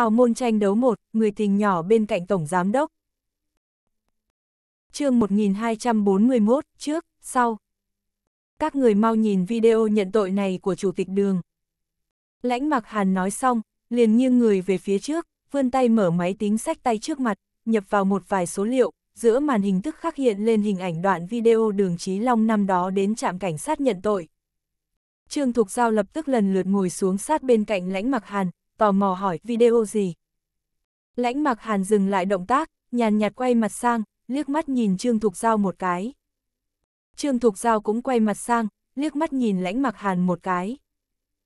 Hào môn tranh đấu một, người tình nhỏ bên cạnh Tổng Giám Đốc. chương 1241, trước, sau. Các người mau nhìn video nhận tội này của Chủ tịch Đường. Lãnh mặc Hàn nói xong, liền nghiêng người về phía trước, vươn tay mở máy tính sách tay trước mặt, nhập vào một vài số liệu, giữa màn hình tức khắc hiện lên hình ảnh đoạn video đường Chí Long năm đó đến trạm cảnh sát nhận tội. Trương Thục Giao lập tức lần lượt ngồi xuống sát bên cạnh lãnh mặc hàn, tò mò hỏi video gì. Lãnh mặc hàn dừng lại động tác, nhàn nhạt quay mặt sang, liếc mắt nhìn Trương Thục Giao một cái. Trương Thục Giao cũng quay mặt sang, liếc mắt nhìn lãnh mặc hàn một cái.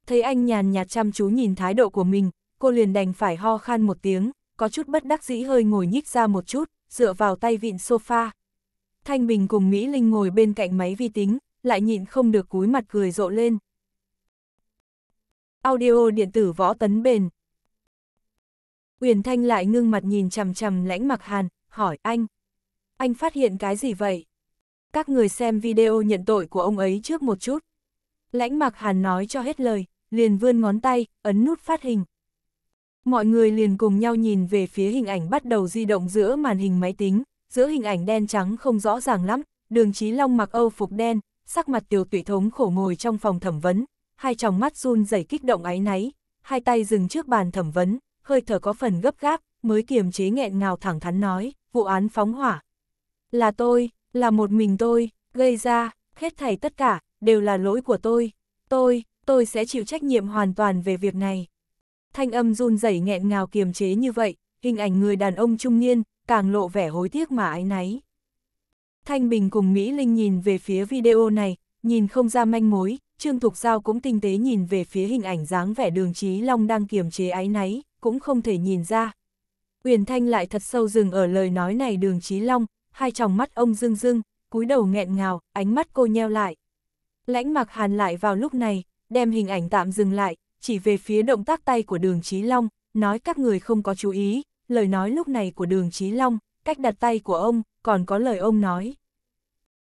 Thấy anh nhàn nhạt chăm chú nhìn thái độ của mình, cô liền đành phải ho khan một tiếng, có chút bất đắc dĩ hơi ngồi nhích ra một chút, dựa vào tay vịn sofa. Thanh Bình cùng Mỹ Linh ngồi bên cạnh máy vi tính, lại nhịn không được cúi mặt cười rộ lên. Audio điện tử võ tấn bền. Uyển Thanh lại ngưng mặt nhìn chằm chằm lãnh mặc hàn, hỏi anh. Anh phát hiện cái gì vậy? Các người xem video nhận tội của ông ấy trước một chút. Lãnh mặc hàn nói cho hết lời, liền vươn ngón tay, ấn nút phát hình. Mọi người liền cùng nhau nhìn về phía hình ảnh bắt đầu di động giữa màn hình máy tính, giữa hình ảnh đen trắng không rõ ràng lắm, đường trí long mặc âu phục đen, sắc mặt tiểu tụy thống khổ ngồi trong phòng thẩm vấn, hai tròng mắt run rẩy kích động áy náy, hai tay dừng trước bàn thẩm vấn, hơi thở có phần gấp gáp, mới kiềm chế nghẹn ngào thẳng thắn nói, vụ án phóng hỏa. Là tôi, là một mình tôi, gây ra, hết thảy tất cả, đều là lỗi của tôi, tôi, tôi sẽ chịu trách nhiệm hoàn toàn về việc này. Thanh âm run rẩy nghẹn ngào kiềm chế như vậy, hình ảnh người đàn ông trung niên, càng lộ vẻ hối tiếc mà ái náy. Thanh Bình cùng Mỹ Linh nhìn về phía video này, nhìn không ra manh mối, Trương Thục Giao cũng tinh tế nhìn về phía hình ảnh dáng vẻ đường Chí Long đang kiềm chế áy náy, cũng không thể nhìn ra. Uyển Thanh lại thật sâu dừng ở lời nói này đường Chí Long, hai tròng mắt ông rưng rưng, cúi đầu nghẹn ngào, ánh mắt cô nheo lại. Lãnh mặc hàn lại vào lúc này, đem hình ảnh tạm dừng lại, chỉ về phía động tác tay của đường Chí Long, nói các người không có chú ý, lời nói lúc này của đường Chí Long, cách đặt tay của ông, còn có lời ông nói.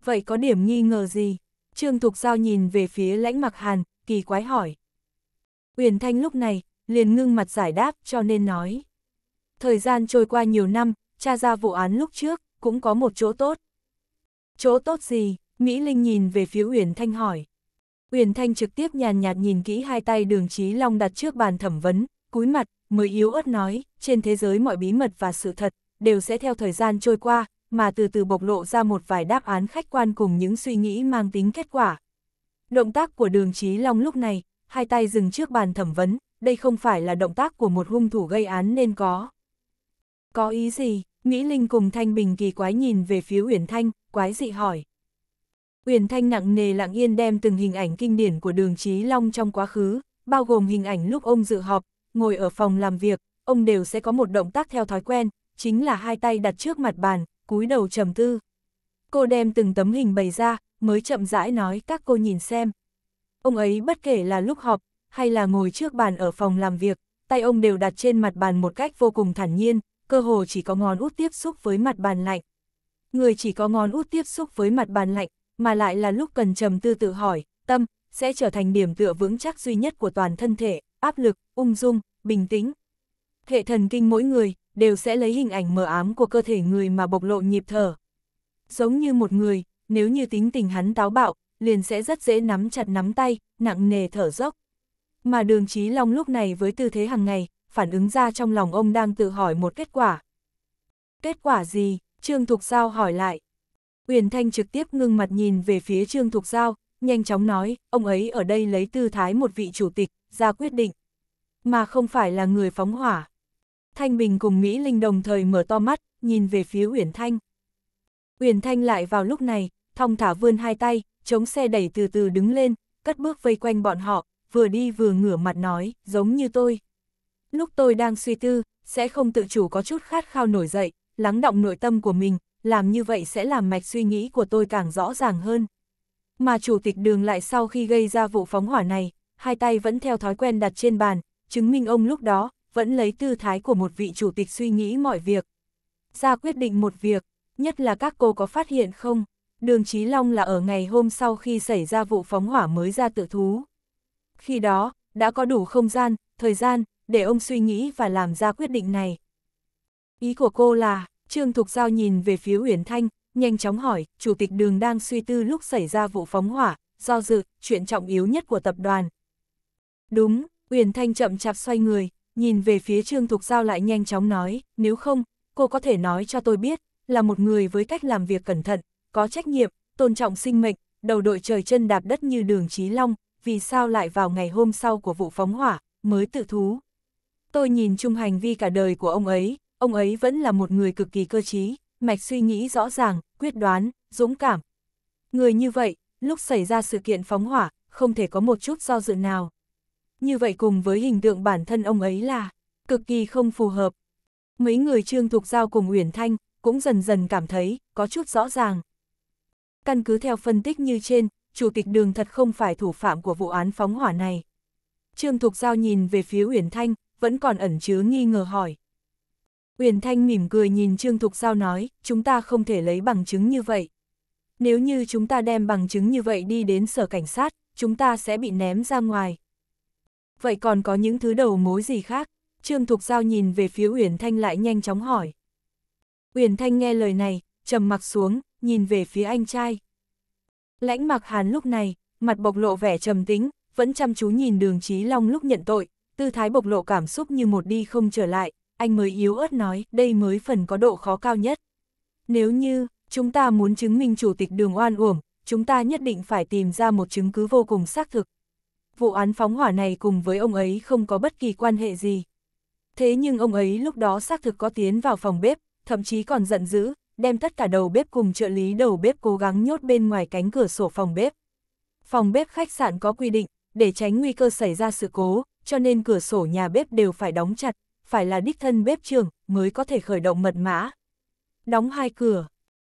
Vậy có điểm nghi ngờ gì? Trương Thục Giao nhìn về phía lãnh mặc hàn, kỳ quái hỏi. Uyển Thanh lúc này, liền ngưng mặt giải đáp cho nên nói. Thời gian trôi qua nhiều năm, cha ra vụ án lúc trước, cũng có một chỗ tốt. Chỗ tốt gì? Mỹ Linh nhìn về phía Uyển Thanh hỏi. Uyển Thanh trực tiếp nhàn nhạt nhìn kỹ hai tay đường Chí long đặt trước bàn thẩm vấn, cúi mặt, mới yếu ớt nói, trên thế giới mọi bí mật và sự thật, đều sẽ theo thời gian trôi qua, mà từ từ bộc lộ ra một vài đáp án khách quan cùng những suy nghĩ mang tính kết quả. Động tác của đường Chí Long lúc này, hai tay dừng trước bàn thẩm vấn, đây không phải là động tác của một hung thủ gây án nên có. Có ý gì? Mỹ Linh cùng Thanh Bình kỳ quái nhìn về phía Uyển Thanh, quái dị hỏi. Uyển Thanh nặng nề lặng yên đem từng hình ảnh kinh điển của đường Chí Long trong quá khứ, bao gồm hình ảnh lúc ông dự họp, ngồi ở phòng làm việc, ông đều sẽ có một động tác theo thói quen, chính là hai tay đặt trước mặt bàn, cúi đầu trầm tư. Cô đem từng tấm hình bày ra, mới chậm rãi nói các cô nhìn xem. Ông ấy bất kể là lúc họp, hay là ngồi trước bàn ở phòng làm việc, tay ông đều đặt trên mặt bàn một cách vô cùng thản nhiên, cơ hồ chỉ có ngón út tiếp xúc với mặt bàn lạnh. Người chỉ có ngón út tiếp xúc với mặt bàn lạnh, mà lại là lúc cần trầm tư tự hỏi, tâm, sẽ trở thành điểm tựa vững chắc duy nhất của toàn thân thể, áp lực, ung dung, bình tĩnh. Hệ thần kinh mỗi người, đều sẽ lấy hình ảnh mờ ám của cơ thể người mà bộc lộ nhịp thở. Giống như một người, nếu như tính tình hắn táo bạo, liền sẽ rất dễ nắm chặt nắm tay, nặng nề thở dốc. Mà đường trí long lúc này với tư thế hàng ngày, phản ứng ra trong lòng ông đang tự hỏi một kết quả. Kết quả gì? Trương Thục Giao hỏi lại. Uyển Thanh trực tiếp ngưng mặt nhìn về phía Trương Thục Giao, nhanh chóng nói, ông ấy ở đây lấy tư thái một vị chủ tịch, ra quyết định. Mà không phải là người phóng hỏa. Thanh Bình cùng Mỹ Linh đồng thời mở to mắt, nhìn về phía Uyển Thanh. Uyển Thanh lại vào lúc này, thong thả vươn hai tay, chống xe đẩy từ từ đứng lên, cất bước vây quanh bọn họ, vừa đi vừa ngửa mặt nói, giống như tôi. Lúc tôi đang suy tư, sẽ không tự chủ có chút khát khao nổi dậy, lắng động nội tâm của mình, làm như vậy sẽ làm mạch suy nghĩ của tôi càng rõ ràng hơn. Mà chủ tịch đường lại sau khi gây ra vụ phóng hỏa này, hai tay vẫn theo thói quen đặt trên bàn, chứng minh ông lúc đó, vẫn lấy tư thái của một vị chủ tịch suy nghĩ mọi việc. Ra quyết định một việc, nhất là các cô có phát hiện không, đường Chí Long là ở ngày hôm sau khi xảy ra vụ phóng hỏa mới ra tự thú. Khi đó, đã có đủ không gian, thời gian, để ông suy nghĩ và làm ra quyết định này. Ý của cô là, Trương Thục Giao nhìn về phía Uyển Thanh, nhanh chóng hỏi, Chủ tịch đường đang suy tư lúc xảy ra vụ phóng hỏa, do dự, chuyện trọng yếu nhất của tập đoàn. Đúng, Uyển Thanh chậm chạp xoay người, nhìn về phía Trương Thục Giao lại nhanh chóng nói, nếu không, cô có thể nói cho tôi biết, là một người với cách làm việc cẩn thận, có trách nhiệm, tôn trọng sinh mệnh, đầu đội trời chân đạp đất như đường Chí Long, vì sao lại vào ngày hôm sau của vụ phóng hỏa, mới tự thú. Tôi nhìn chung hành vi cả đời của ông ấy, ông ấy vẫn là một người cực kỳ cơ trí, mạch suy nghĩ rõ ràng, quyết đoán, dũng cảm. Người như vậy, lúc xảy ra sự kiện phóng hỏa, không thể có một chút do dự nào như vậy cùng với hình tượng bản thân ông ấy là cực kỳ không phù hợp. Mấy người Trương Thục Giao cùng Uyển Thanh cũng dần dần cảm thấy có chút rõ ràng. Căn cứ theo phân tích như trên, Chủ tịch Đường thật không phải thủ phạm của vụ án phóng hỏa này. Trương Thục Giao nhìn về phía Uyển Thanh, vẫn còn ẩn chứa nghi ngờ hỏi. Uyển Thanh mỉm cười nhìn Trương Thục Giao nói, chúng ta không thể lấy bằng chứng như vậy. Nếu như chúng ta đem bằng chứng như vậy đi đến sở cảnh sát, chúng ta sẽ bị ném ra ngoài vậy còn có những thứ đầu mối gì khác? Trương Thục Giao nhìn về phía Uyển Thanh lại nhanh chóng hỏi. Uyển Thanh nghe lời này, trầm mặc xuống, nhìn về phía anh trai. Lãnh mặc hàn lúc này, mặt bộc lộ vẻ trầm tính, vẫn chăm chú nhìn đường Chí Long lúc nhận tội, tư thái bộc lộ cảm xúc như một đi không trở lại, anh mới yếu ớt nói đây mới phần có độ khó cao nhất. Nếu như, chúng ta muốn chứng minh chủ tịch đường oan uổng, chúng ta nhất định phải tìm ra một chứng cứ vô cùng xác thực, vụ án phóng hỏa này cùng với ông ấy không có bất kỳ quan hệ gì. Thế nhưng ông ấy lúc đó xác thực có tiến vào phòng bếp, thậm chí còn giận dữ, đem tất cả đầu bếp cùng trợ lý đầu bếp cố gắng nhốt bên ngoài cánh cửa sổ phòng bếp. Phòng bếp khách sạn có quy định, để tránh nguy cơ xảy ra sự cố, cho nên cửa sổ nhà bếp đều phải đóng chặt, phải là đích thân bếp trưởng mới có thể khởi động mật mã. Đóng hai cửa.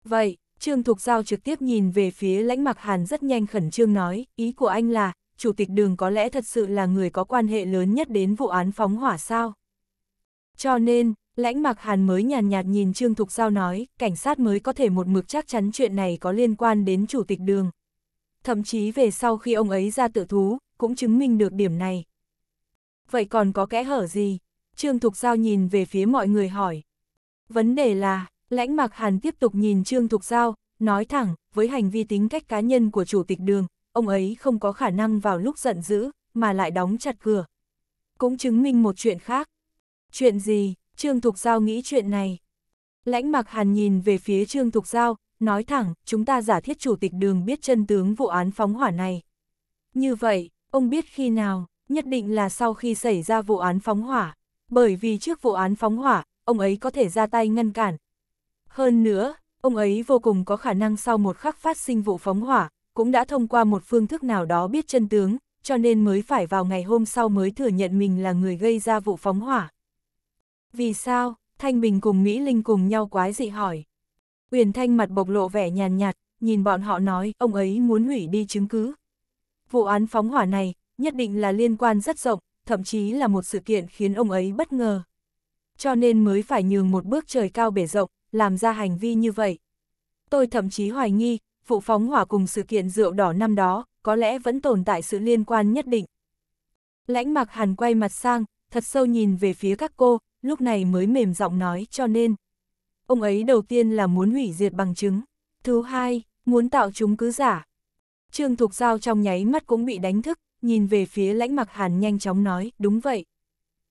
Vậy, Trương Thục Giao trực tiếp nhìn về phía lãnh mặc Hàn rất nhanh khẩn trương nói, ý của anh là, chủ tịch đường có lẽ thật sự là người có quan hệ lớn nhất đến vụ án phóng hỏa sao. Cho nên, lãnh mạc hàn mới nhàn nhạt, nhìn Trương Thục Giao nói, cảnh sát mới có thể một mực chắc chắn chuyện này có liên quan đến chủ tịch đường. Thậm chí về sau khi ông ấy ra tự thú, cũng chứng minh được điểm này. Vậy còn có kẽ hở gì? Trương Thục Giao nhìn về phía mọi người hỏi. Vấn đề là, lãnh mạc hàn tiếp tục nhìn Trương Thục Giao, nói thẳng, với hành vi tính cách cá nhân của chủ tịch đường, ông ấy không có khả năng vào lúc giận dữ, mà lại đóng chặt cửa. Cũng chứng minh một chuyện khác. Chuyện gì, Trương Thục Giao nghĩ chuyện này. Lãnh mặc hàn nhìn về phía Trương Thục Giao, nói thẳng, chúng ta giả thiết chủ tịch đường biết chân tướng vụ án phóng hỏa này. Như vậy, ông biết khi nào, nhất định là sau khi xảy ra vụ án phóng hỏa, bởi vì trước vụ án phóng hỏa, ông ấy có thể ra tay ngăn cản. Hơn nữa, ông ấy vô cùng có khả năng sau một khắc phát sinh vụ phóng hỏa, cũng đã thông qua một phương thức nào đó biết chân tướng, cho nên mới phải vào ngày hôm sau mới thừa nhận mình là người gây ra vụ phóng hỏa. Vì sao? Thanh Bình cùng Mỹ Linh cùng nhau quái dị hỏi. Uyển Thanh mặt bộc lộ vẻ nhàn nhạt, nhìn bọn họ nói ông ấy muốn hủy đi chứng cứ. Vụ án phóng hỏa này nhất định là liên quan rất rộng, thậm chí là một sự kiện khiến ông ấy bất ngờ. Cho nên mới phải nhường một bước trời cao bể rộng, làm ra hành vi như vậy. Tôi thậm chí hoài nghi, vụ phóng hỏa cùng sự kiện rượu đỏ năm đó, có lẽ vẫn tồn tại sự liên quan nhất định. Lãnh mặc hàn quay mặt sang, thật sâu nhìn về phía các cô, lúc này mới mềm giọng nói cho nên. Ông ấy đầu tiên là muốn hủy diệt bằng chứng, thứ hai, muốn tạo chúng cứ giả. Trương Thục Giao trong nháy mắt cũng bị đánh thức, nhìn về phía lãnh mặc hàn nhanh chóng nói, đúng vậy.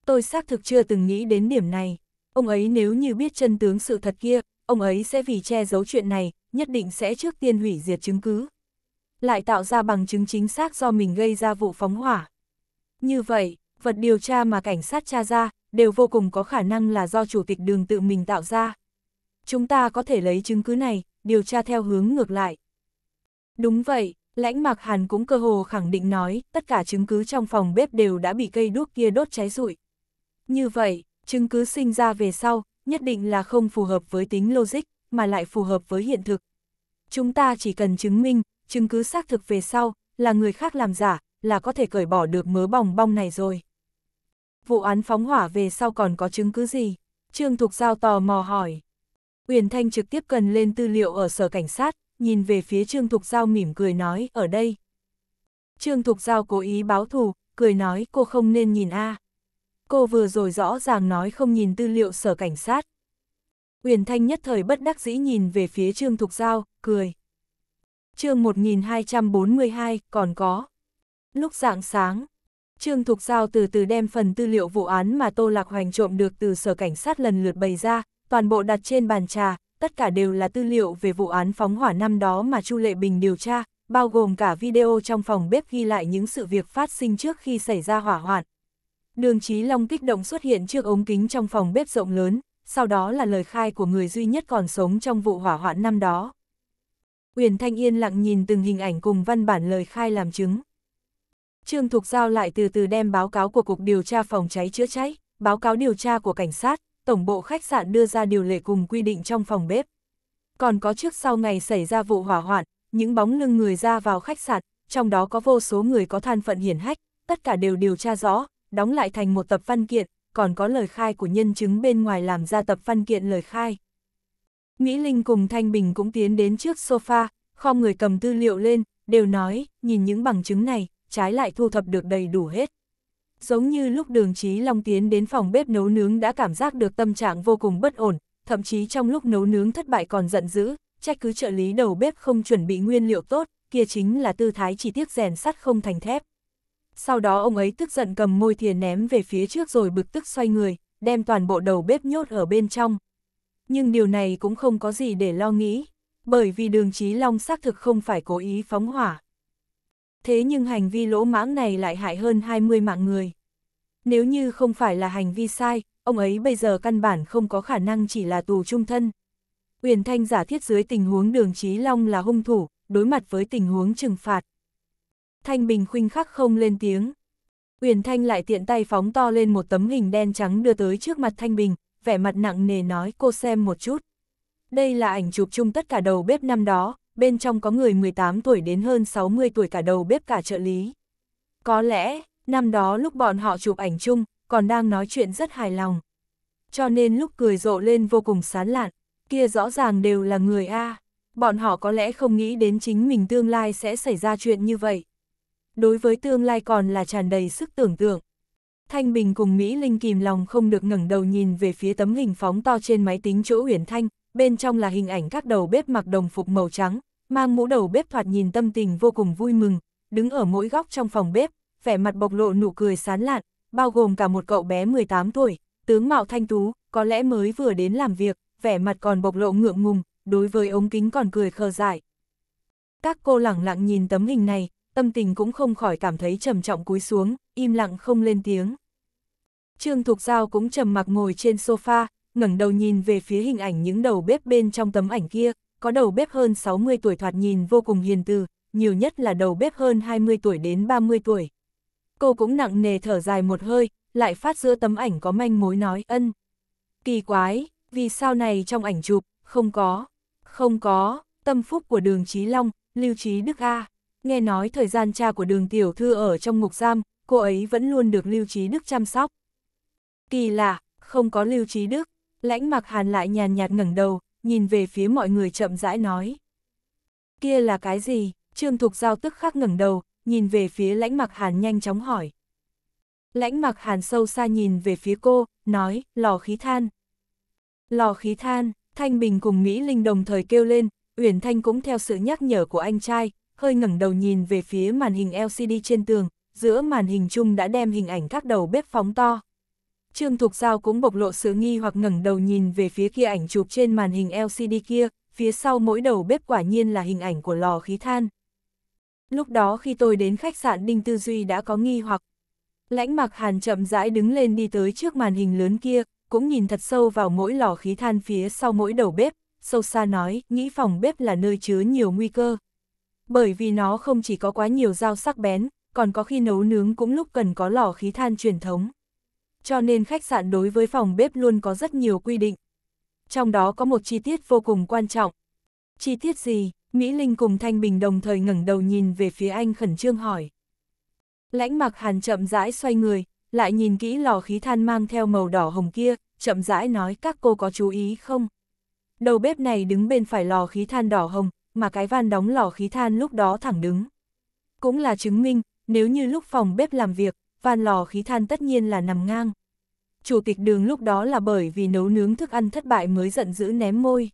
Tôi xác thực chưa từng nghĩ đến điểm này, ông ấy nếu như biết chân tướng sự thật kia, ông ấy sẽ vì che giấu chuyện này, nhất định sẽ trước tiên hủy diệt chứng cứ. Lại tạo ra bằng chứng chính xác do mình gây ra vụ phóng hỏa. Như vậy, vật điều tra mà cảnh sát tra ra, đều vô cùng có khả năng là do chủ tịch đường tự mình tạo ra. Chúng ta có thể lấy chứng cứ này, điều tra theo hướng ngược lại. Đúng vậy, lãnh mạc hàn cũng cơ hồ khẳng định nói, tất cả chứng cứ trong phòng bếp đều đã bị cây đuốc kia đốt cháy rụi. Như vậy, chứng cứ sinh ra về sau, nhất định là không phù hợp với tính logic mà lại phù hợp với hiện thực. Chúng ta chỉ cần chứng minh, chứng cứ xác thực về sau, là người khác làm giả, là có thể cởi bỏ được mớ bòng bong này rồi. Vụ án phóng hỏa về sau còn có chứng cứ gì? Trương Thục Giao tò mò hỏi. Uyển Thanh trực tiếp cần lên tư liệu ở sở cảnh sát, nhìn về phía Trương Thục Giao mỉm cười nói, ở đây. Trương Thục Giao cố ý báo thù, cười nói cô không nên nhìn A. À. Cô vừa rồi rõ ràng nói không nhìn tư liệu sở cảnh sát. Uyển Thanh nhất thời bất đắc dĩ nhìn về phía Trương Thục Giao, cười. chương 1242, còn có. Lúc dạng sáng, Trương Thục Giao từ từ đem phần tư liệu vụ án mà Tô Lạc Hoành trộm được từ sở cảnh sát lần lượt bày ra, toàn bộ đặt trên bàn trà, tất cả đều là tư liệu về vụ án phóng hỏa năm đó mà Chu Lệ Bình điều tra, bao gồm cả video trong phòng bếp ghi lại những sự việc phát sinh trước khi xảy ra hỏa hoạn. Đường Chí Long kích động xuất hiện trước ống kính trong phòng bếp rộng lớn, sau đó là lời khai của người duy nhất còn sống trong vụ hỏa hoạn năm đó. Uyển Thanh yên lặng nhìn từng hình ảnh cùng văn bản lời khai làm chứng. Trương Thục Giao lại từ từ đem báo cáo của Cục Điều tra Phòng Cháy Chữa Cháy, báo cáo điều tra của Cảnh sát, Tổng bộ khách sạn đưa ra điều lệ cùng quy định trong phòng bếp. Còn có trước sau ngày xảy ra vụ hỏa hoạn, những bóng lưng người ra vào khách sạn, trong đó có vô số người có than phận hiển hách, tất cả đều điều tra rõ, đóng lại thành một tập văn kiện, còn có lời khai của nhân chứng bên ngoài làm ra tập văn kiện lời khai. Mỹ Linh cùng Thanh Bình cũng tiến đến trước sofa, khom người cầm tư liệu lên, đều nói, nhìn những bằng chứng này, trái lại thu thập được đầy đủ hết. Giống như lúc đường trí Long tiến đến phòng bếp nấu nướng đã cảm giác được tâm trạng vô cùng bất ổn, thậm chí trong lúc nấu nướng thất bại còn giận dữ, trách cứ trợ lý đầu bếp không chuẩn bị nguyên liệu tốt, kia chính là tư thái chỉ tiếc rèn sắt không thành thép. Sau đó ông ấy tức giận cầm môi thìa ném về phía trước rồi bực tức xoay người, đem toàn bộ đầu bếp nhốt ở bên trong. Nhưng điều này cũng không có gì để lo nghĩ, bởi vì đường Chí Long xác thực không phải cố ý phóng hỏa. Thế nhưng hành vi lỗ mãng này lại hại hơn 20 mạng người. Nếu như không phải là hành vi sai, ông ấy bây giờ căn bản không có khả năng chỉ là tù trung thân. Uyển Thanh giả thiết dưới tình huống đường Chí Long là hung thủ, đối mặt với tình huống trừng phạt, Thanh Bình khuynh khắc không lên tiếng. Uyển Thanh lại tiện tay phóng to lên một tấm hình đen trắng đưa tới trước mặt Thanh Bình, vẻ mặt nặng nề nói cô xem một chút. Đây là ảnh chụp chung tất cả đầu bếp năm đó, bên trong có người 18 tuổi đến hơn 60 tuổi cả đầu bếp cả trợ lý. Có lẽ, năm đó lúc bọn họ chụp ảnh chung, còn đang nói chuyện rất hài lòng. Cho nên lúc cười rộ lên vô cùng sán lạn, kia rõ ràng đều là người A. Bọn họ có lẽ không nghĩ đến chính mình tương lai sẽ xảy ra chuyện như vậy đối với tương lai còn là tràn đầy sức tưởng tượng. Thanh Bình cùng Mỹ Linh kìm lòng không được ngẩng đầu nhìn về phía tấm hình phóng to trên máy tính chỗ Uyển Thanh, bên trong là hình ảnh các đầu bếp mặc đồng phục màu trắng, mang mũ đầu bếp thoạt nhìn tâm tình vô cùng vui mừng, đứng ở mỗi góc trong phòng bếp, vẻ mặt bộc lộ nụ cười sán lạn, bao gồm cả một cậu bé 18 tuổi, tướng mạo thanh tú, có lẽ mới vừa đến làm việc, vẻ mặt còn bộc lộ ngượng ngùng, đối với ống kính còn cười khờ dại. Các cô lẳng lặng nhìn tấm hình này, tâm tình cũng không khỏi cảm thấy trầm trọng cúi xuống, im lặng không lên tiếng. Trương Thục Giao cũng trầm mặc ngồi trên sofa, ngẩng đầu nhìn về phía hình ảnh những đầu bếp bên trong tấm ảnh kia, có đầu bếp hơn 60 tuổi thoạt nhìn vô cùng hiền từ, nhiều nhất là đầu bếp hơn 20 tuổi đến 30 tuổi. Cô cũng nặng nề thở dài một hơi, lại phát giữa tấm ảnh có manh mối nói ân. Kỳ quái, vì sao này trong ảnh chụp, không có, không có, tâm phúc của đường Trí Long, lưu Trí Đức A nghe nói thời gian cha của đường tiểu thư ở trong ngục giam, cô ấy vẫn luôn được Lưu Trí Đức chăm sóc. Kỳ lạ, không có Lưu Trí Đức, lãnh mặc hàn lại nhàn nhạt ngẩng đầu, nhìn về phía mọi người chậm rãi nói. Kia là cái gì? Trương Thục Giao tức khắc ngẩng đầu, nhìn về phía lãnh mặc hàn nhanh chóng hỏi. Lãnh mặc hàn sâu xa nhìn về phía cô, nói, lò khí than. Lò khí than, Thanh Bình cùng Mỹ Linh đồng thời kêu lên, Uyển Thanh cũng theo sự nhắc nhở của anh trai, hơi ngẩng đầu nhìn về phía màn hình LCD trên tường, giữa màn hình chung đã đem hình ảnh các đầu bếp phóng to. Trương Thục Giao cũng bộc lộ sự nghi hoặc ngẩng đầu nhìn về phía kia ảnh chụp trên màn hình LCD kia, phía sau mỗi đầu bếp quả nhiên là hình ảnh của lò khí than. Lúc đó khi tôi đến khách sạn Đinh Tư Duy đã có nghi hoặc. Lãnh mặc hàn chậm rãi đứng lên đi tới trước màn hình lớn kia, cũng nhìn thật sâu vào mỗi lò khí than phía sau mỗi đầu bếp, sâu xa nói, nghĩ phòng bếp là nơi chứa nhiều nguy cơ bởi vì nó không chỉ có quá nhiều dao sắc bén, còn có khi nấu nướng cũng lúc cần có lò khí than truyền thống. Cho nên khách sạn đối với phòng bếp luôn có rất nhiều quy định. Trong đó có một chi tiết vô cùng quan trọng. Chi tiết gì? Mỹ Linh cùng Thanh Bình đồng thời ngẩng đầu nhìn về phía anh khẩn trương hỏi. Lãnh mặc hàn chậm rãi xoay người, lại nhìn kỹ lò khí than mang theo màu đỏ hồng kia, chậm rãi nói các cô có chú ý không? Đầu bếp này đứng bên phải lò khí than đỏ hồng, mà cái van đóng lò khí than lúc đó thẳng đứng. Cũng là chứng minh, nếu như lúc phòng bếp làm việc, van lò khí than tất nhiên là nằm ngang. Chủ tịch đường lúc đó là bởi vì nấu nướng thức ăn thất bại mới giận dữ ném môi.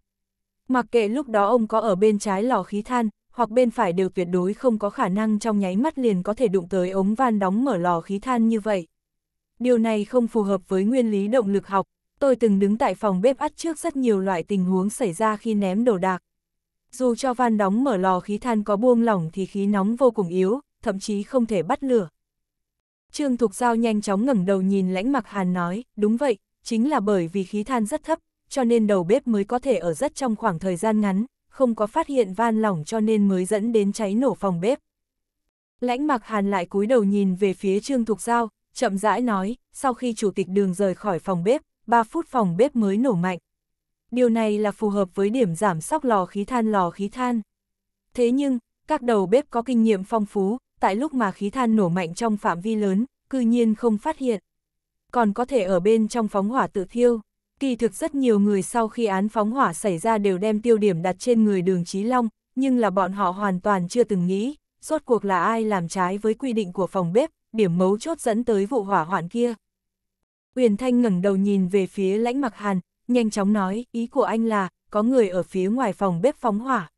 Mặc kệ lúc đó ông có ở bên trái lò khí than, hoặc bên phải đều tuyệt đối không có khả năng trong nháy mắt liền có thể đụng tới ống van đóng mở lò khí than như vậy. Điều này không phù hợp với nguyên lý động lực học, tôi từng đứng tại phòng bếp ắt trước rất nhiều loại tình huống xảy ra khi ném đồ đạc, dù cho van đóng mở lò khí than có buông lỏng thì khí nóng vô cùng yếu, thậm chí không thể bắt lửa. Trương Thục Giao nhanh chóng ngẩng đầu nhìn lãnh mặc hàn nói, đúng vậy, chính là bởi vì khí than rất thấp, cho nên đầu bếp mới có thể ở rất trong khoảng thời gian ngắn, không có phát hiện van lỏng cho nên mới dẫn đến cháy nổ phòng bếp. Lãnh mặc hàn lại cúi đầu nhìn về phía Trương Thục Giao, chậm rãi nói, sau khi chủ tịch đường rời khỏi phòng bếp, 3 phút phòng bếp mới nổ mạnh. Điều này là phù hợp với điểm giảm sóc lò khí than lò khí than. Thế nhưng, các đầu bếp có kinh nghiệm phong phú, tại lúc mà khí than nổ mạnh trong phạm vi lớn, cư nhiên không phát hiện. Còn có thể ở bên trong phóng hỏa tự thiêu. Kỳ thực rất nhiều người sau khi án phóng hỏa xảy ra đều đem tiêu điểm đặt trên người đường Trí Long, nhưng là bọn họ hoàn toàn chưa từng nghĩ, rốt cuộc là ai làm trái với quy định của phòng bếp, điểm mấu chốt dẫn tới vụ hỏa hoạn kia. Uyển Thanh ngẩng đầu nhìn về phía lãnh mặc hàn, nhanh chóng nói, ý của anh là, có người ở phía ngoài phòng bếp phóng hỏa.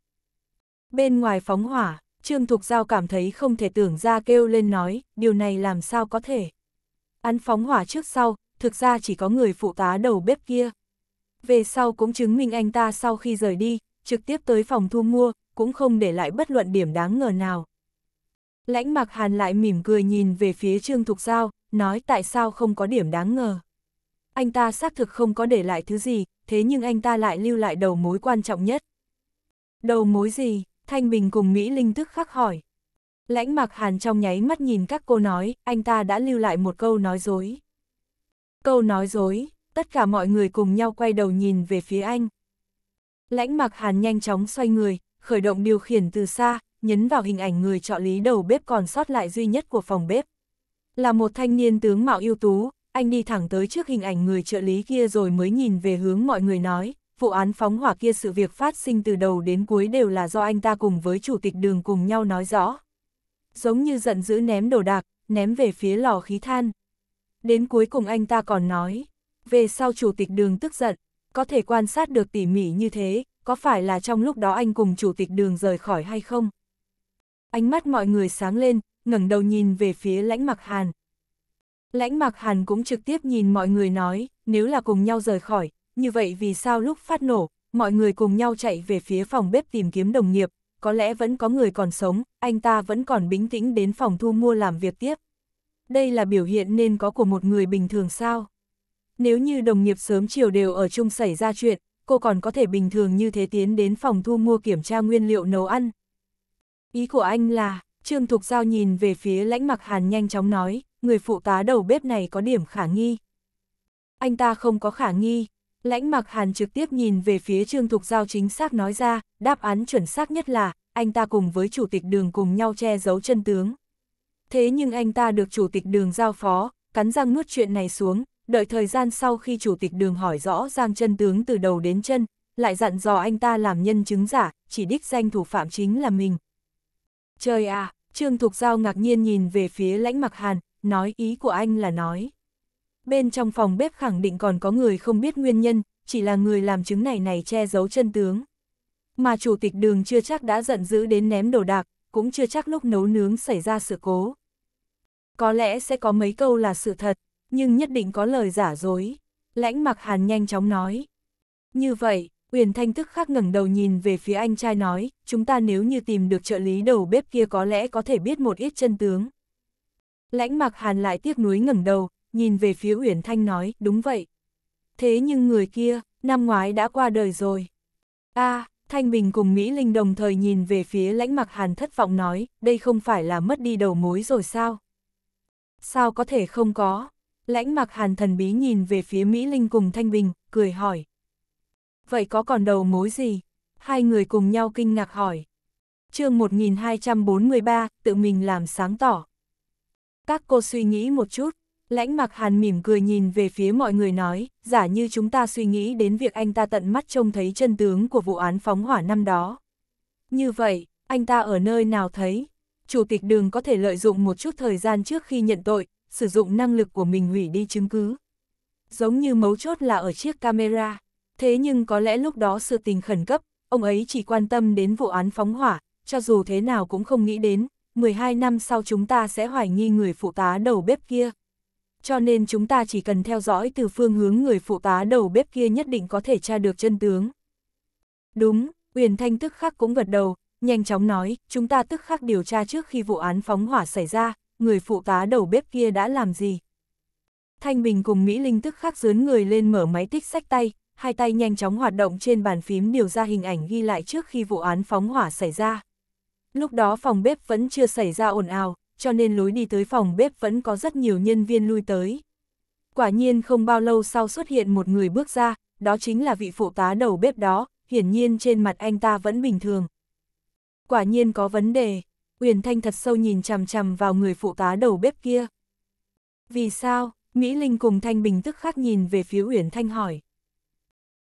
Bên ngoài phóng hỏa, Trương Thục Giao cảm thấy không thể tưởng ra kêu lên nói, điều này làm sao có thể. Án phóng hỏa trước sau, thực ra chỉ có người phụ tá đầu bếp kia. Về sau cũng chứng minh anh ta sau khi rời đi, trực tiếp tới phòng thu mua, cũng không để lại bất luận điểm đáng ngờ nào. Lãnh mặc hàn lại mỉm cười nhìn về phía Trương Thục Giao, nói tại sao không có điểm đáng ngờ anh ta xác thực không có để lại thứ gì, thế nhưng anh ta lại lưu lại đầu mối quan trọng nhất. Đầu mối gì? Thanh Bình cùng Mỹ Linh tức khắc hỏi. Lãnh Mạc Hàn trong nháy mắt nhìn các cô nói, anh ta đã lưu lại một câu nói dối. Câu nói dối, tất cả mọi người cùng nhau quay đầu nhìn về phía anh. Lãnh Mạc Hàn nhanh chóng xoay người, khởi động điều khiển từ xa, nhấn vào hình ảnh người trợ lý đầu bếp còn sót lại duy nhất của phòng bếp. Là một thanh niên tướng mạo ưu tú, anh đi thẳng tới trước hình ảnh người trợ lý kia rồi mới nhìn về hướng mọi người nói, vụ án phóng hỏa kia sự việc phát sinh từ đầu đến cuối đều là do anh ta cùng với chủ tịch đường cùng nhau nói rõ. Giống như giận dữ ném đồ đạc, ném về phía lò khí than. Đến cuối cùng anh ta còn nói, về sau chủ tịch đường tức giận, có thể quan sát được tỉ mỉ như thế, có phải là trong lúc đó anh cùng chủ tịch đường rời khỏi hay không? Ánh mắt mọi người sáng lên, ngẩng đầu nhìn về phía lãnh mặc hàn. Lãnh mặc hàn cũng trực tiếp nhìn mọi người nói, nếu là cùng nhau rời khỏi, như vậy vì sao lúc phát nổ, mọi người cùng nhau chạy về phía phòng bếp tìm kiếm đồng nghiệp, có lẽ vẫn có người còn sống, anh ta vẫn còn bình tĩnh đến phòng thu mua làm việc tiếp. Đây là biểu hiện nên có của một người bình thường sao? Nếu như đồng nghiệp sớm chiều đều ở chung xảy ra chuyện, cô còn có thể bình thường như thế tiến đến phòng thu mua kiểm tra nguyên liệu nấu ăn. Ý của anh là, Trương Thục Giao nhìn về phía lãnh mặc hàn nhanh chóng nói, người phụ tá đầu bếp này có điểm khả nghi. Anh ta không có khả nghi, lãnh mặc hàn trực tiếp nhìn về phía Trương Thục Giao chính xác nói ra, đáp án chuẩn xác nhất là, anh ta cùng với chủ tịch đường cùng nhau che giấu chân tướng. Thế nhưng anh ta được chủ tịch đường giao phó, cắn răng nuốt chuyện này xuống, đợi thời gian sau khi chủ tịch đường hỏi rõ giang chân tướng từ đầu đến chân, lại dặn dò anh ta làm nhân chứng giả, chỉ đích danh thủ phạm chính là mình, Trời à, Trương Thục Giao ngạc nhiên nhìn về phía lãnh mặc hàn, nói ý của anh là nói. Bên trong phòng bếp khẳng định còn có người không biết nguyên nhân, chỉ là người làm chứng này này che giấu chân tướng. Mà chủ tịch đường chưa chắc đã giận dữ đến ném đồ đạc, cũng chưa chắc lúc nấu nướng xảy ra sự cố. Có lẽ sẽ có mấy câu là sự thật, nhưng nhất định có lời giả dối. Lãnh mặc hàn nhanh chóng nói. Như vậy, Uyển Thanh tức khắc ngẩng đầu nhìn về phía anh trai nói, chúng ta nếu như tìm được trợ lý đầu bếp kia có lẽ có thể biết một ít chân tướng. Lãnh Mặc Hàn lại tiếc nuối ngẩng đầu, nhìn về phía Uyển Thanh nói, đúng vậy. Thế nhưng người kia, năm ngoái đã qua đời rồi. A, à, Thanh Bình cùng Mỹ Linh đồng thời nhìn về phía Lãnh Mặc Hàn thất vọng nói, đây không phải là mất đi đầu mối rồi sao? Sao có thể không có? Lãnh Mặc Hàn thần bí nhìn về phía Mỹ Linh cùng Thanh Bình, cười hỏi vậy có còn đầu mối gì? Hai người cùng nhau kinh ngạc hỏi. chương 1243, tự mình làm sáng tỏ. Các cô suy nghĩ một chút, lãnh mặc hàn mỉm cười nhìn về phía mọi người nói, giả như chúng ta suy nghĩ đến việc anh ta tận mắt trông thấy chân tướng của vụ án phóng hỏa năm đó. Như vậy, anh ta ở nơi nào thấy? Chủ tịch đường có thể lợi dụng một chút thời gian trước khi nhận tội, sử dụng năng lực của mình hủy đi chứng cứ. Giống như mấu chốt là ở chiếc camera. Thế nhưng có lẽ lúc đó sự tình khẩn cấp, ông ấy chỉ quan tâm đến vụ án phóng hỏa, cho dù thế nào cũng không nghĩ đến, 12 năm sau chúng ta sẽ hoài nghi người phụ tá đầu bếp kia. Cho nên chúng ta chỉ cần theo dõi từ phương hướng người phụ tá đầu bếp kia nhất định có thể tra được chân tướng. Đúng, Uyển Thanh tức khắc cũng gật đầu, nhanh chóng nói, chúng ta tức khắc điều tra trước khi vụ án phóng hỏa xảy ra, người phụ tá đầu bếp kia đã làm gì. Thanh Bình cùng Mỹ Linh tức khắc dướn người lên mở máy tích sách tay, hai tay nhanh chóng hoạt động trên bàn phím điều ra hình ảnh ghi lại trước khi vụ án phóng hỏa xảy ra. Lúc đó phòng bếp vẫn chưa xảy ra ồn ào, cho nên lối đi tới phòng bếp vẫn có rất nhiều nhân viên lui tới. Quả nhiên không bao lâu sau xuất hiện một người bước ra, đó chính là vị phụ tá đầu bếp đó, hiển nhiên trên mặt anh ta vẫn bình thường. Quả nhiên có vấn đề, Uyển Thanh thật sâu nhìn chằm chằm vào người phụ tá đầu bếp kia. Vì sao? Mỹ Linh cùng Thanh Bình tức khắc nhìn về phía Uyển Thanh hỏi.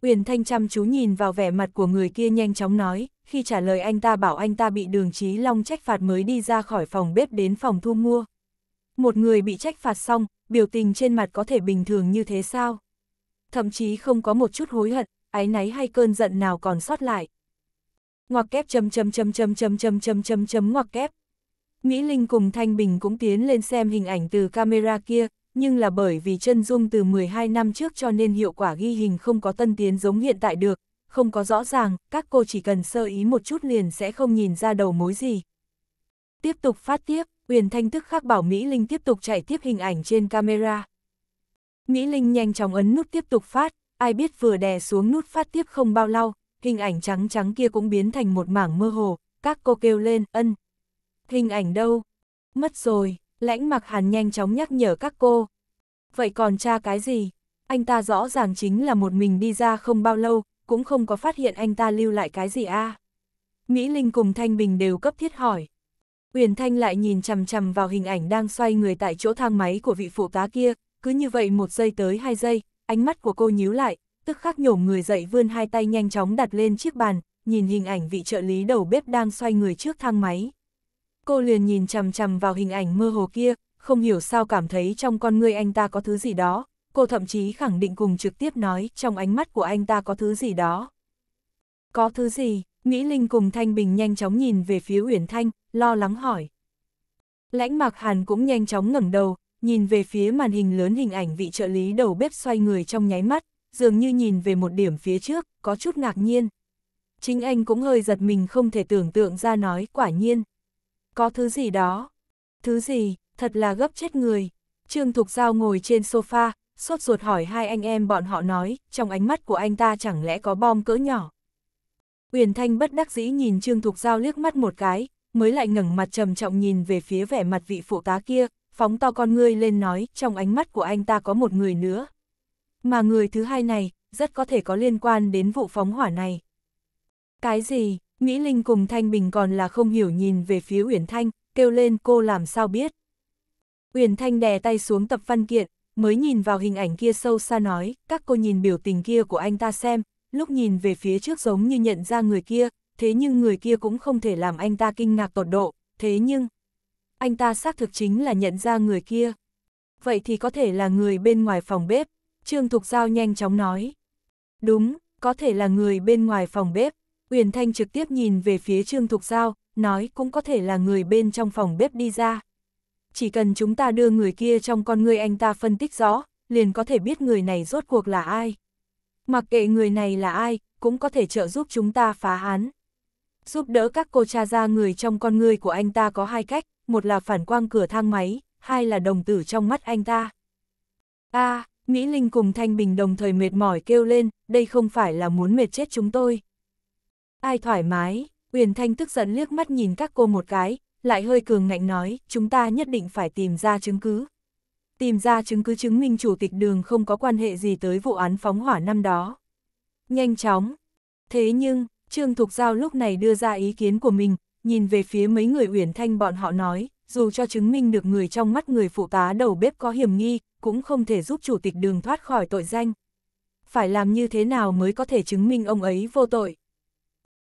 Uyển Thanh chăm chú nhìn vào vẻ mặt của người kia nhanh chóng nói, khi trả lời anh ta bảo anh ta bị đường Chí long trách phạt mới đi ra khỏi phòng bếp đến phòng thu mua. Một người bị trách phạt xong, biểu tình trên mặt có thể bình thường như thế sao? Thậm chí không có một chút hối hận, áy náy hay cơn giận nào còn sót lại. Ngoặc kép chấm chấm chấm chấm chấm chấm chấm chấm chấm ngoặc kép. Mỹ Linh cùng Thanh Bình cũng tiến lên xem hình ảnh từ camera kia, nhưng là bởi vì chân dung từ 12 năm trước cho nên hiệu quả ghi hình không có tân tiến giống hiện tại được, không có rõ ràng, các cô chỉ cần sơ ý một chút liền sẽ không nhìn ra đầu mối gì. Tiếp tục phát tiếp, Uyển Thanh tức khắc bảo Mỹ Linh tiếp tục chạy tiếp hình ảnh trên camera. Mỹ Linh nhanh chóng ấn nút tiếp tục phát, ai biết vừa đè xuống nút phát tiếp không bao lâu, hình ảnh trắng trắng kia cũng biến thành một mảng mơ hồ, các cô kêu lên, ân. Hình ảnh đâu? Mất rồi. Lãnh mặc hàn nhanh chóng nhắc nhở các cô. Vậy còn cha cái gì? Anh ta rõ ràng chính là một mình đi ra không bao lâu, cũng không có phát hiện anh ta lưu lại cái gì a. À? Mỹ Linh cùng Thanh Bình đều cấp thiết hỏi. Uyển Thanh lại nhìn chằm chằm vào hình ảnh đang xoay người tại chỗ thang máy của vị phụ tá kia, cứ như vậy một giây tới hai giây, ánh mắt của cô nhíu lại, tức khắc nhổm người dậy vươn hai tay nhanh chóng đặt lên chiếc bàn, nhìn hình ảnh vị trợ lý đầu bếp đang xoay người trước thang máy cô liền nhìn chằm chằm vào hình ảnh mơ hồ kia, không hiểu sao cảm thấy trong con ngươi anh ta có thứ gì đó, cô thậm chí khẳng định cùng trực tiếp nói trong ánh mắt của anh ta có thứ gì đó. Có thứ gì, Mỹ Linh cùng Thanh Bình nhanh chóng nhìn về phía Uyển Thanh, lo lắng hỏi. Lãnh Mạc Hàn cũng nhanh chóng ngẩng đầu, nhìn về phía màn hình lớn hình ảnh vị trợ lý đầu bếp xoay người trong nháy mắt, dường như nhìn về một điểm phía trước, có chút ngạc nhiên. Chính anh cũng hơi giật mình không thể tưởng tượng ra nói quả nhiên có thứ gì đó. Thứ gì, thật là gấp chết người. Trương Thục Giao ngồi trên sofa, sốt ruột hỏi hai anh em bọn họ nói, trong ánh mắt của anh ta chẳng lẽ có bom cỡ nhỏ. Uyển Thanh bất đắc dĩ nhìn Trương Thục Giao liếc mắt một cái, mới lại ngẩng mặt trầm trọng nhìn về phía vẻ mặt vị phụ tá kia, phóng to con ngươi lên nói, trong ánh mắt của anh ta có một người nữa. Mà người thứ hai này, rất có thể có liên quan đến vụ phóng hỏa này. Cái gì? Mỹ Linh cùng Thanh Bình còn là không hiểu nhìn về phía Uyển Thanh, kêu lên cô làm sao biết. Uyển Thanh đè tay xuống tập văn kiện, mới nhìn vào hình ảnh kia sâu xa nói, các cô nhìn biểu tình kia của anh ta xem, lúc nhìn về phía trước giống như nhận ra người kia, thế nhưng người kia cũng không thể làm anh ta kinh ngạc tột độ, thế nhưng, anh ta xác thực chính là nhận ra người kia. Vậy thì có thể là người bên ngoài phòng bếp, Trương Thục Giao nhanh chóng nói. Đúng, có thể là người bên ngoài phòng bếp, Uyển Thanh trực tiếp nhìn về phía Trương Thục Giao, nói cũng có thể là người bên trong phòng bếp đi ra. Chỉ cần chúng ta đưa người kia trong con người anh ta phân tích rõ, liền có thể biết người này rốt cuộc là ai. Mặc kệ người này là ai, cũng có thể trợ giúp chúng ta phá án. Giúp đỡ các cô cha ra người trong con người của anh ta có hai cách, một là phản quang cửa thang máy, hai là đồng tử trong mắt anh ta. a Mỹ Linh cùng Thanh Bình đồng thời mệt mỏi kêu lên, đây không phải là muốn mệt chết chúng tôi. Ai thoải mái, Uyển Thanh tức giận liếc mắt nhìn các cô một cái, lại hơi cường ngạnh nói, chúng ta nhất định phải tìm ra chứng cứ. Tìm ra chứng cứ chứng minh chủ tịch đường không có quan hệ gì tới vụ án phóng hỏa năm đó. Nhanh chóng. Thế nhưng, Trương Thục Giao lúc này đưa ra ý kiến của mình, nhìn về phía mấy người Uyển Thanh bọn họ nói, dù cho chứng minh được người trong mắt người phụ tá đầu bếp có hiểm nghi, cũng không thể giúp chủ tịch đường thoát khỏi tội danh. Phải làm như thế nào mới có thể chứng minh ông ấy vô tội?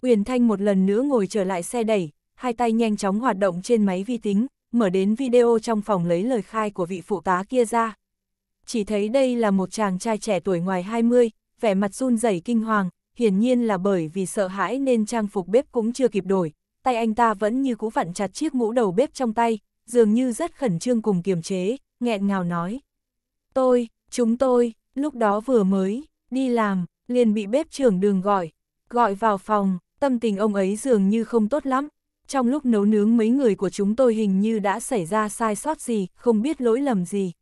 Uyển Thanh một lần nữa ngồi trở lại xe đẩy, hai tay nhanh chóng hoạt động trên máy vi tính, mở đến video trong phòng lấy lời khai của vị phụ tá kia ra. Chỉ thấy đây là một chàng trai trẻ tuổi ngoài 20, vẻ mặt run rẩy kinh hoàng, hiển nhiên là bởi vì sợ hãi nên trang phục bếp cũng chưa kịp đổi, tay anh ta vẫn như cũ vặn chặt chiếc mũ đầu bếp trong tay, dường như rất khẩn trương cùng kiềm chế, nghẹn ngào nói. Tôi, chúng tôi, lúc đó vừa mới, đi làm, liền bị bếp trưởng đường gọi, gọi vào phòng, tâm tình ông ấy dường như không tốt lắm. Trong lúc nấu nướng mấy người của chúng tôi hình như đã xảy ra sai sót gì, không biết lỗi lầm gì.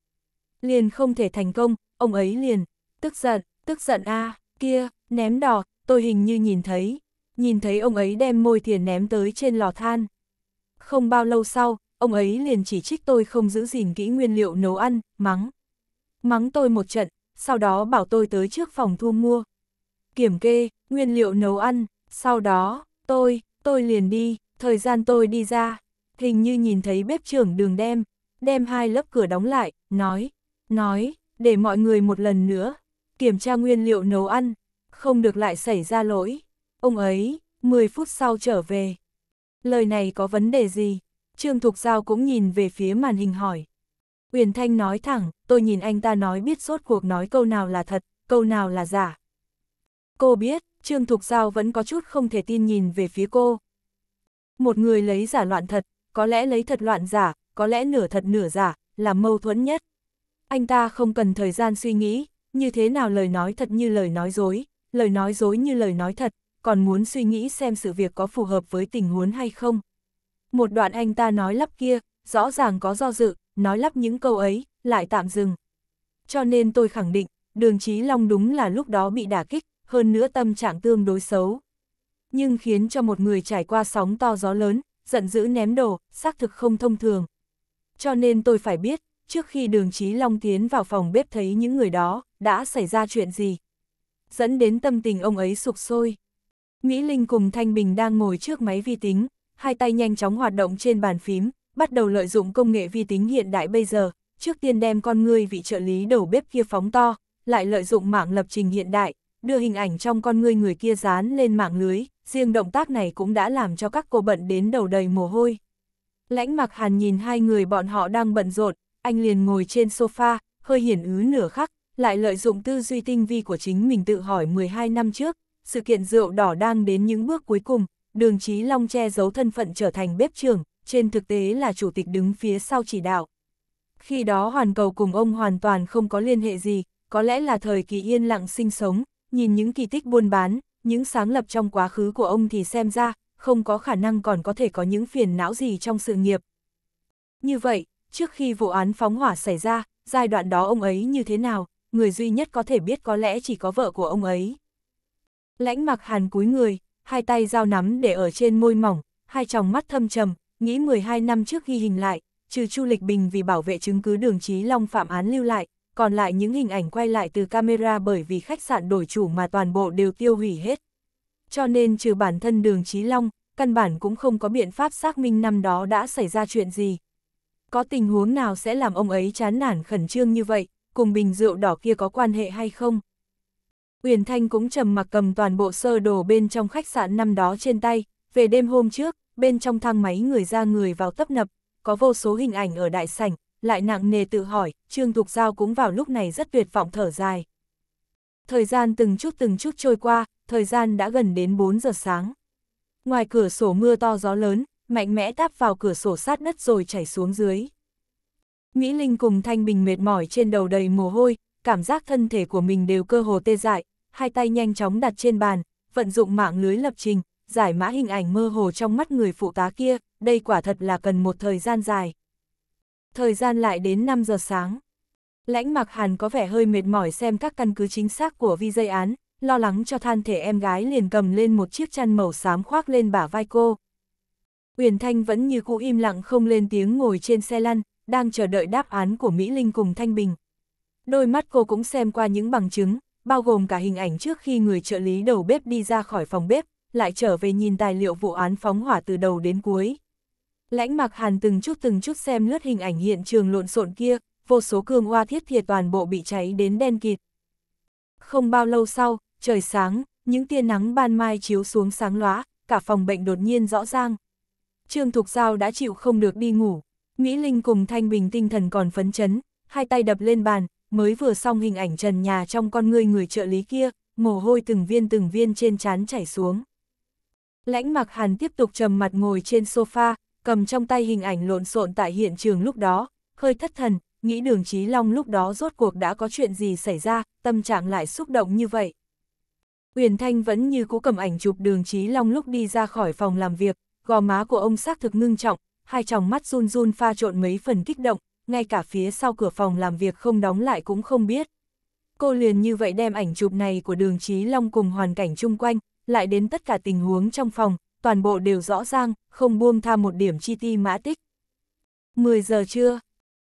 Liền không thể thành công, ông ấy liền, tức giận, tức giận a kia, ném đỏ, tôi hình như nhìn thấy, nhìn thấy ông ấy đem môi thiền ném tới trên lò than. Không bao lâu sau, ông ấy liền chỉ trích tôi không giữ gìn kỹ nguyên liệu nấu ăn, mắng. Mắng tôi một trận, sau đó bảo tôi tới trước phòng thu mua. Kiểm kê, nguyên liệu nấu ăn, sau đó, tôi, tôi liền đi, thời gian tôi đi ra, hình như nhìn thấy bếp trưởng đường đem, đem hai lớp cửa đóng lại, nói, nói, để mọi người một lần nữa, kiểm tra nguyên liệu nấu ăn, không được lại xảy ra lỗi. Ông ấy, 10 phút sau trở về. Lời này có vấn đề gì? Trương Thục Giao cũng nhìn về phía màn hình hỏi. Uyển Thanh nói thẳng, tôi nhìn anh ta nói biết sốt cuộc nói câu nào là thật, câu nào là giả. Cô biết, Trương Thục Giao vẫn có chút không thể tin nhìn về phía cô. Một người lấy giả loạn thật, có lẽ lấy thật loạn giả, có lẽ nửa thật nửa giả, là mâu thuẫn nhất. Anh ta không cần thời gian suy nghĩ, như thế nào lời nói thật như lời nói dối, lời nói dối như lời nói thật, còn muốn suy nghĩ xem sự việc có phù hợp với tình huống hay không. Một đoạn anh ta nói lắp kia, rõ ràng có do dự, nói lắp những câu ấy, lại tạm dừng. Cho nên tôi khẳng định, đường Chí Long đúng là lúc đó bị đả kích, hơn nữa tâm trạng tương đối xấu. Nhưng khiến cho một người trải qua sóng to gió lớn, giận dữ ném đồ, xác thực không thông thường. Cho nên tôi phải biết, trước khi đường Chí Long tiến vào phòng bếp thấy những người đó, đã xảy ra chuyện gì. Dẫn đến tâm tình ông ấy sụp sôi. Mỹ Linh cùng Thanh Bình đang ngồi trước máy vi tính, hai tay nhanh chóng hoạt động trên bàn phím, bắt đầu lợi dụng công nghệ vi tính hiện đại bây giờ, trước tiên đem con người vị trợ lý đầu bếp kia phóng to, lại lợi dụng mạng lập trình hiện đại, đưa hình ảnh trong con ngươi người kia dán lên mạng lưới, riêng động tác này cũng đã làm cho các cô bận đến đầu đầy mồ hôi. Lãnh mặc hàn nhìn hai người bọn họ đang bận rộn, anh liền ngồi trên sofa, hơi hiển ứ nửa khắc, lại lợi dụng tư duy tinh vi của chính mình tự hỏi 12 năm trước, sự kiện rượu đỏ đang đến những bước cuối cùng, đường trí Long che giấu thân phận trở thành bếp trưởng, trên thực tế là chủ tịch đứng phía sau chỉ đạo. Khi đó hoàn cầu cùng ông hoàn toàn không có liên hệ gì, có lẽ là thời kỳ yên lặng sinh sống, nhìn những kỳ tích buôn bán, những sáng lập trong quá khứ của ông thì xem ra, không có khả năng còn có thể có những phiền não gì trong sự nghiệp. Như vậy, trước khi vụ án phóng hỏa xảy ra, giai đoạn đó ông ấy như thế nào, người duy nhất có thể biết có lẽ chỉ có vợ của ông ấy. Lãnh mặc hàn cúi người, hai tay dao nắm để ở trên môi mỏng, hai tròng mắt thâm trầm, nghĩ 12 năm trước ghi hình lại, trừ Chu Lịch Bình vì bảo vệ chứng cứ đường Chí Long phạm án lưu lại, còn lại những hình ảnh quay lại từ camera bởi vì khách sạn đổi chủ mà toàn bộ đều tiêu hủy hết. Cho nên trừ bản thân đường Chí Long, căn bản cũng không có biện pháp xác minh năm đó đã xảy ra chuyện gì. Có tình huống nào sẽ làm ông ấy chán nản khẩn trương như vậy, cùng bình rượu đỏ kia có quan hệ hay không? Uyển Thanh cũng trầm mặc cầm toàn bộ sơ đồ bên trong khách sạn năm đó trên tay, về đêm hôm trước, bên trong thang máy người ra người vào tấp nập, có vô số hình ảnh ở đại sảnh, lại nặng nề tự hỏi, Trương Thục Giao cũng vào lúc này rất tuyệt vọng thở dài. Thời gian từng chút từng chút trôi qua, thời gian đã gần đến 4 giờ sáng. Ngoài cửa sổ mưa to gió lớn, mạnh mẽ táp vào cửa sổ sát đất rồi chảy xuống dưới. Mỹ Linh cùng Thanh Bình mệt mỏi trên đầu đầy mồ hôi, cảm giác thân thể của mình đều cơ hồ tê dại, hai tay nhanh chóng đặt trên bàn, vận dụng mạng lưới lập trình, giải mã hình ảnh mơ hồ trong mắt người phụ tá kia, đây quả thật là cần một thời gian dài. Thời gian lại đến 5 giờ sáng. Lãnh mặc hàn có vẻ hơi mệt mỏi xem các căn cứ chính xác của vi dây án, lo lắng cho than thể em gái liền cầm lên một chiếc chăn màu xám khoác lên bả vai cô. Uyển Thanh vẫn như cũ im lặng không lên tiếng ngồi trên xe lăn, đang chờ đợi đáp án của Mỹ Linh cùng Thanh Bình. Đôi mắt cô cũng xem qua những bằng chứng, bao gồm cả hình ảnh trước khi người trợ lý đầu bếp đi ra khỏi phòng bếp, lại trở về nhìn tài liệu vụ án phóng hỏa từ đầu đến cuối. Lãnh mặc hàn từng chút từng chút xem lướt hình ảnh hiện trường lộn xộn kia, vô số cương hoa thiết thiệt toàn bộ bị cháy đến đen kịt. Không bao lâu sau, trời sáng, những tia nắng ban mai chiếu xuống sáng lóa, cả phòng bệnh đột nhiên rõ ràng. Trương Thục Giao đã chịu không được đi ngủ, Mỹ Linh cùng Thanh Bình tinh thần còn phấn chấn, hai tay đập lên bàn, mới vừa xong hình ảnh trần nhà trong con người người trợ lý kia, mồ hôi từng viên từng viên trên chán chảy xuống. Lãnh mặc hàn tiếp tục trầm mặt ngồi trên sofa, cầm trong tay hình ảnh lộn xộn tại hiện trường lúc đó, hơi thất thần, nghĩ đường Chí Long lúc đó rốt cuộc đã có chuyện gì xảy ra, tâm trạng lại xúc động như vậy. Uyển Thanh vẫn như cũ cầm ảnh chụp đường Chí Long lúc đi ra khỏi phòng làm việc, gò má của ông xác thực ngưng trọng, hai tròng mắt run run pha trộn mấy phần kích động, ngay cả phía sau cửa phòng làm việc không đóng lại cũng không biết. Cô liền như vậy đem ảnh chụp này của đường Chí Long cùng hoàn cảnh chung quanh, lại đến tất cả tình huống trong phòng, toàn bộ đều rõ ràng, không buông tha một điểm chi ti mã tích. 10 giờ trưa,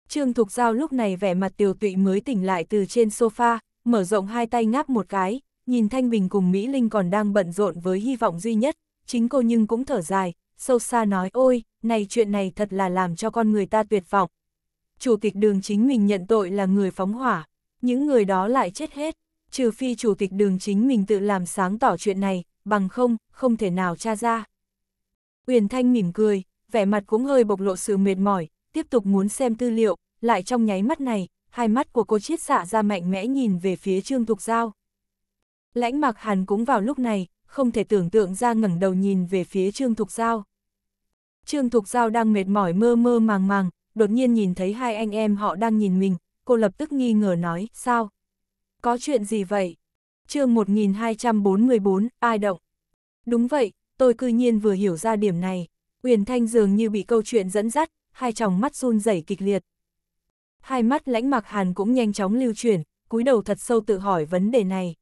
Trương Thục Giao lúc này vẻ mặt tiều tụy mới tỉnh lại từ trên sofa, mở rộng hai tay ngáp một cái, nhìn Thanh Bình cùng Mỹ Linh còn đang bận rộn với hy vọng duy nhất, chính cô nhưng cũng thở dài, sâu xa nói ôi, này chuyện này thật là làm cho con người ta tuyệt vọng. Chủ tịch đường chính mình nhận tội là người phóng hỏa, những người đó lại chết hết, trừ phi chủ tịch đường chính mình tự làm sáng tỏ chuyện này, bằng không, không thể nào tra ra. Uyển Thanh mỉm cười, vẻ mặt cũng hơi bộc lộ sự mệt mỏi, tiếp tục muốn xem tư liệu, lại trong nháy mắt này, hai mắt của cô chiết xạ ra mạnh mẽ nhìn về phía Trương Thục Giao. Lãnh mặc hàn cũng vào lúc này, không thể tưởng tượng ra ngẩng đầu nhìn về phía Trương Thục Giao. Trương Thục Giao đang mệt mỏi mơ mơ màng màng, đột nhiên nhìn thấy hai anh em họ đang nhìn mình, cô lập tức nghi ngờ nói, sao? Có chuyện gì vậy? chương 1244, ai động? Đúng vậy, tôi cư nhiên vừa hiểu ra điểm này. Uyển Thanh dường như bị câu chuyện dẫn dắt, hai tròng mắt run rẩy kịch liệt. Hai mắt lãnh mặc hàn cũng nhanh chóng lưu chuyển, cúi đầu thật sâu tự hỏi vấn đề này.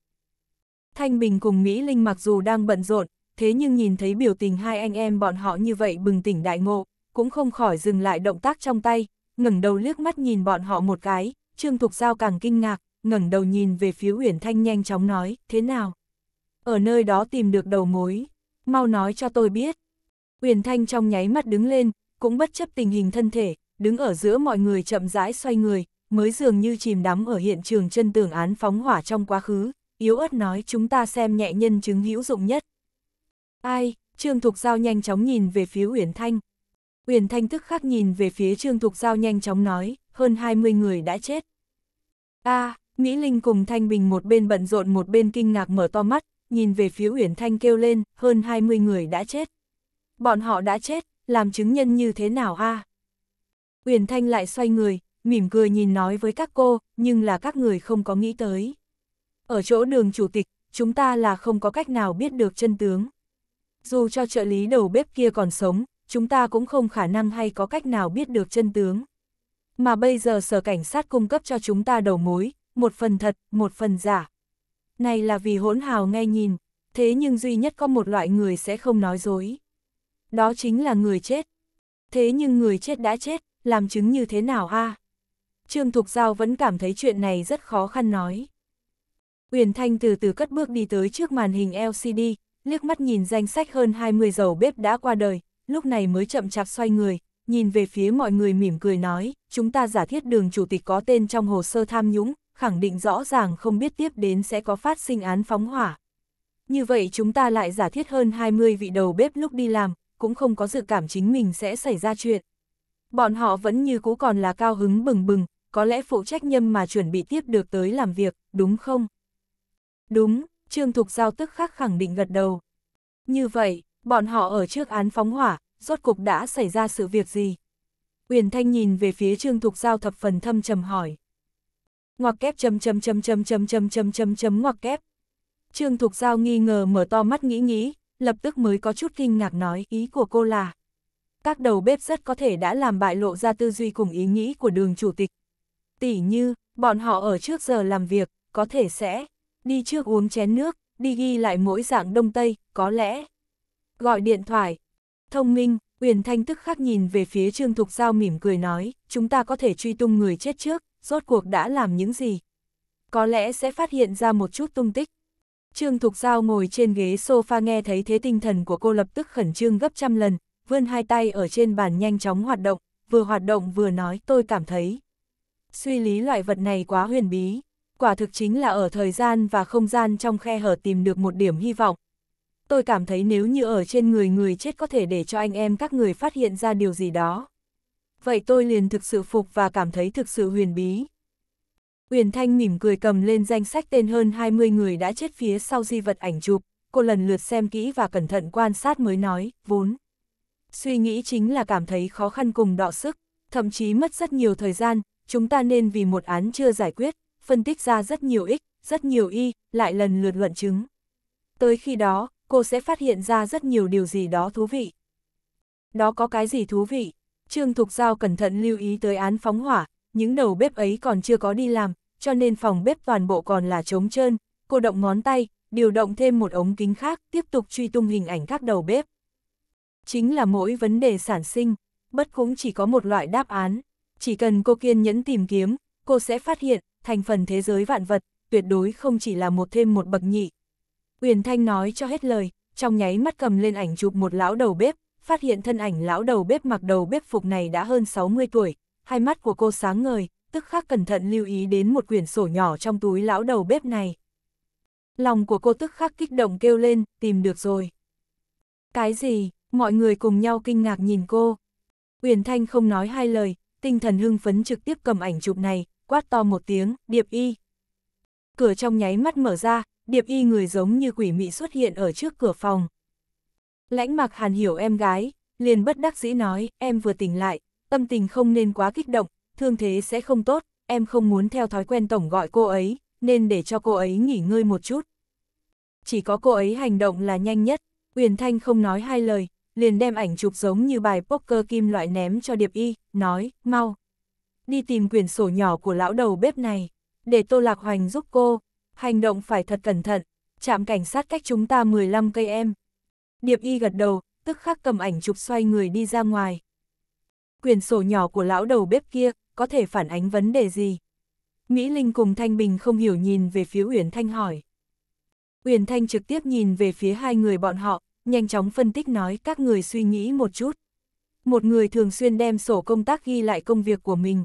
Thanh Bình cùng Mỹ Linh mặc dù đang bận rộn, thế nhưng nhìn thấy biểu tình hai anh em bọn họ như vậy bừng tỉnh đại ngộ, cũng không khỏi dừng lại động tác trong tay, ngẩng đầu liếc mắt nhìn bọn họ một cái, Trương Thục Giao càng kinh ngạc, ngẩng đầu nhìn về phía Uyển Thanh nhanh chóng nói, thế nào? Ở nơi đó tìm được đầu mối, mau nói cho tôi biết. Uyển Thanh trong nháy mắt đứng lên, cũng bất chấp tình hình thân thể, đứng ở giữa mọi người chậm rãi xoay người, mới dường như chìm đắm ở hiện trường chân tường án phóng hỏa trong quá khứ, yếu ớt nói chúng ta xem nhẹ nhân chứng hữu dụng nhất. Ai, Trương Thục Giao nhanh chóng nhìn về phía Uyển Thanh. Uyển Thanh tức khắc nhìn về phía Trương Thục Giao nhanh chóng nói, hơn 20 người đã chết. a à, Mỹ Linh cùng Thanh Bình một bên bận rộn một bên kinh ngạc mở to mắt, nhìn về phía Uyển Thanh kêu lên, hơn 20 người đã chết. Bọn họ đã chết, làm chứng nhân như thế nào a? Uyển Thanh lại xoay người, mỉm cười nhìn nói với các cô, nhưng là các người không có nghĩ tới. Ở chỗ đường chủ tịch, chúng ta là không có cách nào biết được chân tướng. Dù cho trợ lý đầu bếp kia còn sống, chúng ta cũng không khả năng hay có cách nào biết được chân tướng. Mà bây giờ sở cảnh sát cung cấp cho chúng ta đầu mối, một phần thật, một phần giả. Này là vì hỗn hào nghe nhìn, thế nhưng duy nhất có một loại người sẽ không nói dối. Đó chính là người chết. Thế nhưng người chết đã chết, làm chứng như thế nào a? Trương Thục Giao vẫn cảm thấy chuyện này rất khó khăn nói. Uyển Thanh từ từ cất bước đi tới trước màn hình LCD, liếc mắt nhìn danh sách hơn 20 dầu bếp đã qua đời, lúc này mới chậm chạp xoay người, nhìn về phía mọi người mỉm cười nói, chúng ta giả thiết đường chủ tịch có tên trong hồ sơ tham nhũng, khẳng định rõ ràng không biết tiếp đến sẽ có phát sinh án phóng hỏa. Như vậy chúng ta lại giả thiết hơn 20 vị đầu bếp lúc đi làm, cũng không có dự cảm chính mình sẽ xảy ra chuyện. Bọn họ vẫn như cũ còn là cao hứng bừng bừng, có lẽ phụ trách nhâm mà chuẩn bị tiếp được tới làm việc, đúng không? Đúng, Trương Thục Giao tức khắc khẳng định gật đầu. Như vậy, bọn họ ở trước án phóng hỏa, rốt cục đã xảy ra sự việc gì? Uyển Thanh nhìn về phía Trương Thục Giao thập phần thâm trầm hỏi ngoặc kép chấm chấm chấm chấm chấm chấm chấm chấm chấm ngoặc kép. Trương Thục Giao nghi ngờ mở to mắt nghĩ nghĩ, lập tức mới có chút kinh ngạc nói ý của cô là. Các đầu bếp rất có thể đã làm bại lộ ra tư duy cùng ý nghĩ của đường chủ tịch. tỷ như, bọn họ ở trước giờ làm việc, có thể sẽ đi trước uống chén nước, đi ghi lại mỗi dạng Đông Tây, có lẽ. Gọi điện thoại. Thông minh, Uyển Thanh tức khắc nhìn về phía Trương Thục Giao mỉm cười nói, chúng ta có thể truy tung người chết trước, rốt cuộc đã làm những gì. Có lẽ sẽ phát hiện ra một chút tung tích. Trương Thục Giao ngồi trên ghế sofa nghe thấy thế tinh thần của cô lập tức khẩn trương gấp trăm lần, vươn hai tay ở trên bàn nhanh chóng hoạt động, vừa hoạt động vừa nói tôi cảm thấy. Suy lý loại vật này quá huyền bí, quả thực chính là ở thời gian và không gian trong khe hở tìm được một điểm hy vọng. Tôi cảm thấy nếu như ở trên người người chết có thể để cho anh em các người phát hiện ra điều gì đó vậy tôi liền thực sự phục và cảm thấy thực sự huyền bí. Uyển Thanh mỉm cười cầm lên danh sách tên hơn 20 người đã chết phía sau di vật ảnh chụp, cô lần lượt xem kỹ và cẩn thận quan sát mới nói, vốn. Suy nghĩ chính là cảm thấy khó khăn cùng đọ sức, thậm chí mất rất nhiều thời gian, chúng ta nên vì một án chưa giải quyết, phân tích ra rất nhiều ích, rất nhiều y, lại lần lượt luận chứng. Tới khi đó, cô sẽ phát hiện ra rất nhiều điều gì đó thú vị. Đó có cái gì thú vị? Trương Thục Giao cẩn thận lưu ý tới án phóng hỏa, những đầu bếp ấy còn chưa có đi làm, cho nên phòng bếp toàn bộ còn là trống trơn, cô động ngón tay, điều động thêm một ống kính khác, tiếp tục truy tung hình ảnh các đầu bếp. Chính là mỗi vấn đề sản sinh, bất cũng chỉ có một loại đáp án, chỉ cần cô kiên nhẫn tìm kiếm, cô sẽ phát hiện, thành phần thế giới vạn vật, tuyệt đối không chỉ là một thêm một bậc nhị. Uyển Thanh nói cho hết lời, trong nháy mắt cầm lên ảnh chụp một lão đầu bếp, phát hiện thân ảnh lão đầu bếp mặc đầu bếp phục này đã hơn 60 tuổi, hai mắt của cô sáng ngời, tức khắc cẩn thận lưu ý đến một quyển sổ nhỏ trong túi lão đầu bếp này. Lòng của cô tức khắc kích động kêu lên, tìm được rồi. Cái gì, mọi người cùng nhau kinh ngạc nhìn cô. Uyển Thanh không nói hai lời, tinh thần hưng phấn trực tiếp cầm ảnh chụp này, quát to một tiếng, điệp y. Cửa trong nháy mắt mở ra, điệp y người giống như quỷ mị xuất hiện ở trước cửa phòng. Lãnh mặc hàn hiểu em gái, liền bất đắc dĩ nói, em vừa tỉnh lại, tâm tình không nên quá kích động, thương thế sẽ không tốt, em không muốn theo thói quen tổng gọi cô ấy, nên để cho cô ấy nghỉ ngơi một chút. Chỉ có cô ấy hành động là nhanh nhất, Uyển Thanh không nói hai lời, liền đem ảnh chụp giống như bài poker kim loại ném cho Điệp Y, nói, mau. Đi tìm quyển sổ nhỏ của lão đầu bếp này, để Tô Lạc Hoành giúp cô, hành động phải thật cẩn thận, chạm cảnh sát cách chúng ta 15 cây em. Điệp y gật đầu, tức khắc cầm ảnh chụp xoay người đi ra ngoài. Quyển sổ nhỏ của lão đầu bếp kia, có thể phản ánh vấn đề gì? Mỹ Linh cùng Thanh Bình không hiểu nhìn về phía Uyển Thanh hỏi. Uyển Thanh trực tiếp nhìn về phía hai người bọn họ, nhanh chóng phân tích nói các người suy nghĩ một chút. Một người thường xuyên đem sổ công tác ghi lại công việc của mình.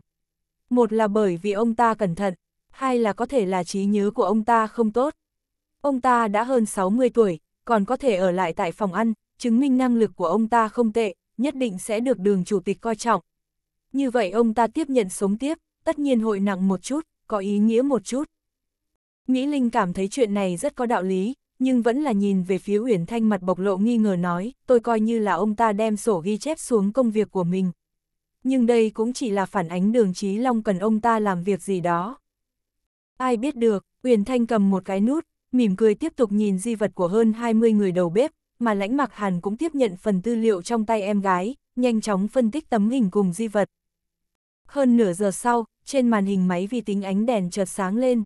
Một là bởi vì ông ta cẩn thận, hai là có thể là trí nhớ của ông ta không tốt. Ông ta đã hơn 60 tuổi, còn có thể ở lại tại phòng ăn, chứng minh năng lực của ông ta không tệ, nhất định sẽ được đường chủ tịch coi trọng. Như vậy ông ta tiếp nhận sống tiếp, tất nhiên hội nặng một chút, có ý nghĩa một chút. Mỹ Linh cảm thấy chuyện này rất có đạo lý, nhưng vẫn là nhìn về phía Uyển Thanh mặt bộc lộ nghi ngờ nói, tôi coi như là ông ta đem sổ ghi chép xuống công việc của mình. Nhưng đây cũng chỉ là phản ánh đường trí Long cần ông ta làm việc gì đó. Ai biết được, Uyển Thanh cầm một cái nút, mỉm cười tiếp tục nhìn di vật của hơn 20 người đầu bếp, mà lãnh mặc hàn cũng tiếp nhận phần tư liệu trong tay em gái, nhanh chóng phân tích tấm hình cùng di vật. Hơn nửa giờ sau, trên màn hình máy vi tính ánh đèn chợt sáng lên.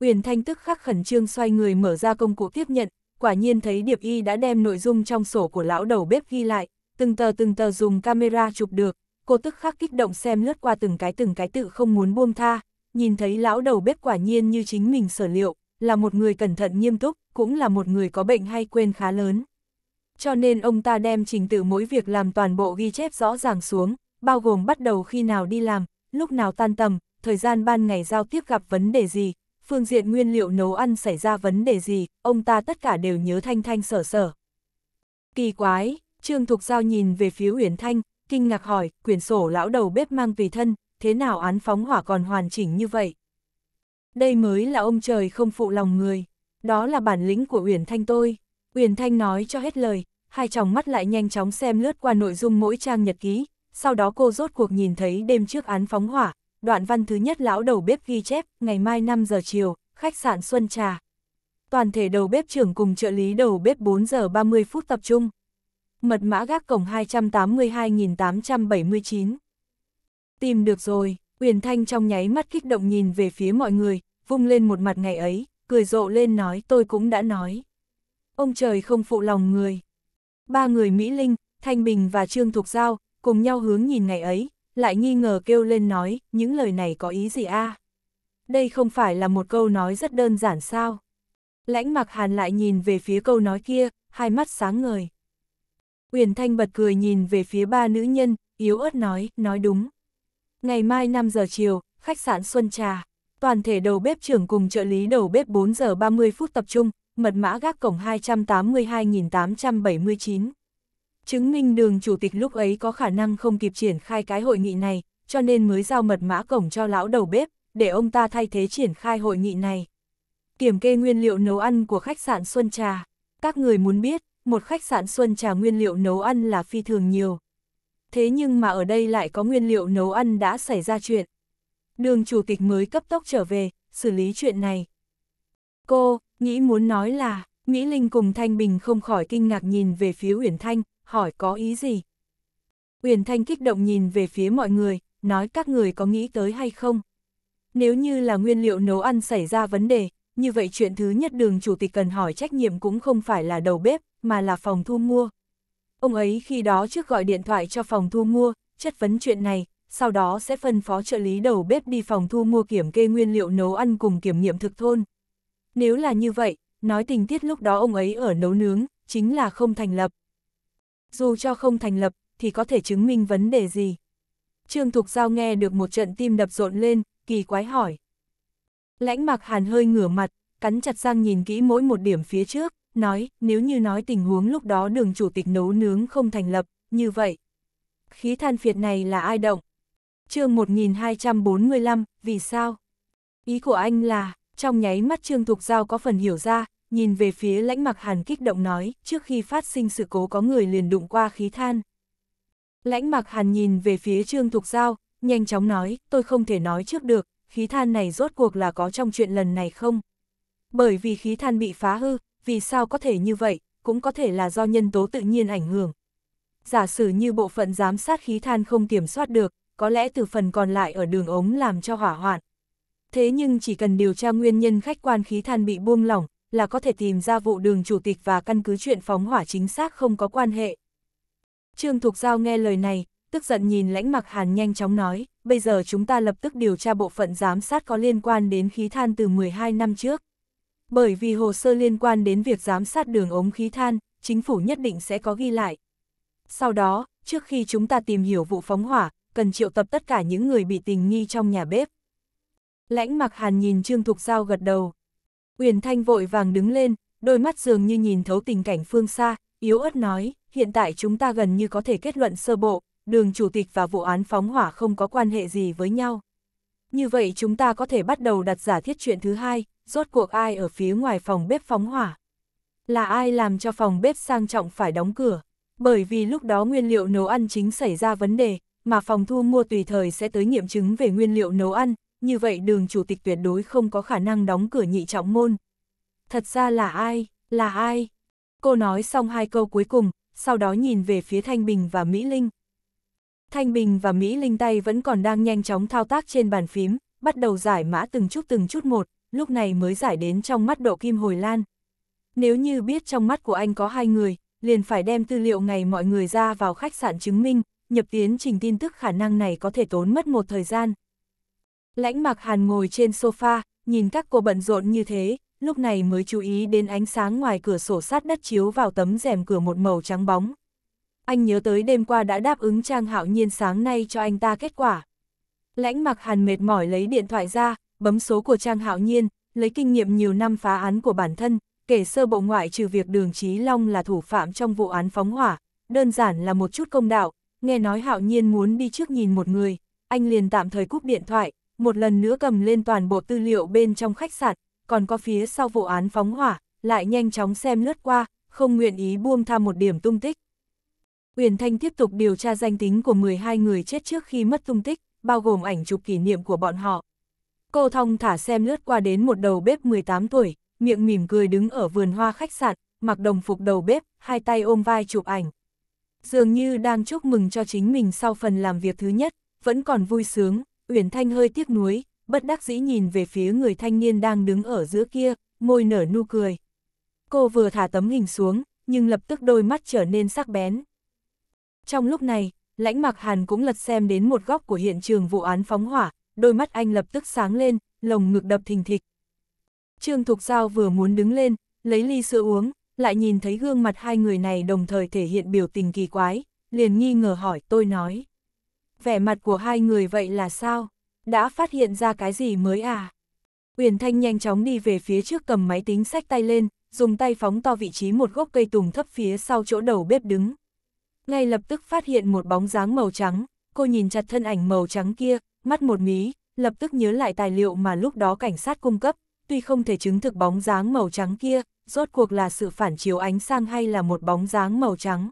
Uyển Thanh tức khắc khẩn trương xoay người mở ra công cụ tiếp nhận, quả nhiên thấy Điệp Y đã đem nội dung trong sổ của lão đầu bếp ghi lại, từng tờ từng tờ dùng camera chụp được, cô tức khắc kích động xem lướt qua từng cái từng cái tự không muốn buông tha, nhìn thấy lão đầu bếp quả nhiên như chính mình sở liệu, là một người cẩn thận nghiêm túc, cũng là một người có bệnh hay quên khá lớn. Cho nên ông ta đem trình tự mỗi việc làm toàn bộ ghi chép rõ ràng xuống, bao gồm bắt đầu khi nào đi làm, lúc nào tan tầm, thời gian ban ngày giao tiếp gặp vấn đề gì, phương diện nguyên liệu nấu ăn xảy ra vấn đề gì, ông ta tất cả đều nhớ thanh thanh sở sở. Kỳ quái, Trương Thục Giao nhìn về phía Uyển Thanh, kinh ngạc hỏi, quyển sổ lão đầu bếp mang tùy thân, thế nào án phóng hỏa còn hoàn chỉnh như vậy? Đây mới là ông trời không phụ lòng người. Đó là bản lĩnh của Uyển Thanh tôi. Uyển Thanh nói cho hết lời, hai tròng mắt lại nhanh chóng xem lướt qua nội dung mỗi trang nhật ký. Sau đó cô rốt cuộc nhìn thấy đêm trước án phóng hỏa, đoạn văn thứ nhất lão đầu bếp ghi chép, ngày mai 5 giờ chiều, khách sạn Xuân Trà. Toàn thể đầu bếp trưởng cùng trợ lý đầu bếp 4 giờ 30 phút tập trung. Mật mã gác cổng 282.879. Tìm được rồi. Uyển Thanh trong nháy mắt kích động nhìn về phía mọi người, vung lên một mặt ngày ấy, cười rộ lên nói tôi cũng đã nói. Ông trời không phụ lòng người. Ba người Mỹ Linh, Thanh Bình và Trương Thục Giao, cùng nhau hướng nhìn ngày ấy, lại nghi ngờ kêu lên nói, những lời này có ý gì a? Đây không phải là một câu nói rất đơn giản sao? Lãnh mặc hàn lại nhìn về phía câu nói kia, hai mắt sáng ngời. Uyển Thanh bật cười nhìn về phía ba nữ nhân, yếu ớt nói, nói đúng. Ngày mai 5 giờ chiều, khách sạn Xuân Trà. Toàn thể đầu bếp trưởng cùng trợ lý đầu bếp 4 giờ 30 phút tập trung, mật mã gác cổng 282.879. Chứng minh đường chủ tịch lúc ấy có khả năng không kịp triển khai cái hội nghị này, cho nên mới giao mật mã cổng cho lão đầu bếp, để ông ta thay thế triển khai hội nghị này. Kiểm kê nguyên liệu nấu ăn của khách sạn Xuân Trà. Các người muốn biết, một khách sạn Xuân Trà nguyên liệu nấu ăn là phi thường nhiều, thế nhưng mà ở đây lại có nguyên liệu nấu ăn đã xảy ra chuyện. Đường chủ tịch mới cấp tốc trở về, xử lý chuyện này. Cô, nghĩ muốn nói là, Mỹ Linh cùng Thanh Bình không khỏi kinh ngạc nhìn về phía Uyển Thanh, hỏi có ý gì. Uyển Thanh kích động nhìn về phía mọi người, nói các người có nghĩ tới hay không. Nếu như là nguyên liệu nấu ăn xảy ra vấn đề, như vậy chuyện thứ nhất đường chủ tịch cần hỏi trách nhiệm cũng không phải là đầu bếp, mà là phòng thu mua. Ông ấy khi đó trước gọi điện thoại cho phòng thu mua, chất vấn chuyện này, sau đó sẽ phân phó trợ lý đầu bếp đi phòng thu mua kiểm kê nguyên liệu nấu ăn cùng kiểm nghiệm thực thôn. Nếu là như vậy, nói tình tiết lúc đó ông ấy ở nấu nướng, chính là không thành lập. Dù cho không thành lập, thì có thể chứng minh vấn đề gì. Trương Thục Giao nghe được một trận tim đập rộn lên, kỳ quái hỏi. Lãnh mặc hàn hơi ngửa mặt, cắn chặt răng nhìn kỹ mỗi một điểm phía trước nói, nếu như nói tình huống lúc đó đường chủ tịch nấu nướng không thành lập, như vậy. Khí than phiệt này là ai động? chương 1245, vì sao? Ý của anh là, trong nháy mắt Trương Thục Giao có phần hiểu ra, nhìn về phía lãnh mặc hàn kích động nói, trước khi phát sinh sự cố có người liền đụng qua khí than. Lãnh mặc hàn nhìn về phía Trương Thục Giao, nhanh chóng nói, tôi không thể nói trước được, khí than này rốt cuộc là có trong chuyện lần này không? Bởi vì khí than bị phá hư, vì sao có thể như vậy, cũng có thể là do nhân tố tự nhiên ảnh hưởng. Giả sử như bộ phận giám sát khí than không kiểm soát được, có lẽ từ phần còn lại ở đường ống làm cho hỏa hoạn. Thế nhưng chỉ cần điều tra nguyên nhân khách quan khí than bị buông lỏng, là có thể tìm ra vụ đường chủ tịch và căn cứ chuyện phóng hỏa chính xác không có quan hệ. Trương Thục Giao nghe lời này, tức giận nhìn lãnh mặc hàn nhanh chóng nói, bây giờ chúng ta lập tức điều tra bộ phận giám sát có liên quan đến khí than từ 12 năm trước. Bởi vì hồ sơ liên quan đến việc giám sát đường ống khí than, chính phủ nhất định sẽ có ghi lại. Sau đó, trước khi chúng ta tìm hiểu vụ phóng hỏa, cần triệu tập tất cả những người bị tình nghi trong nhà bếp. Lãnh mặc hàn nhìn Trương Thục Giao gật đầu. Uyển Thanh vội vàng đứng lên, đôi mắt dường như nhìn thấu tình cảnh phương xa, yếu ớt nói, hiện tại chúng ta gần như có thể kết luận sơ bộ, đường chủ tịch và vụ án phóng hỏa không có quan hệ gì với nhau. Như vậy chúng ta có thể bắt đầu đặt giả thiết chuyện thứ hai, rốt cuộc ai ở phía ngoài phòng bếp phóng hỏa. Là ai làm cho phòng bếp sang trọng phải đóng cửa, bởi vì lúc đó nguyên liệu nấu ăn chính xảy ra vấn đề, mà phòng thu mua tùy thời sẽ tới nghiệm chứng về nguyên liệu nấu ăn, như vậy đường chủ tịch tuyệt đối không có khả năng đóng cửa nhị trọng môn. Thật ra là ai, là ai? Cô nói xong hai câu cuối cùng, sau đó nhìn về phía Thanh Bình và Mỹ Linh. Thanh Bình và Mỹ Linh tay vẫn còn đang nhanh chóng thao tác trên bàn phím, bắt đầu giải mã từng chút từng chút một, lúc này mới giải đến trong mắt độ kim hồi lan. Nếu như biết trong mắt của anh có hai người, liền phải đem tư liệu ngày mọi người ra vào khách sạn chứng minh, nhập tiến trình tin tức khả năng này có thể tốn mất một thời gian. Lãnh mặc hàn ngồi trên sofa, nhìn các cô bận rộn như thế, lúc này mới chú ý đến ánh sáng ngoài cửa sổ sát đất chiếu vào tấm rèm cửa một màu trắng bóng. Anh nhớ tới đêm qua đã đáp ứng Trang Hạo Nhiên sáng nay cho anh ta kết quả. Lãnh mặc hàn mệt mỏi lấy điện thoại ra, bấm số của Trang Hạo Nhiên, lấy kinh nghiệm nhiều năm phá án của bản thân, kể sơ bộ ngoại trừ việc Đường Chí Long là thủ phạm trong vụ án phóng hỏa, đơn giản là một chút công đạo, nghe nói Hạo Nhiên muốn đi trước nhìn một người, anh liền tạm thời cúp điện thoại, một lần nữa cầm lên toàn bộ tư liệu bên trong khách sạn, còn có phía sau vụ án phóng hỏa, lại nhanh chóng xem lướt qua, không nguyện ý buông tha một điểm tung tích. Uyển Thanh tiếp tục điều tra danh tính của 12 người chết trước khi mất tung tích, bao gồm ảnh chụp kỷ niệm của bọn họ, Cô thong thả xem lướt qua đến một đầu bếp 18 tuổi, miệng mỉm cười đứng ở vườn hoa khách sạn, mặc đồng phục đầu bếp, hai tay ôm vai chụp ảnh. Dường như đang chúc mừng cho chính mình sau phần làm việc thứ nhất, vẫn còn vui sướng, Uyển Thanh hơi tiếc nuối, bất đắc dĩ nhìn về phía người thanh niên đang đứng ở giữa kia, môi nở nụ cười. Cô vừa thả tấm hình xuống, nhưng lập tức đôi mắt trở nên sắc bén. Trong lúc này, lãnh mặc hàn cũng lật xem đến một góc của hiện trường vụ án phóng hỏa, đôi mắt anh lập tức sáng lên, lồng ngực đập thình thịch. Trương Thục Giao vừa muốn đứng lên, lấy ly sữa uống, lại nhìn thấy gương mặt hai người này đồng thời thể hiện biểu tình kỳ quái, liền nghi ngờ hỏi tôi nói. Vẻ mặt của hai người vậy là sao? Đã phát hiện ra cái gì mới à? Uyển Thanh nhanh chóng đi về phía trước cầm máy tính sách tay lên, dùng tay phóng to vị trí một gốc cây tùng thấp phía sau chỗ đầu bếp đứng. Ngay lập tức phát hiện một bóng dáng màu trắng, cô nhìn chặt thân ảnh màu trắng kia, mắt một mí, lập tức nhớ lại tài liệu mà lúc đó cảnh sát cung cấp, tuy không thể chứng thực bóng dáng màu trắng kia, rốt cuộc là sự phản chiếu ánh sang hay là một bóng dáng màu trắng.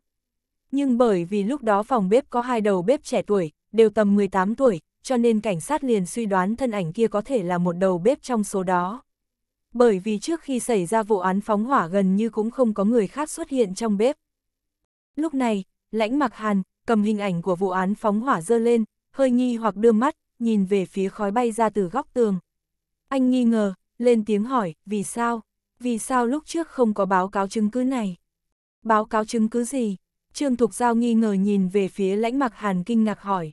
Nhưng bởi vì lúc đó phòng bếp có hai đầu bếp trẻ tuổi, đều tầm 18 tuổi, cho nên cảnh sát liền suy đoán thân ảnh kia có thể là một đầu bếp trong số đó. Bởi vì trước khi xảy ra vụ án phóng hỏa gần như cũng không có người khác xuất hiện trong bếp. Lúc này, lãnh mặc hàn, cầm hình ảnh của vụ án phóng hỏa dơ lên, hơi nghi hoặc đưa mắt, nhìn về phía khói bay ra từ góc tường. Anh nghi ngờ, lên tiếng hỏi, vì sao? Vì sao lúc trước không có báo cáo chứng cứ này? Báo cáo chứng cứ gì? Trương Thục Giao nghi ngờ nhìn về phía lãnh mặc hàn kinh ngạc hỏi.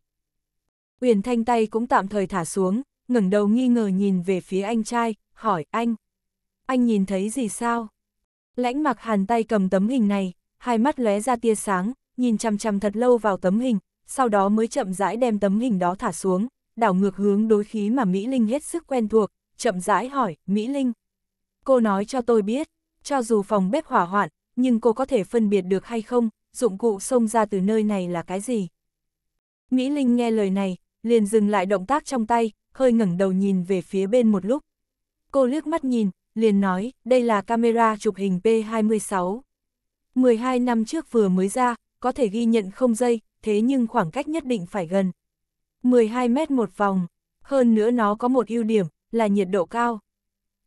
Uyển Thanh tay cũng tạm thời thả xuống, ngẩng đầu nghi ngờ nhìn về phía anh trai, hỏi anh. Anh nhìn thấy gì sao? Lãnh mặc hàn tay cầm tấm hình này, hai mắt lóe ra tia sáng, nhìn chằm chằm thật lâu vào tấm hình, sau đó mới chậm rãi đem tấm hình đó thả xuống, đảo ngược hướng đối khí mà Mỹ Linh hết sức quen thuộc, chậm rãi hỏi, Mỹ Linh. Cô nói cho tôi biết, cho dù phòng bếp hỏa hoạn, nhưng cô có thể phân biệt được hay không, dụng cụ xông ra từ nơi này là cái gì? Mỹ Linh nghe lời này, liền dừng lại động tác trong tay, hơi ngẩng đầu nhìn về phía bên một lúc. Cô liếc mắt nhìn, liền nói, đây là camera chụp hình P26. 12 năm trước vừa mới ra, có thể ghi nhận không giây, thế nhưng khoảng cách nhất định phải gần. 12 mét một vòng, hơn nữa nó có một ưu điểm, là nhiệt độ cao.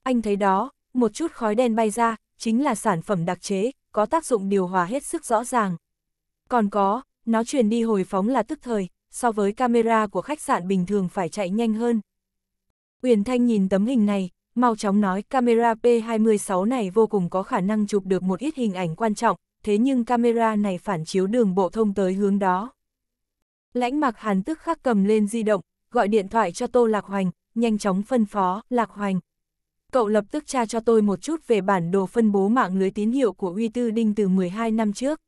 Anh thấy đó, một chút khói đen bay ra, chính là sản phẩm đặc chế, có tác dụng điều hòa hết sức rõ ràng. Còn có, nó truyền đi hồi phóng là tức thời, so với camera của khách sạn bình thường phải chạy nhanh hơn. Uyển Thanh nhìn tấm hình này, mau chóng nói camera P26 này vô cùng có khả năng chụp được một ít hình ảnh quan trọng, thế nhưng camera này phản chiếu đường bộ thông tới hướng đó. Lãnh Mạc Hàn tức khắc cầm lên di động, gọi điện thoại cho Tô Lạc Hoành, nhanh chóng phân phó, Lạc Hoành. Cậu lập tức tra cho tôi một chút về bản đồ phân bố mạng lưới tín hiệu của Uy Tư Đinh từ 12 năm trước.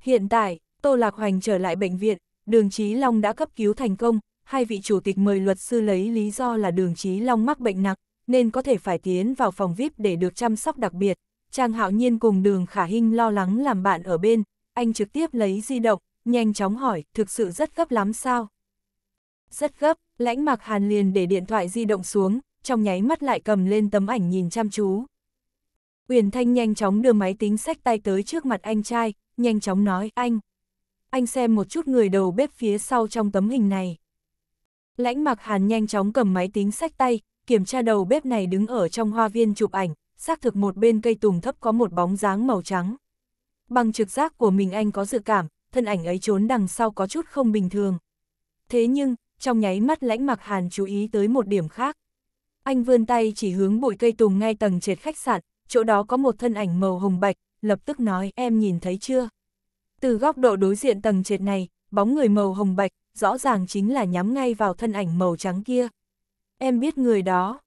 Hiện tại, Tô Lạc Hoành trở lại bệnh viện, Đường Chí Long đã cấp cứu thành công, hai vị chủ tịch mời luật sư lấy lý do là Đường Chí Long mắc bệnh nặng, nên có thể phải tiến vào phòng VIP để được chăm sóc đặc biệt. Trang Hạo Nhiên cùng Đường Khả Hinh lo lắng làm bạn ở bên, anh trực tiếp lấy di động, nhanh chóng hỏi, thực sự rất gấp lắm sao? Rất gấp, lãnh mạc hàn liền để điện thoại di động xuống, trong nháy mắt lại cầm lên tấm ảnh nhìn chăm chú. Uyển Thanh nhanh chóng đưa máy tính sách tay tới trước mặt anh trai, nhanh chóng nói, anh. Anh xem một chút người đầu bếp phía sau trong tấm hình này. Lãnh mạc hàn nhanh chóng cầm máy tính sách tay, kiểm tra đầu bếp này đứng ở trong hoa viên chụp ảnh, xác thực một bên cây tùng thấp có một bóng dáng màu trắng. Bằng trực giác của mình anh có dự cảm, thân ảnh ấy trốn đằng sau có chút không bình thường. Thế nhưng, trong nháy mắt lãnh mặc hàn chú ý tới một điểm khác. Anh vươn tay chỉ hướng bụi cây tùng ngay tầng trệt khách sạn, chỗ đó có một thân ảnh màu hồng bạch, lập tức nói em nhìn thấy chưa? Từ góc độ đối diện tầng trệt này, bóng người màu hồng bạch, rõ ràng chính là nhắm ngay vào thân ảnh màu trắng kia. Em biết người đó.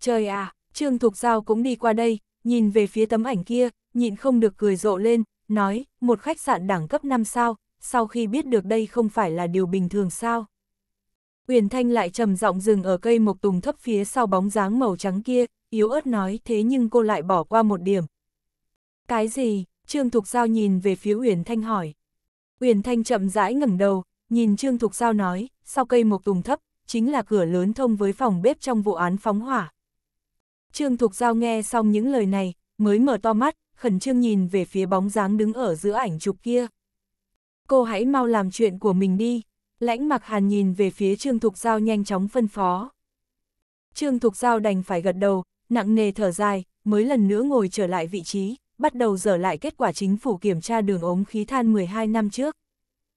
Trời à, Trương Thục Giao cũng đi qua đây, nhìn về phía tấm ảnh kia, nhịn không được cười rộ lên, nói, một khách sạn đẳng cấp 5 sao, sau khi biết được đây không phải là điều bình thường sao. Uyển Thanh lại trầm giọng dừng ở cây mộc tùng thấp phía sau bóng dáng màu trắng kia, yếu ớt nói thế nhưng cô lại bỏ qua một điểm. Cái gì? Trương Thục Giao nhìn về phía Uyển Thanh hỏi. Uyển Thanh chậm rãi ngẩng đầu, nhìn Trương Thục Giao nói, sau cây mộc tùng thấp, chính là cửa lớn thông với phòng bếp trong vụ án phóng hỏa. Trương Thục Giao nghe xong những lời này, mới mở to mắt, khẩn trương nhìn về phía bóng dáng đứng ở giữa ảnh chụp kia. Cô hãy mau làm chuyện của mình đi, lãnh mặc hàn nhìn về phía Trương Thục Giao nhanh chóng phân phó. Trương Thục Giao đành phải gật đầu, nặng nề thở dài, mới lần nữa ngồi trở lại vị trí, bắt đầu dở lại kết quả chính phủ kiểm tra đường ống khí than 12 năm trước.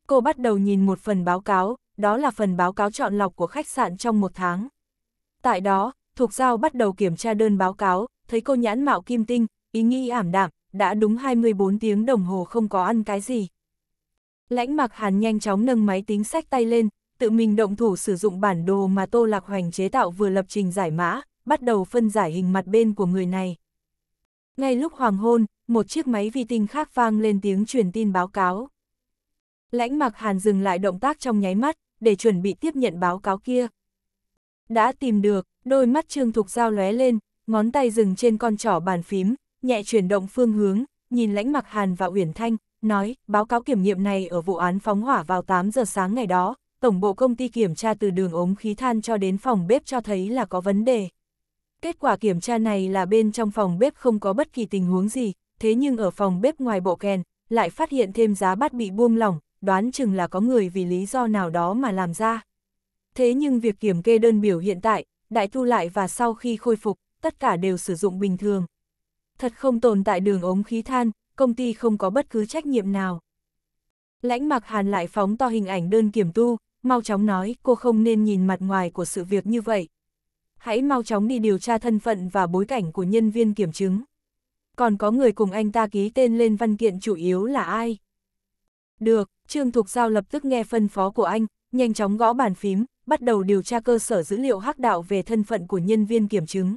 Cô bắt đầu nhìn một phần báo cáo, đó là phần báo cáo chọn lọc của khách sạn trong một tháng. Tại đó, Thục Giao bắt đầu kiểm tra đơn báo cáo, thấy cô nhãn mạo kim tinh, ý nghĩ ảm đạm, đã đúng 24 tiếng đồng hồ không có ăn cái gì. Lãnh mặc hàn nhanh chóng nâng máy tính sách tay lên, tự mình động thủ sử dụng bản đồ mà Tô Lạc Hoành chế tạo vừa lập trình giải mã, bắt đầu phân giải hình mặt bên của người này. Ngay lúc hoàng hôn, một chiếc máy vi tinh khác vang lên tiếng truyền tin báo cáo. Lãnh mặc hàn dừng lại động tác trong nháy mắt, để chuẩn bị tiếp nhận báo cáo kia. Đã tìm được, đôi mắt Trương Thục Giao lóe lên, ngón tay dừng trên con trỏ bàn phím, nhẹ chuyển động phương hướng, nhìn lãnh mặc Hàn và Uyển Thanh, nói, báo cáo kiểm nghiệm này ở vụ án phóng hỏa vào 8 giờ sáng ngày đó, tổng bộ công ty kiểm tra từ đường ống khí than cho đến phòng bếp cho thấy là có vấn đề. Kết quả kiểm tra này là bên trong phòng bếp không có bất kỳ tình huống gì, thế nhưng ở phòng bếp ngoài bộ kèn, lại phát hiện thêm giá bát bị buông lỏng, đoán chừng là có người vì lý do nào đó mà làm ra. Thế nhưng việc kiểm kê đơn biểu hiện tại, đại thu lại và sau khi khôi phục, tất cả đều sử dụng bình thường. Thật không tồn tại đường ống khí than, công ty không có bất cứ trách nhiệm nào. Lãnh mặc hàn lại phóng to hình ảnh đơn kiểm tu, mau chóng nói cô không nên nhìn mặt ngoài của sự việc như vậy. Hãy mau chóng đi điều tra thân phận và bối cảnh của nhân viên kiểm chứng. Còn có người cùng anh ta ký tên lên văn kiện chủ yếu là ai? Được, Trương Thục Giao lập tức nghe phân phó của anh, nhanh chóng gõ bàn phím, bắt đầu điều tra cơ sở dữ liệu hắc đạo về thân phận của nhân viên kiểm chứng.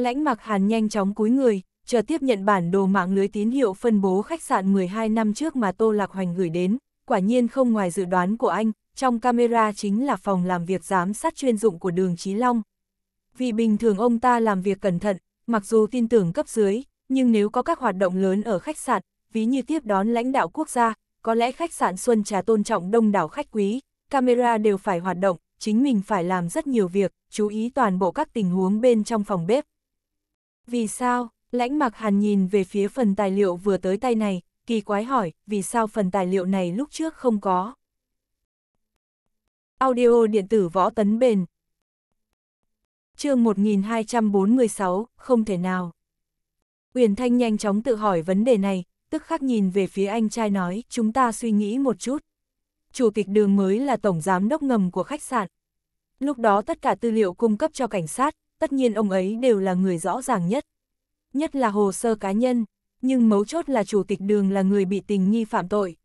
Lãnh mặc hàn nhanh chóng cúi người, chờ tiếp nhận bản đồ mạng lưới tín hiệu phân bố khách sạn 12 năm trước mà Tô Lạc Hoành gửi đến, quả nhiên không ngoài dự đoán của anh, trong camera chính là phòng làm việc giám sát chuyên dụng của đường Chí Long. Vì bình thường ông ta làm việc cẩn thận, mặc dù tin tưởng cấp dưới, nhưng nếu có các hoạt động lớn ở khách sạn, ví như tiếp đón lãnh đạo quốc gia, có lẽ khách sạn Xuân Trà tôn trọng đông đảo khách quý, camera đều phải hoạt động, chính mình phải làm rất nhiều việc, chú ý toàn bộ các tình huống bên trong phòng bếp, vì sao? Lãnh mặc hàn nhìn về phía phần tài liệu vừa tới tay này, kỳ quái hỏi, vì sao phần tài liệu này lúc trước không có? Audio điện tử võ tấn bền chương 1246, không thể nào. Uyển Thanh nhanh chóng tự hỏi vấn đề này, tức khắc nhìn về phía anh trai nói, chúng ta suy nghĩ một chút. Chủ tịch đường mới là tổng giám đốc ngầm của khách sạn. Lúc đó tất cả tư liệu cung cấp cho cảnh sát, tất nhiên ông ấy đều là người rõ ràng nhất. Nhất là hồ sơ cá nhân, nhưng mấu chốt là chủ tịch đường là người bị tình nghi phạm tội.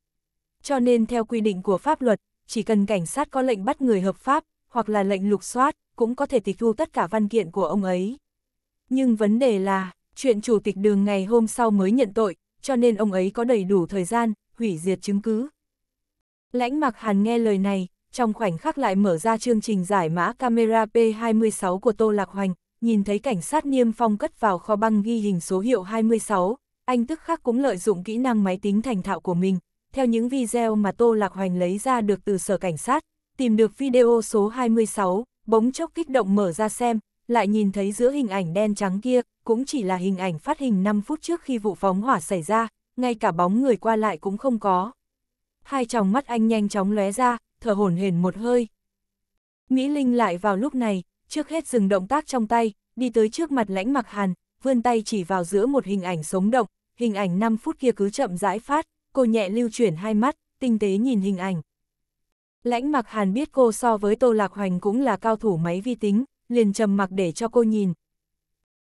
Cho nên theo quy định của pháp luật, chỉ cần cảnh sát có lệnh bắt người hợp pháp, hoặc là lệnh lục soát, cũng có thể tịch thu tất cả văn kiện của ông ấy. Nhưng vấn đề là, chuyện chủ tịch đường ngày hôm sau mới nhận tội, cho nên ông ấy có đầy đủ thời gian, hủy diệt chứng cứ. Lãnh mặc hàn nghe lời này, trong khoảnh khắc lại mở ra chương trình giải mã camera P26 của Tô Lạc Hoành, nhìn thấy cảnh sát niêm phong cất vào kho băng ghi hình số hiệu 26, anh tức khắc cũng lợi dụng kỹ năng máy tính thành thạo của mình, theo những video mà Tô Lạc Hoành lấy ra được từ sở cảnh sát, tìm được video số 26, bỗng chốc kích động mở ra xem, lại nhìn thấy giữa hình ảnh đen trắng kia, cũng chỉ là hình ảnh phát hình 5 phút trước khi vụ phóng hỏa xảy ra, ngay cả bóng người qua lại cũng không có. Hai tròng mắt anh nhanh chóng lóe ra, thở hổn hển một hơi. Mỹ Linh lại vào lúc này, trước hết dừng động tác trong tay, đi tới trước mặt lãnh mặc hàn, vươn tay chỉ vào giữa một hình ảnh sống động, hình ảnh 5 phút kia cứ chậm rãi phát, cô nhẹ lưu chuyển hai mắt, tinh tế nhìn hình ảnh. Lãnh mặc hàn biết cô so với Tô Lạc Hoành cũng là cao thủ máy vi tính, liền trầm mặc để cho cô nhìn.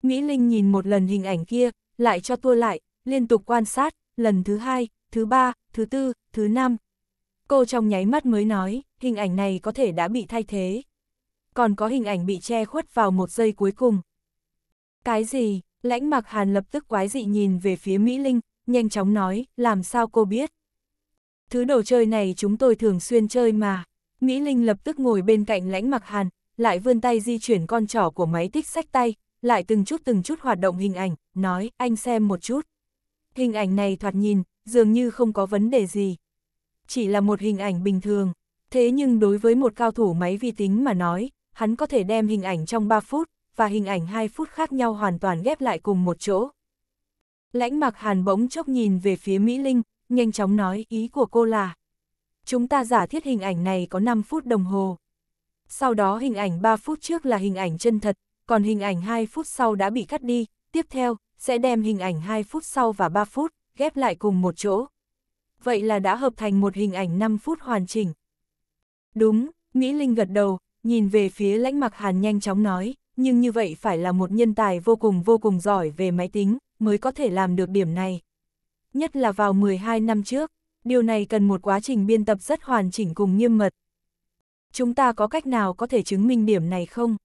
Mỹ Linh nhìn một lần hình ảnh kia, lại cho tua lại, liên tục quan sát, lần thứ hai, thứ ba, thứ tư, thứ năm, Cô trong nháy mắt mới nói, hình ảnh này có thể đã bị thay thế. Còn có hình ảnh bị che khuất vào một giây cuối cùng. Cái gì? Lãnh mặc hàn lập tức quái dị nhìn về phía Mỹ Linh, nhanh chóng nói, làm sao cô biết? Thứ đồ chơi này chúng tôi thường xuyên chơi mà. Mỹ Linh lập tức ngồi bên cạnh lãnh mặc hàn, lại vươn tay di chuyển con trỏ của máy tích sách tay, lại từng chút từng chút hoạt động hình ảnh, nói, anh xem một chút. Hình ảnh này thoạt nhìn, dường như không có vấn đề gì, chỉ là một hình ảnh bình thường. Thế nhưng đối với một cao thủ máy vi tính mà nói, hắn có thể đem hình ảnh trong 3 phút, và hình ảnh 2 phút khác nhau hoàn toàn ghép lại cùng một chỗ. Lãnh mặc hàn bỗng chốc nhìn về phía Mỹ Linh, nhanh chóng nói ý của cô là Chúng ta giả thiết hình ảnh này có 5 phút đồng hồ. Sau đó hình ảnh 3 phút trước là hình ảnh chân thật, còn hình ảnh 2 phút sau đã bị cắt đi, tiếp theo, sẽ đem hình ảnh 2 phút sau và 3 phút, ghép lại cùng một chỗ vậy là đã hợp thành một hình ảnh 5 phút hoàn chỉnh. Đúng, Mỹ Linh gật đầu, nhìn về phía lãnh mặc hàn nhanh chóng nói, nhưng như vậy phải là một nhân tài vô cùng vô cùng giỏi về máy tính, mới có thể làm được điểm này. Nhất là vào 12 năm trước, điều này cần một quá trình biên tập rất hoàn chỉnh cùng nghiêm mật. Chúng ta có cách nào có thể chứng minh điểm này không?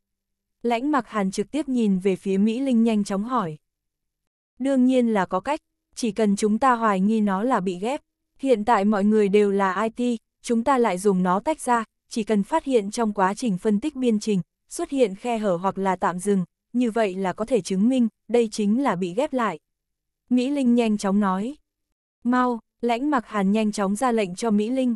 Lãnh mặc hàn trực tiếp nhìn về phía Mỹ Linh nhanh chóng hỏi. Đương nhiên là có cách, chỉ cần chúng ta hoài nghi nó là bị ghép, Hiện tại mọi người đều là IT, chúng ta lại dùng nó tách ra, chỉ cần phát hiện trong quá trình phân tích biên trình, xuất hiện khe hở hoặc là tạm dừng, như vậy là có thể chứng minh, đây chính là bị ghép lại. Mỹ Linh nhanh chóng nói. Mau, lãnh mặc hàn nhanh chóng ra lệnh cho Mỹ Linh.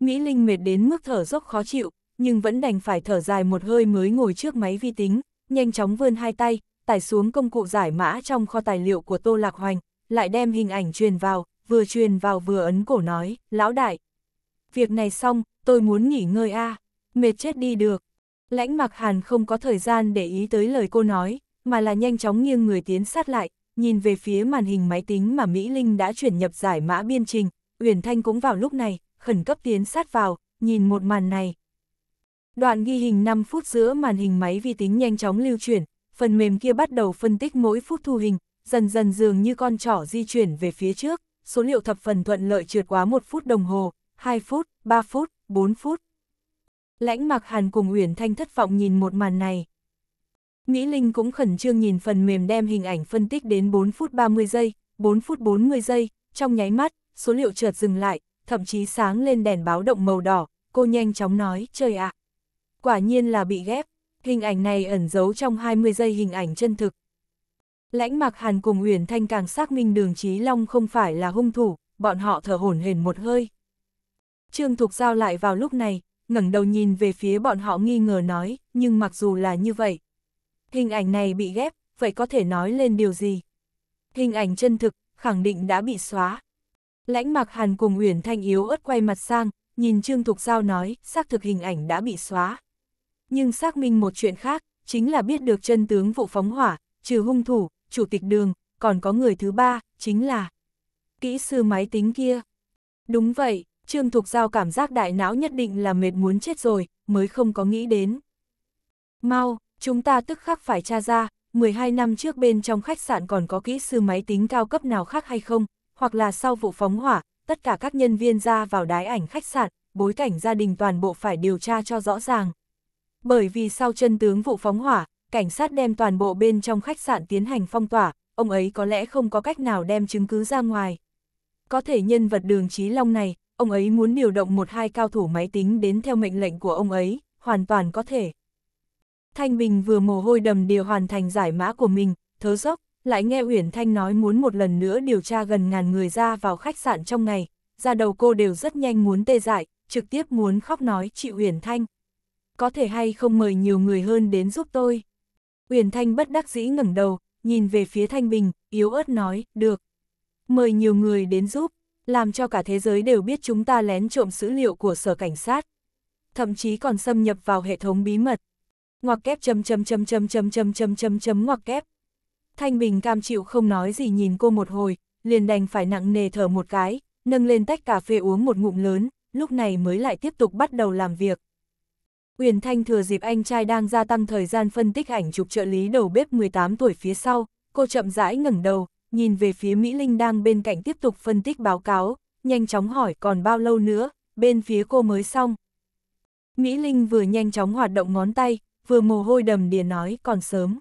Mỹ Linh mệt đến mức thở dốc khó chịu, nhưng vẫn đành phải thở dài một hơi mới ngồi trước máy vi tính, nhanh chóng vươn hai tay, tải xuống công cụ giải mã trong kho tài liệu của Tô Lạc Hoành, lại đem hình ảnh truyền vào, vừa truyền vào vừa ấn cổ nói, lão đại. Việc này xong, tôi muốn nghỉ ngơi a à, mệt chết đi được. Lãnh mặc hàn không có thời gian để ý tới lời cô nói, mà là nhanh chóng nghiêng người tiến sát lại, nhìn về phía màn hình máy tính mà Mỹ Linh đã chuyển nhập giải mã biên trình, Uyển Thanh cũng vào lúc này, khẩn cấp tiến sát vào, nhìn một màn này. Đoạn ghi hình 5 phút giữa màn hình máy vi tính nhanh chóng lưu chuyển, phần mềm kia bắt đầu phân tích mỗi phút thu hình, dần dần dường như con trỏ di chuyển về phía trước, số liệu thập phần thuận lợi trượt quá 1 phút đồng hồ, 2 phút, 3 phút, 4 phút. Lãnh Mạc Hàn cùng Uyển Thanh thất vọng nhìn một màn này. Mỹ Linh cũng khẩn trương nhìn phần mềm đem hình ảnh phân tích đến 4 phút 30 giây, 4 phút 40 giây, trong nháy mắt, số liệu chợt dừng lại, thậm chí sáng lên đèn báo động màu đỏ, cô nhanh chóng nói, trời ạ. quả nhiên là bị ghép, hình ảnh này ẩn giấu trong 20 giây hình ảnh chân thực, Lãnh Mạc Hàn cùng Uyển Thanh càng xác minh đường Chí Long không phải là hung thủ, bọn họ thở hổn hển một hơi. Trương Thục Giao lại vào lúc này, ngẩng đầu nhìn về phía bọn họ nghi ngờ nói, nhưng mặc dù là như vậy. Hình ảnh này bị ghép, vậy có thể nói lên điều gì? Hình ảnh chân thực, khẳng định đã bị xóa. Lãnh Mạc Hàn cùng Uyển Thanh yếu ớt quay mặt sang, nhìn Trương Thục Giao nói, xác thực hình ảnh đã bị xóa. Nhưng xác minh một chuyện khác, chính là biết được chân tướng vụ phóng hỏa, trừ hung thủ, chủ tịch đường, còn có người thứ ba, chính là kỹ sư máy tính kia. Đúng vậy, Trương Thục Giao cảm giác đại não nhất định là mệt muốn chết rồi, mới không có nghĩ đến. Mau, chúng ta tức khắc phải tra ra, 12 năm trước bên trong khách sạn còn có kỹ sư máy tính cao cấp nào khác hay không, hoặc là sau vụ phóng hỏa, tất cả các nhân viên ra vào đái ảnh khách sạn, bối cảnh gia đình toàn bộ phải điều tra cho rõ ràng. Bởi vì sau chân tướng vụ phóng hỏa, cảnh sát đem toàn bộ bên trong khách sạn tiến hành phong tỏa, ông ấy có lẽ không có cách nào đem chứng cứ ra ngoài. Có thể nhân vật đường Chí Long này, ông ấy muốn điều động một hai cao thủ máy tính đến theo mệnh lệnh của ông ấy, hoàn toàn có thể. Thanh Bình vừa mồ hôi đầm điều hoàn thành giải mã của mình, thớ dốc, lại nghe Uyển Thanh nói muốn một lần nữa điều tra gần ngàn người ra vào khách sạn trong ngày, ra đầu cô đều rất nhanh muốn tê dại, trực tiếp muốn khóc nói chị Uyển Thanh. Có thể hay không mời nhiều người hơn đến giúp tôi. Uyển Thanh bất đắc dĩ ngẩng đầu, nhìn về phía Thanh Bình, yếu ớt nói, được. Mời nhiều người đến giúp, làm cho cả thế giới đều biết chúng ta lén trộm dữ liệu của sở cảnh sát. Thậm chí còn xâm nhập vào hệ thống bí mật. Ngoặc kép chấm chấm chấm chấm chấm chấm chấm chấm chấm ngoặc kép. Thanh Bình cam chịu không nói gì nhìn cô một hồi, liền đành phải nặng nề thở một cái, nâng lên tách cà phê uống một ngụm lớn, lúc này mới lại tiếp tục bắt đầu làm việc. Uyển Thanh thừa dịp anh trai đang gia tăng thời gian phân tích ảnh chụp trợ lý đầu bếp 18 tuổi phía sau, cô chậm rãi ngẩng đầu, nhìn về phía Mỹ Linh đang bên cạnh tiếp tục phân tích báo cáo, nhanh chóng hỏi còn bao lâu nữa, bên phía cô mới xong. Mỹ Linh vừa nhanh chóng hoạt động ngón tay, vừa mồ hôi đầm đìa nói còn sớm.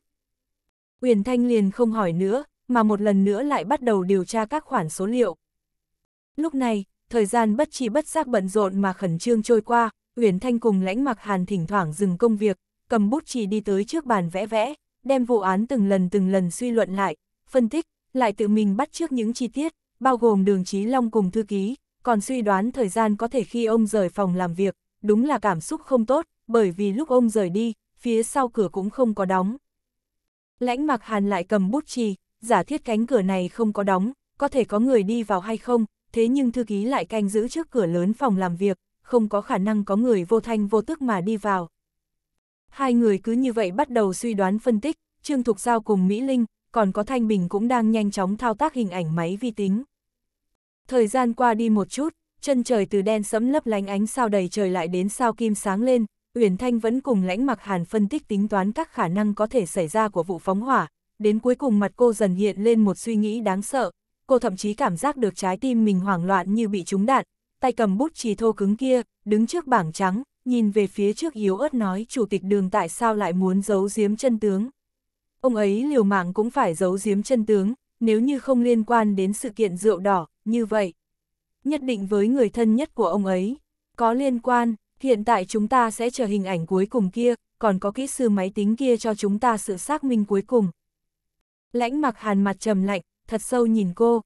Uyển Thanh liền không hỏi nữa, mà một lần nữa lại bắt đầu điều tra các khoản số liệu. Lúc này, thời gian bất chi bất giác bận rộn mà khẩn trương trôi qua, Uyển Thanh cùng lãnh mặc hàn thỉnh thoảng dừng công việc, cầm bút chỉ đi tới trước bàn vẽ vẽ, đem vụ án từng lần từng lần suy luận lại, phân tích, lại tự mình bắt trước những chi tiết, bao gồm đường Chí Long cùng thư ký, còn suy đoán thời gian có thể khi ông rời phòng làm việc, đúng là cảm xúc không tốt, bởi vì lúc ông rời đi, phía sau cửa cũng không có đóng. Lãnh mặc hàn lại cầm bút chì, giả thiết cánh cửa này không có đóng, có thể có người đi vào hay không, thế nhưng thư ký lại canh giữ trước cửa lớn phòng làm việc, không có khả năng có người vô thanh vô tức mà đi vào. Hai người cứ như vậy bắt đầu suy đoán phân tích, Trương Thục Giao cùng Mỹ Linh, còn có Thanh Bình cũng đang nhanh chóng thao tác hình ảnh máy vi tính. Thời gian qua đi một chút, chân trời từ đen sẫm lấp lánh ánh sao đầy trời lại đến sao kim sáng lên, Uyển Thanh vẫn cùng lãnh mặc hàn phân tích tính toán các khả năng có thể xảy ra của vụ phóng hỏa, đến cuối cùng mặt cô dần hiện lên một suy nghĩ đáng sợ, cô thậm chí cảm giác được trái tim mình hoảng loạn như bị trúng đạn, tay cầm bút chì thô cứng kia, đứng trước bảng trắng, nhìn về phía trước yếu ớt nói chủ tịch đường tại sao lại muốn giấu giếm chân tướng. Ông ấy liều mạng cũng phải giấu giếm chân tướng, nếu như không liên quan đến sự kiện rượu đỏ, như vậy. Nhất định với người thân nhất của ông ấy, có liên quan, hiện tại chúng ta sẽ chờ hình ảnh cuối cùng kia, còn có kỹ sư máy tính kia cho chúng ta sự xác minh cuối cùng. Lãnh mặc hàn mặt trầm lạnh, thật sâu nhìn cô.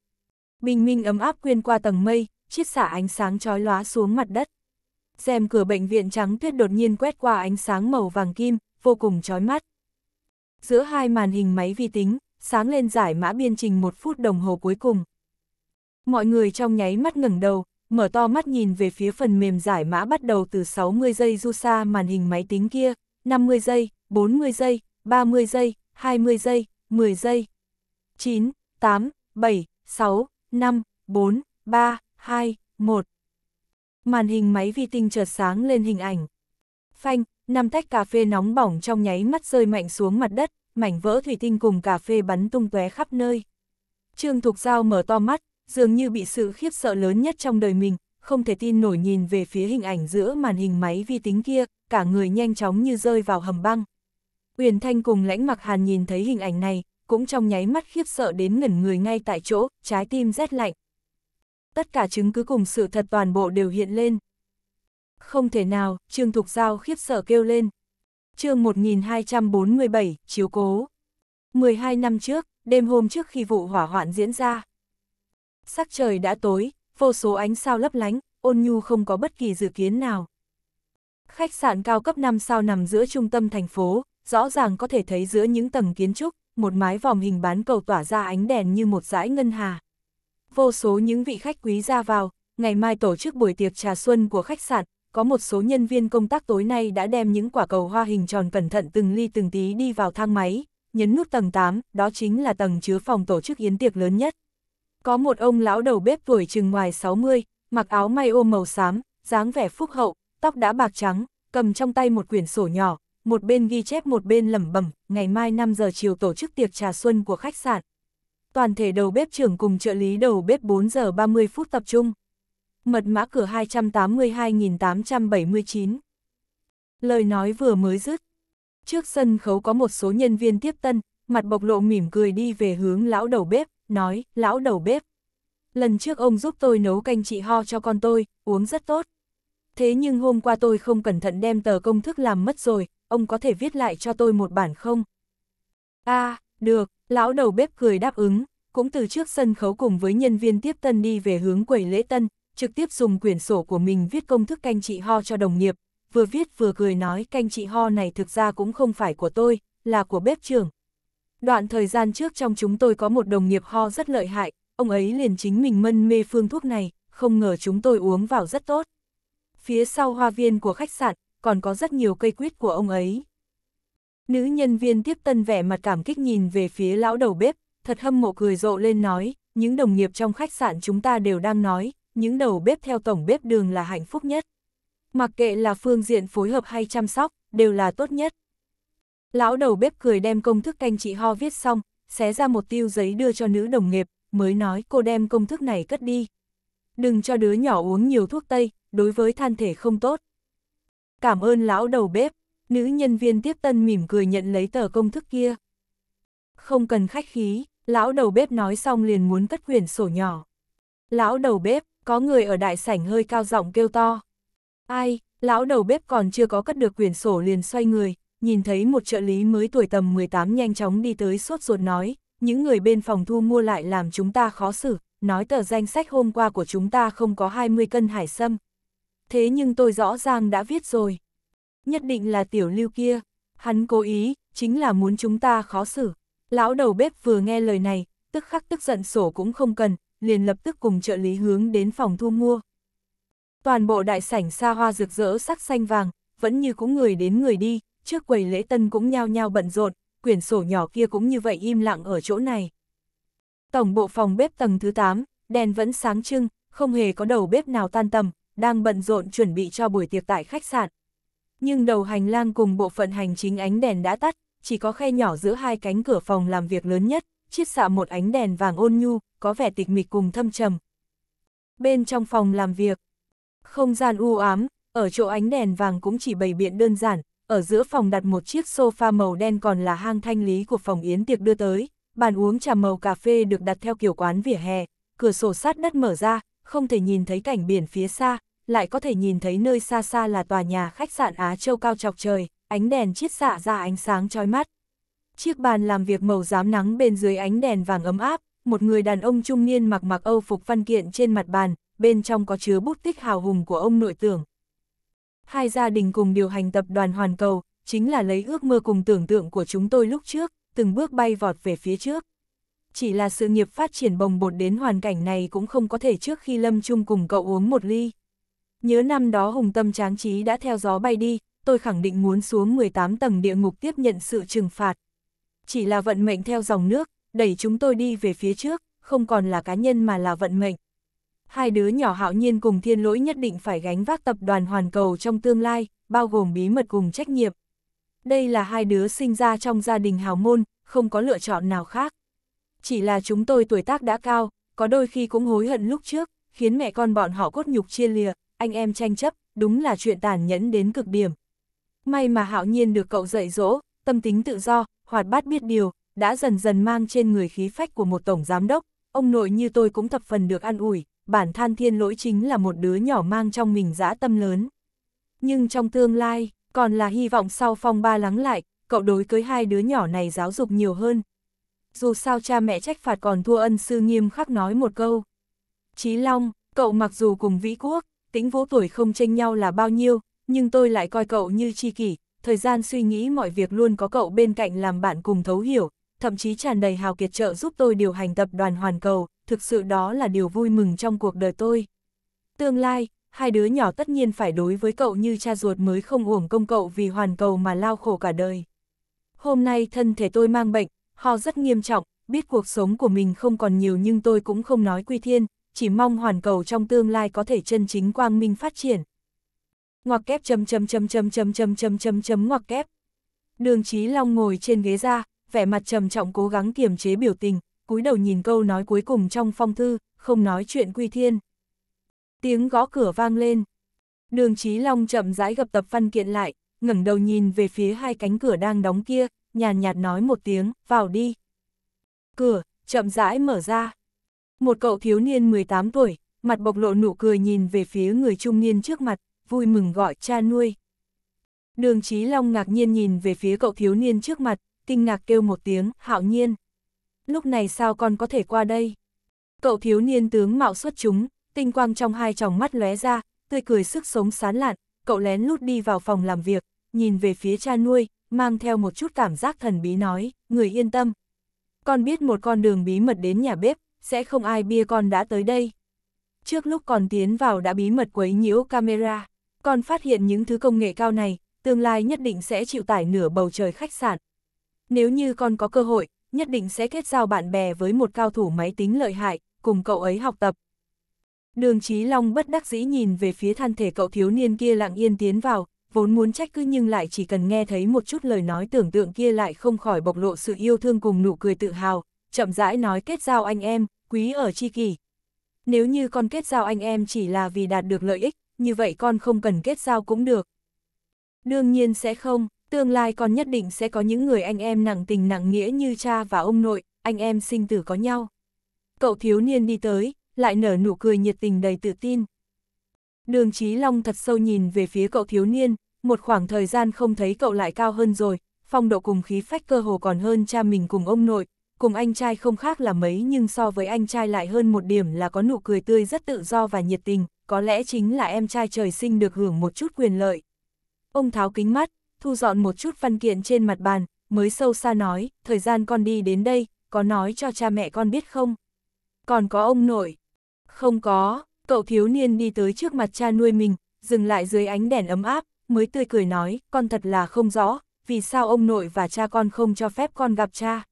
Bình minh ấm áp quyên qua tầng mây, chiết xả ánh sáng chói lóa xuống mặt đất. rèm cửa bệnh viện trắng tuyết đột nhiên quét qua ánh sáng màu vàng kim, vô cùng chói mắt. Giữa hai màn hình máy vi tính, sáng lên giải mã biên trình một phút đồng hồ cuối cùng. Mọi người trong nháy mắt ngẩng đầu, mở to mắt nhìn về phía phần mềm giải mã bắt đầu từ 60 giây du xa màn hình máy tính kia, 50 giây, 40 giây, 30 giây, 20 giây, 10 giây, 9, 8, 7, 6, 5, 4, 3, 2, 1. Màn hình máy vi tinh chợt sáng lên hình ảnh. Phanh, năm tách cà phê nóng bỏng trong nháy mắt rơi mạnh xuống mặt đất, mảnh vỡ thủy tinh cùng cà phê bắn tung tóe khắp nơi. Trương Thục Giao mở to mắt, dường như bị sự khiếp sợ lớn nhất trong đời mình, không thể tin nổi nhìn về phía hình ảnh giữa màn hình máy vi tính kia, cả người nhanh chóng như rơi vào hầm băng. Uyển Thanh cùng lãnh mặc hàn nhìn thấy hình ảnh này, cũng trong nháy mắt khiếp sợ đến ngẩn người ngay tại chỗ, trái tim rét lạnh tất cả chứng cứ cùng sự thật toàn bộ đều hiện lên. Không thể nào, Trương Thục Giao khiếp sợ kêu lên. chương 1247, chiếu cố. 12 năm trước, đêm hôm trước khi vụ hỏa hoạn diễn ra. Sắc trời đã tối, vô số ánh sao lấp lánh, ôn nhu không có bất kỳ dự kiến nào. Khách sạn cao cấp 5 sao nằm giữa trung tâm thành phố, rõ ràng có thể thấy giữa những tầng kiến trúc, một mái vòm hình bán cầu tỏa ra ánh đèn như một dãi ngân hà vô số những vị khách quý ra vào, ngày mai tổ chức buổi tiệc trà xuân của khách sạn, có một số nhân viên công tác tối nay đã đem những quả cầu hoa hình tròn cẩn thận từng ly từng tí đi vào thang máy, nhấn nút tầng 8, đó chính là tầng chứa phòng tổ chức yến tiệc lớn nhất. Có một ông lão đầu bếp tuổi chừng ngoài 60, mặc áo may ô màu xám, dáng vẻ phúc hậu, tóc đã bạc trắng, cầm trong tay một quyển sổ nhỏ, một bên ghi chép một bên lẩm bẩm, ngày mai 5 giờ chiều tổ chức tiệc trà xuân của khách sạn, toàn thể đầu bếp trưởng cùng trợ lý đầu bếp 4 giờ 30 phút tập trung. Mật mã cửa 282.879 Lời nói vừa mới dứt. Trước sân khấu có một số nhân viên tiếp tân, mặt bộc lộ mỉm cười đi về hướng lão đầu bếp, nói, lão đầu bếp. Lần trước ông giúp tôi nấu canh chị ho cho con tôi, uống rất tốt. Thế nhưng hôm qua tôi không cẩn thận đem tờ công thức làm mất rồi, ông có thể viết lại cho tôi một bản không? a à, được, lão đầu bếp cười đáp ứng, cũng từ trước sân khấu cùng với nhân viên tiếp tân đi về hướng quầy lễ tân, trực tiếp dùng quyển sổ của mình viết công thức canh trị ho cho đồng nghiệp, vừa viết vừa cười nói canh trị ho này thực ra cũng không phải của tôi, là của bếp trưởng. Đoạn thời gian trước trong chúng tôi có một đồng nghiệp ho rất lợi hại, ông ấy liền chính mình mân mê phương thuốc này, không ngờ chúng tôi uống vào rất tốt. Phía sau hoa viên của khách sạn, còn có rất nhiều cây quýt của ông ấy. Nữ nhân viên tiếp tân vẻ mặt cảm kích nhìn về phía lão đầu bếp, thật hâm mộ cười rộ lên nói, những đồng nghiệp trong khách sạn chúng ta đều đang nói, những đầu bếp theo tổng bếp đường là hạnh phúc nhất. Mặc kệ là phương diện phối hợp hay chăm sóc, đều là tốt nhất. Lão đầu bếp cười đem công thức canh chị ho viết xong, xé ra một tiêu giấy đưa cho nữ đồng nghiệp, mới nói cô đem công thức này cất đi. Đừng cho đứa nhỏ uống nhiều thuốc tây, đối với than thể không tốt. Cảm ơn lão đầu bếp. Nữ nhân viên tiếp tân mỉm cười nhận lấy tờ công thức kia. Không cần khách khí, lão đầu bếp nói xong liền muốn cất quyển sổ nhỏ. Lão đầu bếp, có người ở đại sảnh hơi cao giọng kêu to. Ai, lão đầu bếp còn chưa có cất được quyển sổ liền xoay người, nhìn thấy một trợ lý mới tuổi tầm 18 nhanh chóng đi tới sốt ruột nói, những người bên phòng thu mua lại làm chúng ta khó xử, nói tờ danh sách hôm qua của chúng ta không có 20 cân hải sâm. Thế nhưng tôi rõ ràng đã viết rồi nhất định là tiểu lưu kia. Hắn cố ý, chính là muốn chúng ta khó xử. Lão đầu bếp vừa nghe lời này, tức khắc tức giận sổ cũng không cần, liền lập tức cùng trợ lý hướng đến phòng thu mua. Toàn bộ đại sảnh xa hoa rực rỡ sắc xanh vàng, vẫn như cũng người đến người đi, trước quầy lễ tân cũng nhao nhao bận rộn, quyển sổ nhỏ kia cũng như vậy im lặng ở chỗ này. Tổng bộ phòng bếp tầng thứ 8, đèn vẫn sáng trưng, không hề có đầu bếp nào tan tầm, đang bận rộn chuẩn bị cho buổi tiệc tại khách sạn nhưng đầu hành lang cùng bộ phận hành chính ánh đèn đã tắt, chỉ có khe nhỏ giữa hai cánh cửa phòng làm việc lớn nhất, chiết xạ một ánh đèn vàng ôn nhu, có vẻ tịch mịch cùng thâm trầm. Bên trong phòng làm việc, không gian u ám, ở chỗ ánh đèn vàng cũng chỉ bày biện đơn giản, ở giữa phòng đặt một chiếc sofa màu đen còn là hang thanh lý của phòng yến tiệc đưa tới, bàn uống trà màu cà phê được đặt theo kiểu quán vỉa hè, cửa sổ sát đất mở ra, không thể nhìn thấy cảnh biển phía xa, lại có thể nhìn thấy nơi xa xa là tòa nhà khách sạn Á Châu cao chọc trời, ánh đèn chiết xạ ra ánh sáng chói mắt. Chiếc bàn làm việc màu giám nắng bên dưới ánh đèn vàng ấm áp, một người đàn ông trung niên mặc mặc Âu phục văn kiện trên mặt bàn, bên trong có chứa bút tích hào hùng của ông nội tưởng. Hai gia đình cùng điều hành tập đoàn Hoàn Cầu, chính là lấy ước mơ cùng tưởng tượng của chúng tôi lúc trước, từng bước bay vọt về phía trước. Chỉ là sự nghiệp phát triển bồng bột đến hoàn cảnh này cũng không có thể trước khi Lâm Trung cùng cậu uống một ly. Nhớ năm đó hùng tâm tráng trí đã theo gió bay đi, tôi khẳng định muốn xuống 18 tầng địa ngục tiếp nhận sự trừng phạt. Chỉ là vận mệnh theo dòng nước, đẩy chúng tôi đi về phía trước, không còn là cá nhân mà là vận mệnh. Hai đứa nhỏ hạo nhiên cùng thiên lỗi nhất định phải gánh vác tập đoàn hoàn cầu trong tương lai, bao gồm bí mật cùng trách nhiệm. Đây là hai đứa sinh ra trong gia đình hào môn, không có lựa chọn nào khác. Chỉ là chúng tôi tuổi tác đã cao, có đôi khi cũng hối hận lúc trước, khiến mẹ con bọn họ cốt nhục chia lìa, anh em tranh chấp, đúng là chuyện tàn nhẫn đến cực điểm. May mà hạo nhiên được cậu dạy dỗ, tâm tính tự do, hoạt bát biết điều, đã dần dần mang trên người khí phách của một tổng giám đốc, ông nội như tôi cũng thập phần được an ủi, bản than thiên lỗi chính là một đứa nhỏ mang trong mình dã tâm lớn. Nhưng trong tương lai, còn là hy vọng sau phong ba lắng lại, cậu đối cưới hai đứa nhỏ này giáo dục nhiều hơn. Dù sao cha mẹ trách phạt còn thua ân sư nghiêm khắc nói một câu. Chí Long, cậu mặc dù cùng Vĩ Quốc, tính vũ tuổi không tranh nhau là bao nhiêu, nhưng tôi lại coi cậu như tri kỷ, thời gian suy nghĩ mọi việc luôn có cậu bên cạnh làm bạn cùng thấu hiểu, thậm chí tràn đầy hào kiệt trợ giúp tôi điều hành tập đoàn hoàn cầu, thực sự đó là điều vui mừng trong cuộc đời tôi. Tương lai, hai đứa nhỏ tất nhiên phải đối với cậu như cha ruột mới không uổng công cậu vì hoàn cầu mà lao khổ cả đời. Hôm nay thân thể tôi mang bệnh, ho rất nghiêm trọng, biết cuộc sống của mình không còn nhiều nhưng tôi cũng không nói quy thiên, chỉ mong hoàn cầu trong tương lai có thể chân chính quang minh phát triển. Ngoặc kép chấm chấm chấm chấm chấm chấm chấm chấm chấm ngoặc kép. Đường Chí Long ngồi trên ghế ra, vẻ mặt trầm trọng cố gắng kiềm chế biểu tình, cúi đầu nhìn câu nói cuối cùng trong phong thư, không nói chuyện quy thiên. Tiếng gõ cửa vang lên. Đường Chí Long chậm rãi gập tập văn kiện lại, ngẩng đầu nhìn về phía hai cánh cửa đang đóng kia, nhàn nhạt nói một tiếng, vào đi. Cửa, chậm rãi mở ra. Một cậu thiếu niên 18 tuổi, mặt bộc lộ nụ cười nhìn về phía người trung niên trước mặt, vui mừng gọi cha nuôi. Đường Chí Long ngạc nhiên nhìn về phía cậu thiếu niên trước mặt, kinh ngạc kêu một tiếng, hạo nhiên. Lúc này sao con có thể qua đây? Cậu thiếu niên tướng mạo xuất chúng, tinh quang trong hai tròng mắt lóe ra, tươi cười sức sống sán lạn, cậu lén lút đi vào phòng làm việc, nhìn về phía cha nuôi, mang theo một chút cảm giác thần bí nói, người yên tâm. Con biết một con đường bí mật đến nhà bếp, sẽ không ai bia con đã tới đây. Trước lúc còn tiến vào đã bí mật quấy nhiễu camera, còn phát hiện những thứ công nghệ cao này, tương lai nhất định sẽ chịu tải nửa bầu trời khách sạn. Nếu như con có cơ hội, nhất định sẽ kết giao bạn bè với một cao thủ máy tính lợi hại, cùng cậu ấy học tập. Đường Chí Long bất đắc dĩ nhìn về phía thân thể cậu thiếu niên kia lặng yên tiến vào, vốn muốn trách cứ nhưng lại chỉ cần nghe thấy một chút lời nói tưởng tượng kia lại không khỏi bộc lộ sự yêu thương cùng nụ cười tự hào, chậm rãi nói kết giao anh em, quý ở chi kỳ Nếu như con kết giao anh em chỉ là vì đạt được lợi ích, như vậy con không cần kết giao cũng được. Đương nhiên sẽ không, tương lai con nhất định sẽ có những người anh em nặng tình nặng nghĩa như cha và ông nội, anh em sinh tử có nhau. Cậu thiếu niên đi tới, lại nở nụ cười nhiệt tình đầy tự tin. Đường Chí Long thật sâu nhìn về phía cậu thiếu niên, một khoảng thời gian không thấy cậu lại cao hơn rồi, phong độ cùng khí phách cơ hồ còn hơn cha mình cùng ông nội, cùng anh trai không khác là mấy nhưng so với anh trai lại hơn một điểm là có nụ cười tươi rất tự do và nhiệt tình, có lẽ chính là em trai trời sinh được hưởng một chút quyền lợi. Ông tháo kính mắt, thu dọn một chút văn kiện trên mặt bàn, mới sâu xa nói, thời gian con đi đến đây, có nói cho cha mẹ con biết không? Còn có ông nội? Không có, cậu thiếu niên đi tới trước mặt cha nuôi mình, dừng lại dưới ánh đèn ấm áp, mới tươi cười nói, con thật là không rõ, vì sao ông nội và cha con không cho phép con gặp cha?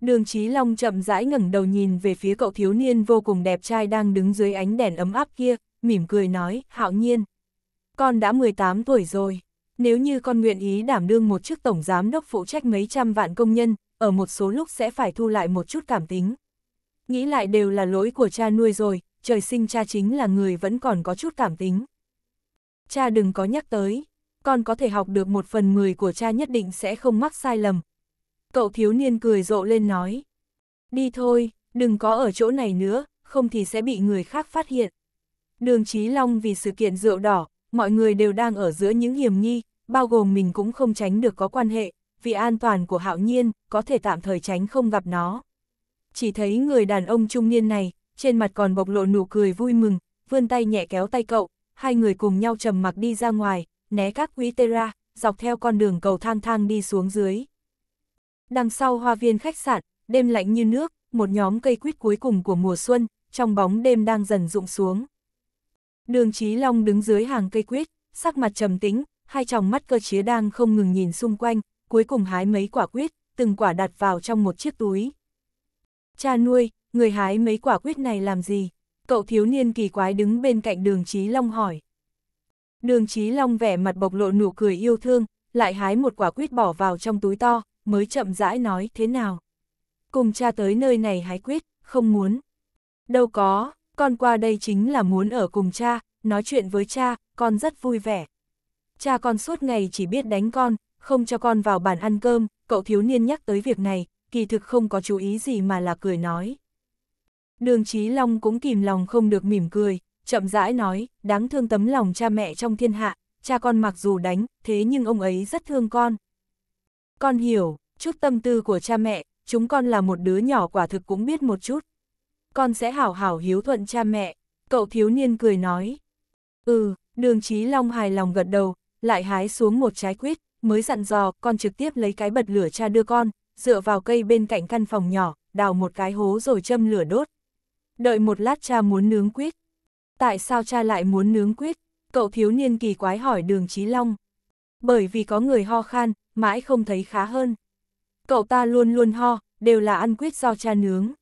Đường Chí Long chậm rãi ngẩng đầu nhìn về phía cậu thiếu niên vô cùng đẹp trai đang đứng dưới ánh đèn ấm áp kia, mỉm cười nói, hạo nhiên. Con đã 18 tuổi rồi, nếu như con nguyện ý đảm đương một chức tổng giám đốc phụ trách mấy trăm vạn công nhân, ở một số lúc sẽ phải thu lại một chút cảm tính. Nghĩ lại đều là lỗi của cha nuôi rồi, trời sinh cha chính là người vẫn còn có chút cảm tính. Cha đừng có nhắc tới, con có thể học được một phần mười của cha nhất định sẽ không mắc sai lầm, Cậu thiếu niên cười rộ lên nói. Đi thôi, đừng có ở chỗ này nữa, không thì sẽ bị người khác phát hiện. Đường Chí Long vì sự kiện rượu đỏ, mọi người đều đang ở giữa những hiểm nghi, bao gồm mình cũng không tránh được có quan hệ, vì an toàn của hạo nhiên, có thể tạm thời tránh không gặp nó. Chỉ thấy người đàn ông trung niên này, trên mặt còn bộc lộ nụ cười vui mừng, vươn tay nhẹ kéo tay cậu, hai người cùng nhau trầm mặc đi ra ngoài, né các quý tê ra, dọc theo con đường cầu thang thang đi xuống dưới. Đằng sau hoa viên khách sạn, đêm lạnh như nước, một nhóm cây quýt cuối cùng của mùa xuân, trong bóng đêm đang dần rụng xuống. Đường Chí Long đứng dưới hàng cây quýt, sắc mặt trầm tĩnh, hai tròng mắt cơ chế đang không ngừng nhìn xung quanh, cuối cùng hái mấy quả quýt, từng quả đặt vào trong một chiếc túi. Cha nuôi, người hái mấy quả quýt này làm gì? Cậu thiếu niên kỳ quái đứng bên cạnh đường Chí Long hỏi. Đường Chí Long vẻ mặt bộc lộ nụ cười yêu thương, lại hái một quả quýt bỏ vào trong túi to, mới chậm rãi nói thế nào. Cùng cha tới nơi này hái quyết, không muốn. Đâu có, con qua đây chính là muốn ở cùng cha, nói chuyện với cha, con rất vui vẻ. Cha con suốt ngày chỉ biết đánh con, không cho con vào bàn ăn cơm, cậu thiếu niên nhắc tới việc này, kỳ thực không có chú ý gì mà là cười nói. Đường Chí Long cũng kìm lòng không được mỉm cười, chậm rãi nói, đáng thương tấm lòng cha mẹ trong thiên hạ, cha con mặc dù đánh, thế nhưng ông ấy rất thương con. Con hiểu, chút tâm tư của cha mẹ, chúng con là một đứa nhỏ quả thực cũng biết một chút. Con sẽ hảo hảo hiếu thuận cha mẹ, cậu thiếu niên cười nói. Ừ, đường trí long hài lòng gật đầu, lại hái xuống một trái quýt, mới dặn dò con trực tiếp lấy cái bật lửa cha đưa con, dựa vào cây bên cạnh căn phòng nhỏ, đào một cái hố rồi châm lửa đốt. Đợi một lát cha muốn nướng quýt. Tại sao cha lại muốn nướng quýt? Cậu thiếu niên kỳ quái hỏi đường Trí Long. Bởi vì có người ho khan, mãi không thấy khá hơn. Cậu ta luôn luôn ho, đều là ăn quýt do cha nướng.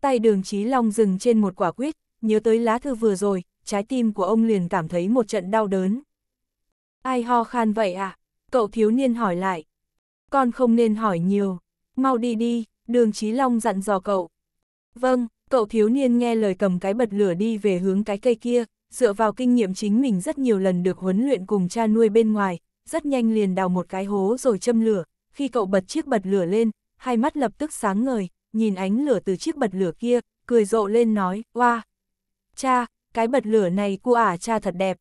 Tay đường Chí Long dừng trên một quả quýt, nhớ tới lá thư vừa rồi, trái tim của ông liền cảm thấy một trận đau đớn. Ai ho khan vậy à? Cậu thiếu niên hỏi lại. Con không nên hỏi nhiều. Mau đi đi, đường Chí Long dặn dò cậu. Vâng, cậu thiếu niên nghe lời cầm cái bật lửa đi về hướng cái cây kia, dựa vào kinh nghiệm chính mình rất nhiều lần được huấn luyện cùng cha nuôi bên ngoài, rất nhanh liền đào một cái hố rồi châm lửa, khi cậu bật chiếc bật lửa lên, hai mắt lập tức sáng ngời, nhìn ánh lửa từ chiếc bật lửa kia, cười rộ lên nói, oa, wow. cha, cái bật lửa này của ả cha thật đẹp.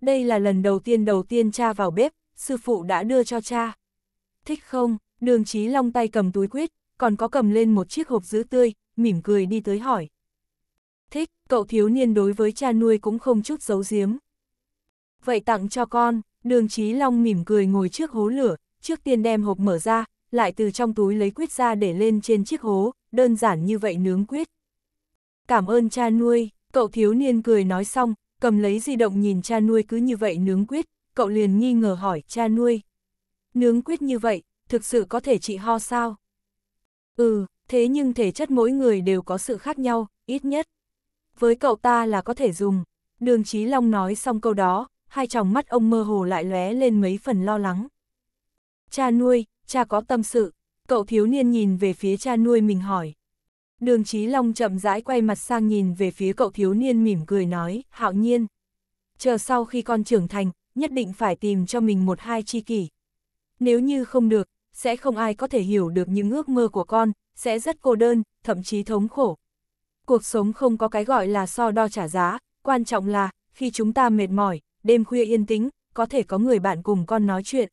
Đây là lần đầu tiên đầu tiên cha vào bếp, sư phụ đã đưa cho cha. Thích không, đường trí long tay cầm túi quyết, còn có cầm lên một chiếc hộp giữ tươi, mỉm cười đi tới hỏi. Thích, cậu thiếu niên đối với cha nuôi cũng không chút giấu giếm. Vậy tặng cho con. Đường Chí Long mỉm cười ngồi trước hố lửa, trước tiên đem hộp mở ra, lại từ trong túi lấy quyết ra để lên trên chiếc hố, đơn giản như vậy nướng quyết. Cảm ơn cha nuôi, cậu thiếu niên cười nói xong, cầm lấy di động nhìn cha nuôi cứ như vậy nướng quyết, cậu liền nghi ngờ hỏi cha nuôi. Nướng quyết như vậy, thực sự có thể trị ho sao? Ừ, thế nhưng thể chất mỗi người đều có sự khác nhau, ít nhất. Với cậu ta là có thể dùng. Đường Chí Long nói xong câu đó, hai tròng mắt ông mơ hồ lại lóe lên mấy phần lo lắng. Cha nuôi, cha có tâm sự, cậu thiếu niên nhìn về phía cha nuôi mình hỏi. Đường Chí Long chậm rãi quay mặt sang nhìn về phía cậu thiếu niên mỉm cười nói, hạo nhiên. Chờ sau khi con trưởng thành, nhất định phải tìm cho mình một hai chi kỷ. Nếu như không được, sẽ không ai có thể hiểu được những ước mơ của con, sẽ rất cô đơn, thậm chí thống khổ. Cuộc sống không có cái gọi là so đo trả giá, quan trọng là, khi chúng ta mệt mỏi, đêm khuya yên tĩnh, có thể có người bạn cùng con nói chuyện.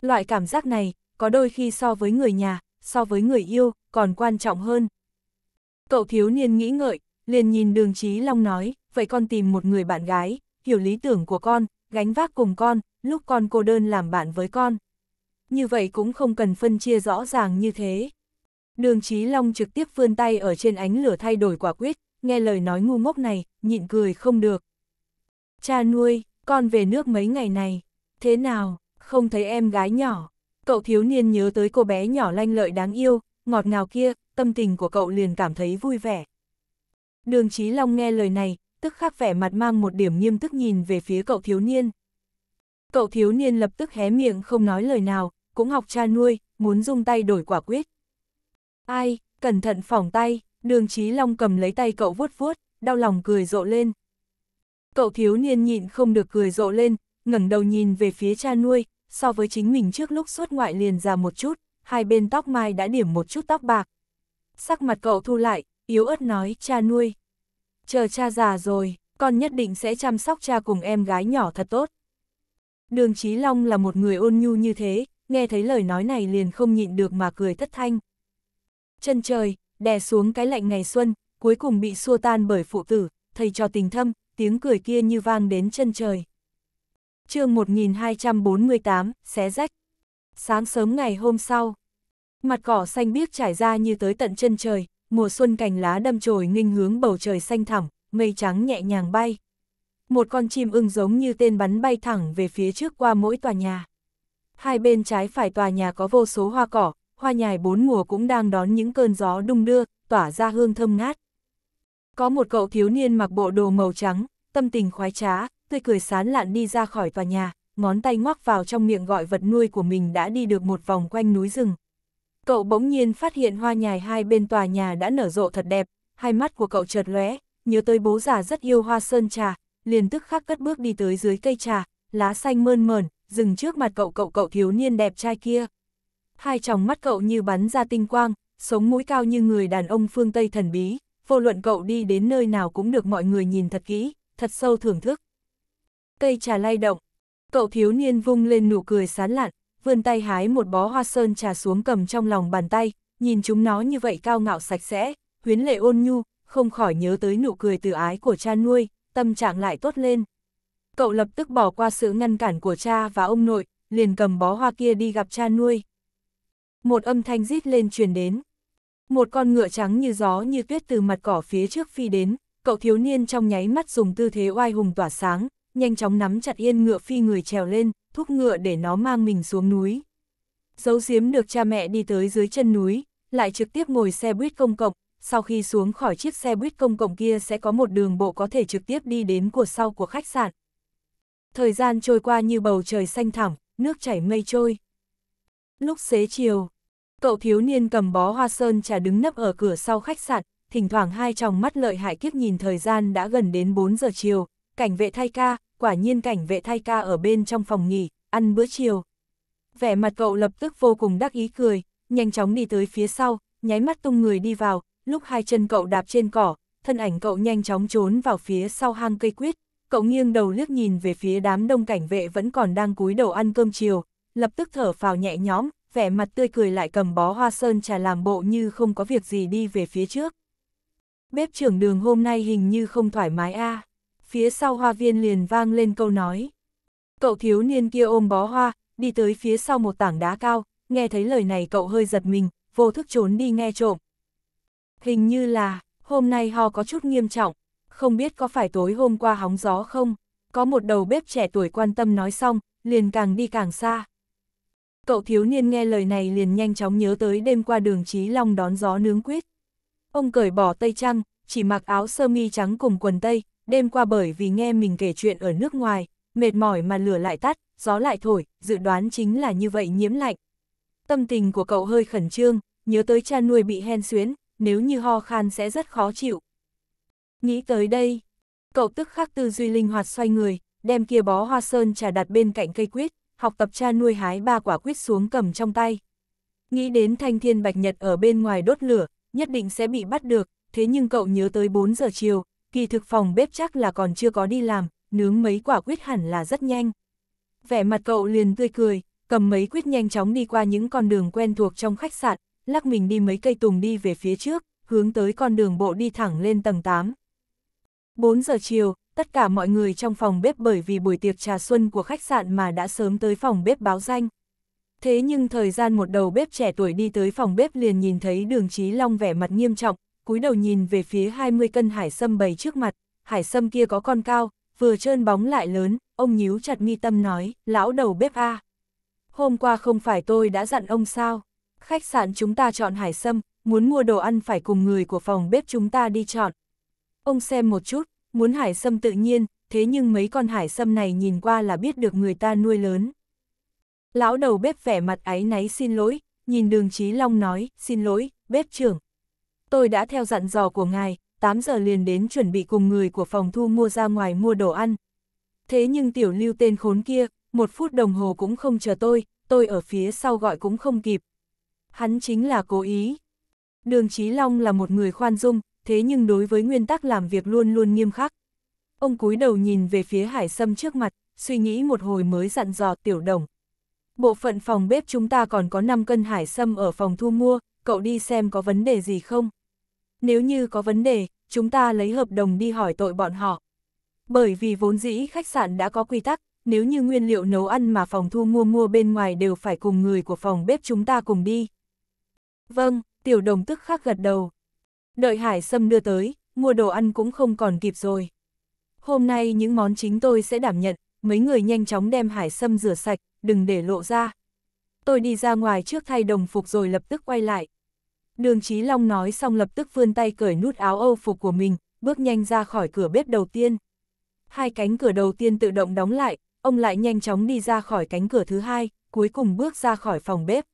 Loại cảm giác này, có đôi khi so với người nhà, so với người yêu, còn quan trọng hơn. Cậu thiếu niên nghĩ ngợi, liền nhìn đường trí Long nói, vậy con tìm một người bạn gái, hiểu lý tưởng của con, gánh vác cùng con, lúc con cô đơn làm bạn với con. Như vậy cũng không cần phân chia rõ ràng như thế. Đường Chí Long trực tiếp vươn tay ở trên ánh lửa thay đổi quả quyết, nghe lời nói ngu ngốc này, nhịn cười không được. Cha nuôi, con về nước mấy ngày này, thế nào, không thấy em gái nhỏ. Cậu thiếu niên nhớ tới cô bé nhỏ lanh lợi đáng yêu, ngọt ngào kia, tâm tình của cậu liền cảm thấy vui vẻ. Đường Chí Long nghe lời này, tức khắc vẻ mặt mang một điểm nghiêm túc nhìn về phía cậu thiếu niên. Cậu thiếu niên lập tức hé miệng không nói lời nào, cũng học cha nuôi, muốn dùng tay đổi quả quyết. Ai, cẩn thận phỏng tay, đường Chí Long cầm lấy tay cậu vuốt vuốt, đau lòng cười rộ lên. Cậu thiếu niên nhịn không được cười rộ lên, ngẩng đầu nhìn về phía cha nuôi, so với chính mình trước lúc xuất ngoại liền già một chút, hai bên tóc mai đã điểm một chút tóc bạc. Sắc mặt cậu thu lại, yếu ớt nói cha nuôi. Chờ cha già rồi, con nhất định sẽ chăm sóc cha cùng em gái nhỏ thật tốt. Đường Chí Long là một người ôn nhu như thế, nghe thấy lời nói này liền không nhịn được mà cười thất thanh. Chân trời, đè xuống cái lạnh ngày xuân, cuối cùng bị xua tan bởi phụ tử, thầy cho tình thâm, tiếng cười kia như vang đến chân trời. chương 1248, xé rách. Sáng sớm ngày hôm sau, mặt cỏ xanh biếc trải ra như tới tận chân trời, mùa xuân cành lá đâm chồi nghênh hướng bầu trời xanh thẳm, mây trắng nhẹ nhàng bay. Một con chim ưng giống như tên bắn bay thẳng về phía trước qua mỗi tòa nhà. Hai bên trái phải tòa nhà có vô số hoa cỏ, hoa nhài bốn mùa cũng đang đón những cơn gió đung đưa, tỏa ra hương thơm ngát. Có một cậu thiếu niên mặc bộ đồ màu trắng, tâm tình khoái trá, tươi cười sán lạn đi ra khỏi tòa nhà, ngón tay ngoắc vào trong miệng gọi vật nuôi của mình đã đi được một vòng quanh núi rừng. Cậu bỗng nhiên phát hiện hoa nhài hai bên tòa nhà đã nở rộ thật đẹp, hai mắt của cậu chợt lóe, nhớ tới bố già rất yêu hoa sơn trà, liền tức khắc cất bước đi tới dưới cây trà, lá xanh mơn mờn, dừng trước mặt cậu cậu cậu thiếu niên đẹp trai kia. Hai tròng mắt cậu như bắn ra tinh quang, sống mũi cao như người đàn ông phương Tây thần bí, vô luận cậu đi đến nơi nào cũng được mọi người nhìn thật kỹ, thật sâu thưởng thức. Cây trà lay động, cậu thiếu niên vung lên nụ cười sán lạn, vươn tay hái một bó hoa sơn trà xuống cầm trong lòng bàn tay, nhìn chúng nó như vậy cao ngạo sạch sẽ, huyến lệ ôn nhu, không khỏi nhớ tới nụ cười từ ái của cha nuôi, tâm trạng lại tốt lên. Cậu lập tức bỏ qua sự ngăn cản của cha và ông nội, liền cầm bó hoa kia đi gặp cha nuôi. Một âm thanh rít lên truyền đến. Một con ngựa trắng như gió như tuyết từ mặt cỏ phía trước phi đến, cậu thiếu niên trong nháy mắt dùng tư thế oai hùng tỏa sáng, nhanh chóng nắm chặt yên ngựa phi người trèo lên, thúc ngựa để nó mang mình xuống núi. Dấu giếm được cha mẹ đi tới dưới chân núi, lại trực tiếp ngồi xe buýt công cộng, sau khi xuống khỏi chiếc xe buýt công cộng kia sẽ có một đường bộ có thể trực tiếp đi đến của sau của khách sạn. Thời gian trôi qua như bầu trời xanh thẳm, nước chảy mây trôi. Lúc xế chiều, Cậu thiếu niên cầm bó hoa sơn trà đứng nấp ở cửa sau khách sạn, thỉnh thoảng hai tròng mắt lợi hại kiếp nhìn thời gian đã gần đến 4 giờ chiều, cảnh vệ thay ca, quả nhiên cảnh vệ thay ca ở bên trong phòng nghỉ, ăn bữa chiều. Vẻ mặt cậu lập tức vô cùng đắc ý cười, nhanh chóng đi tới phía sau, nháy mắt tung người đi vào, lúc hai chân cậu đạp trên cỏ, thân ảnh cậu nhanh chóng trốn vào phía sau hang cây quýt, cậu nghiêng đầu liếc nhìn về phía đám đông cảnh vệ vẫn còn đang cúi đầu ăn cơm chiều, lập tức thở phào nhẹ nhõm, vẻ mặt tươi cười lại cầm bó hoa sơn trà làm bộ như không có việc gì đi về phía trước. Bếp trưởng đường hôm nay hình như không thoải mái a à. Phía sau hoa viên liền vang lên câu nói. Cậu thiếu niên kia ôm bó hoa, đi tới phía sau một tảng đá cao, nghe thấy lời này cậu hơi giật mình, vô thức trốn đi nghe trộm. Hình như là, hôm nay ho có chút nghiêm trọng, không biết có phải tối hôm qua hóng gió không? Có một đầu bếp trẻ tuổi quan tâm nói xong, liền càng đi càng xa. Cậu thiếu niên nghe lời này liền nhanh chóng nhớ tới đêm qua đường Chí Long đón gió nướng quyết Ông cởi bỏ tây trăng, chỉ mặc áo sơ mi trắng cùng quần tây, đêm qua bởi vì nghe mình kể chuyện ở nước ngoài, mệt mỏi mà lửa lại tắt, gió lại thổi, dự đoán chính là như vậy nhiễm lạnh. Tâm tình của cậu hơi khẩn trương, nhớ tới cha nuôi bị hen xuyến, nếu như ho khan sẽ rất khó chịu. Nghĩ tới đây, cậu tức khắc tư duy linh hoạt xoay người, đem kia bó hoa sơn trà đặt bên cạnh cây quyết học tập cha nuôi hái ba quả quýt xuống cầm trong tay. Nghĩ đến thanh thiên bạch nhật ở bên ngoài đốt lửa, nhất định sẽ bị bắt được, thế nhưng cậu nhớ tới 4 giờ chiều, kỳ thực phòng bếp chắc là còn chưa có đi làm, nướng mấy quả quýt hẳn là rất nhanh. Vẻ mặt cậu liền tươi cười, cầm mấy quýt nhanh chóng đi qua những con đường quen thuộc trong khách sạn, lắc mình đi mấy cây tùng đi về phía trước, hướng tới con đường bộ đi thẳng lên tầng 8. 4 giờ chiều, tất cả mọi người trong phòng bếp bởi vì buổi tiệc trà xuân của khách sạn mà đã sớm tới phòng bếp báo danh. Thế nhưng thời gian một đầu bếp trẻ tuổi đi tới phòng bếp liền nhìn thấy đường trí Long vẻ mặt nghiêm trọng, cúi đầu nhìn về phía 20 cân hải sâm bầy trước mặt, hải sâm kia có con cao, vừa trơn bóng lại lớn, ông nhíu chặt mi tâm nói, lão đầu bếp A. Hôm qua không phải tôi đã dặn ông sao, khách sạn chúng ta chọn hải sâm, muốn mua đồ ăn phải cùng người của phòng bếp chúng ta đi chọn. Ông xem một chút, muốn hải sâm tự nhiên, thế nhưng mấy con hải sâm này nhìn qua là biết được người ta nuôi lớn. Lão đầu bếp vẻ mặt áy náy xin lỗi, nhìn đường Chí Long nói, xin lỗi, bếp trưởng. Tôi đã theo dặn dò của ngài, 8 giờ liền đến chuẩn bị cùng người của phòng thu mua ra ngoài mua đồ ăn. Thế nhưng tiểu lưu tên khốn kia, một phút đồng hồ cũng không chờ tôi, tôi ở phía sau gọi cũng không kịp. Hắn chính là cố ý. Đường Chí Long là một người khoan dung, thế nhưng đối với nguyên tắc làm việc luôn luôn nghiêm khắc. Ông cúi đầu nhìn về phía hải sâm trước mặt, suy nghĩ một hồi mới dặn dò tiểu đồng. Bộ phận phòng bếp chúng ta còn có 5 cân hải sâm ở phòng thu mua, cậu đi xem có vấn đề gì không? Nếu như có vấn đề, chúng ta lấy hợp đồng đi hỏi tội bọn họ. Bởi vì vốn dĩ khách sạn đã có quy tắc, nếu như nguyên liệu nấu ăn mà phòng thu mua mua bên ngoài đều phải cùng người của phòng bếp chúng ta cùng đi. Vâng, tiểu đồng tức khắc gật đầu. Đợi hải sâm đưa tới, mua đồ ăn cũng không còn kịp rồi. Hôm nay những món chính tôi sẽ đảm nhận, mấy người nhanh chóng đem hải sâm rửa sạch, đừng để lộ ra. Tôi đi ra ngoài trước thay đồng phục rồi lập tức quay lại. Đường Chí Long nói xong lập tức vươn tay cởi nút áo âu phục của mình, bước nhanh ra khỏi cửa bếp đầu tiên. Hai cánh cửa đầu tiên tự động đóng lại, ông lại nhanh chóng đi ra khỏi cánh cửa thứ hai, cuối cùng bước ra khỏi phòng bếp.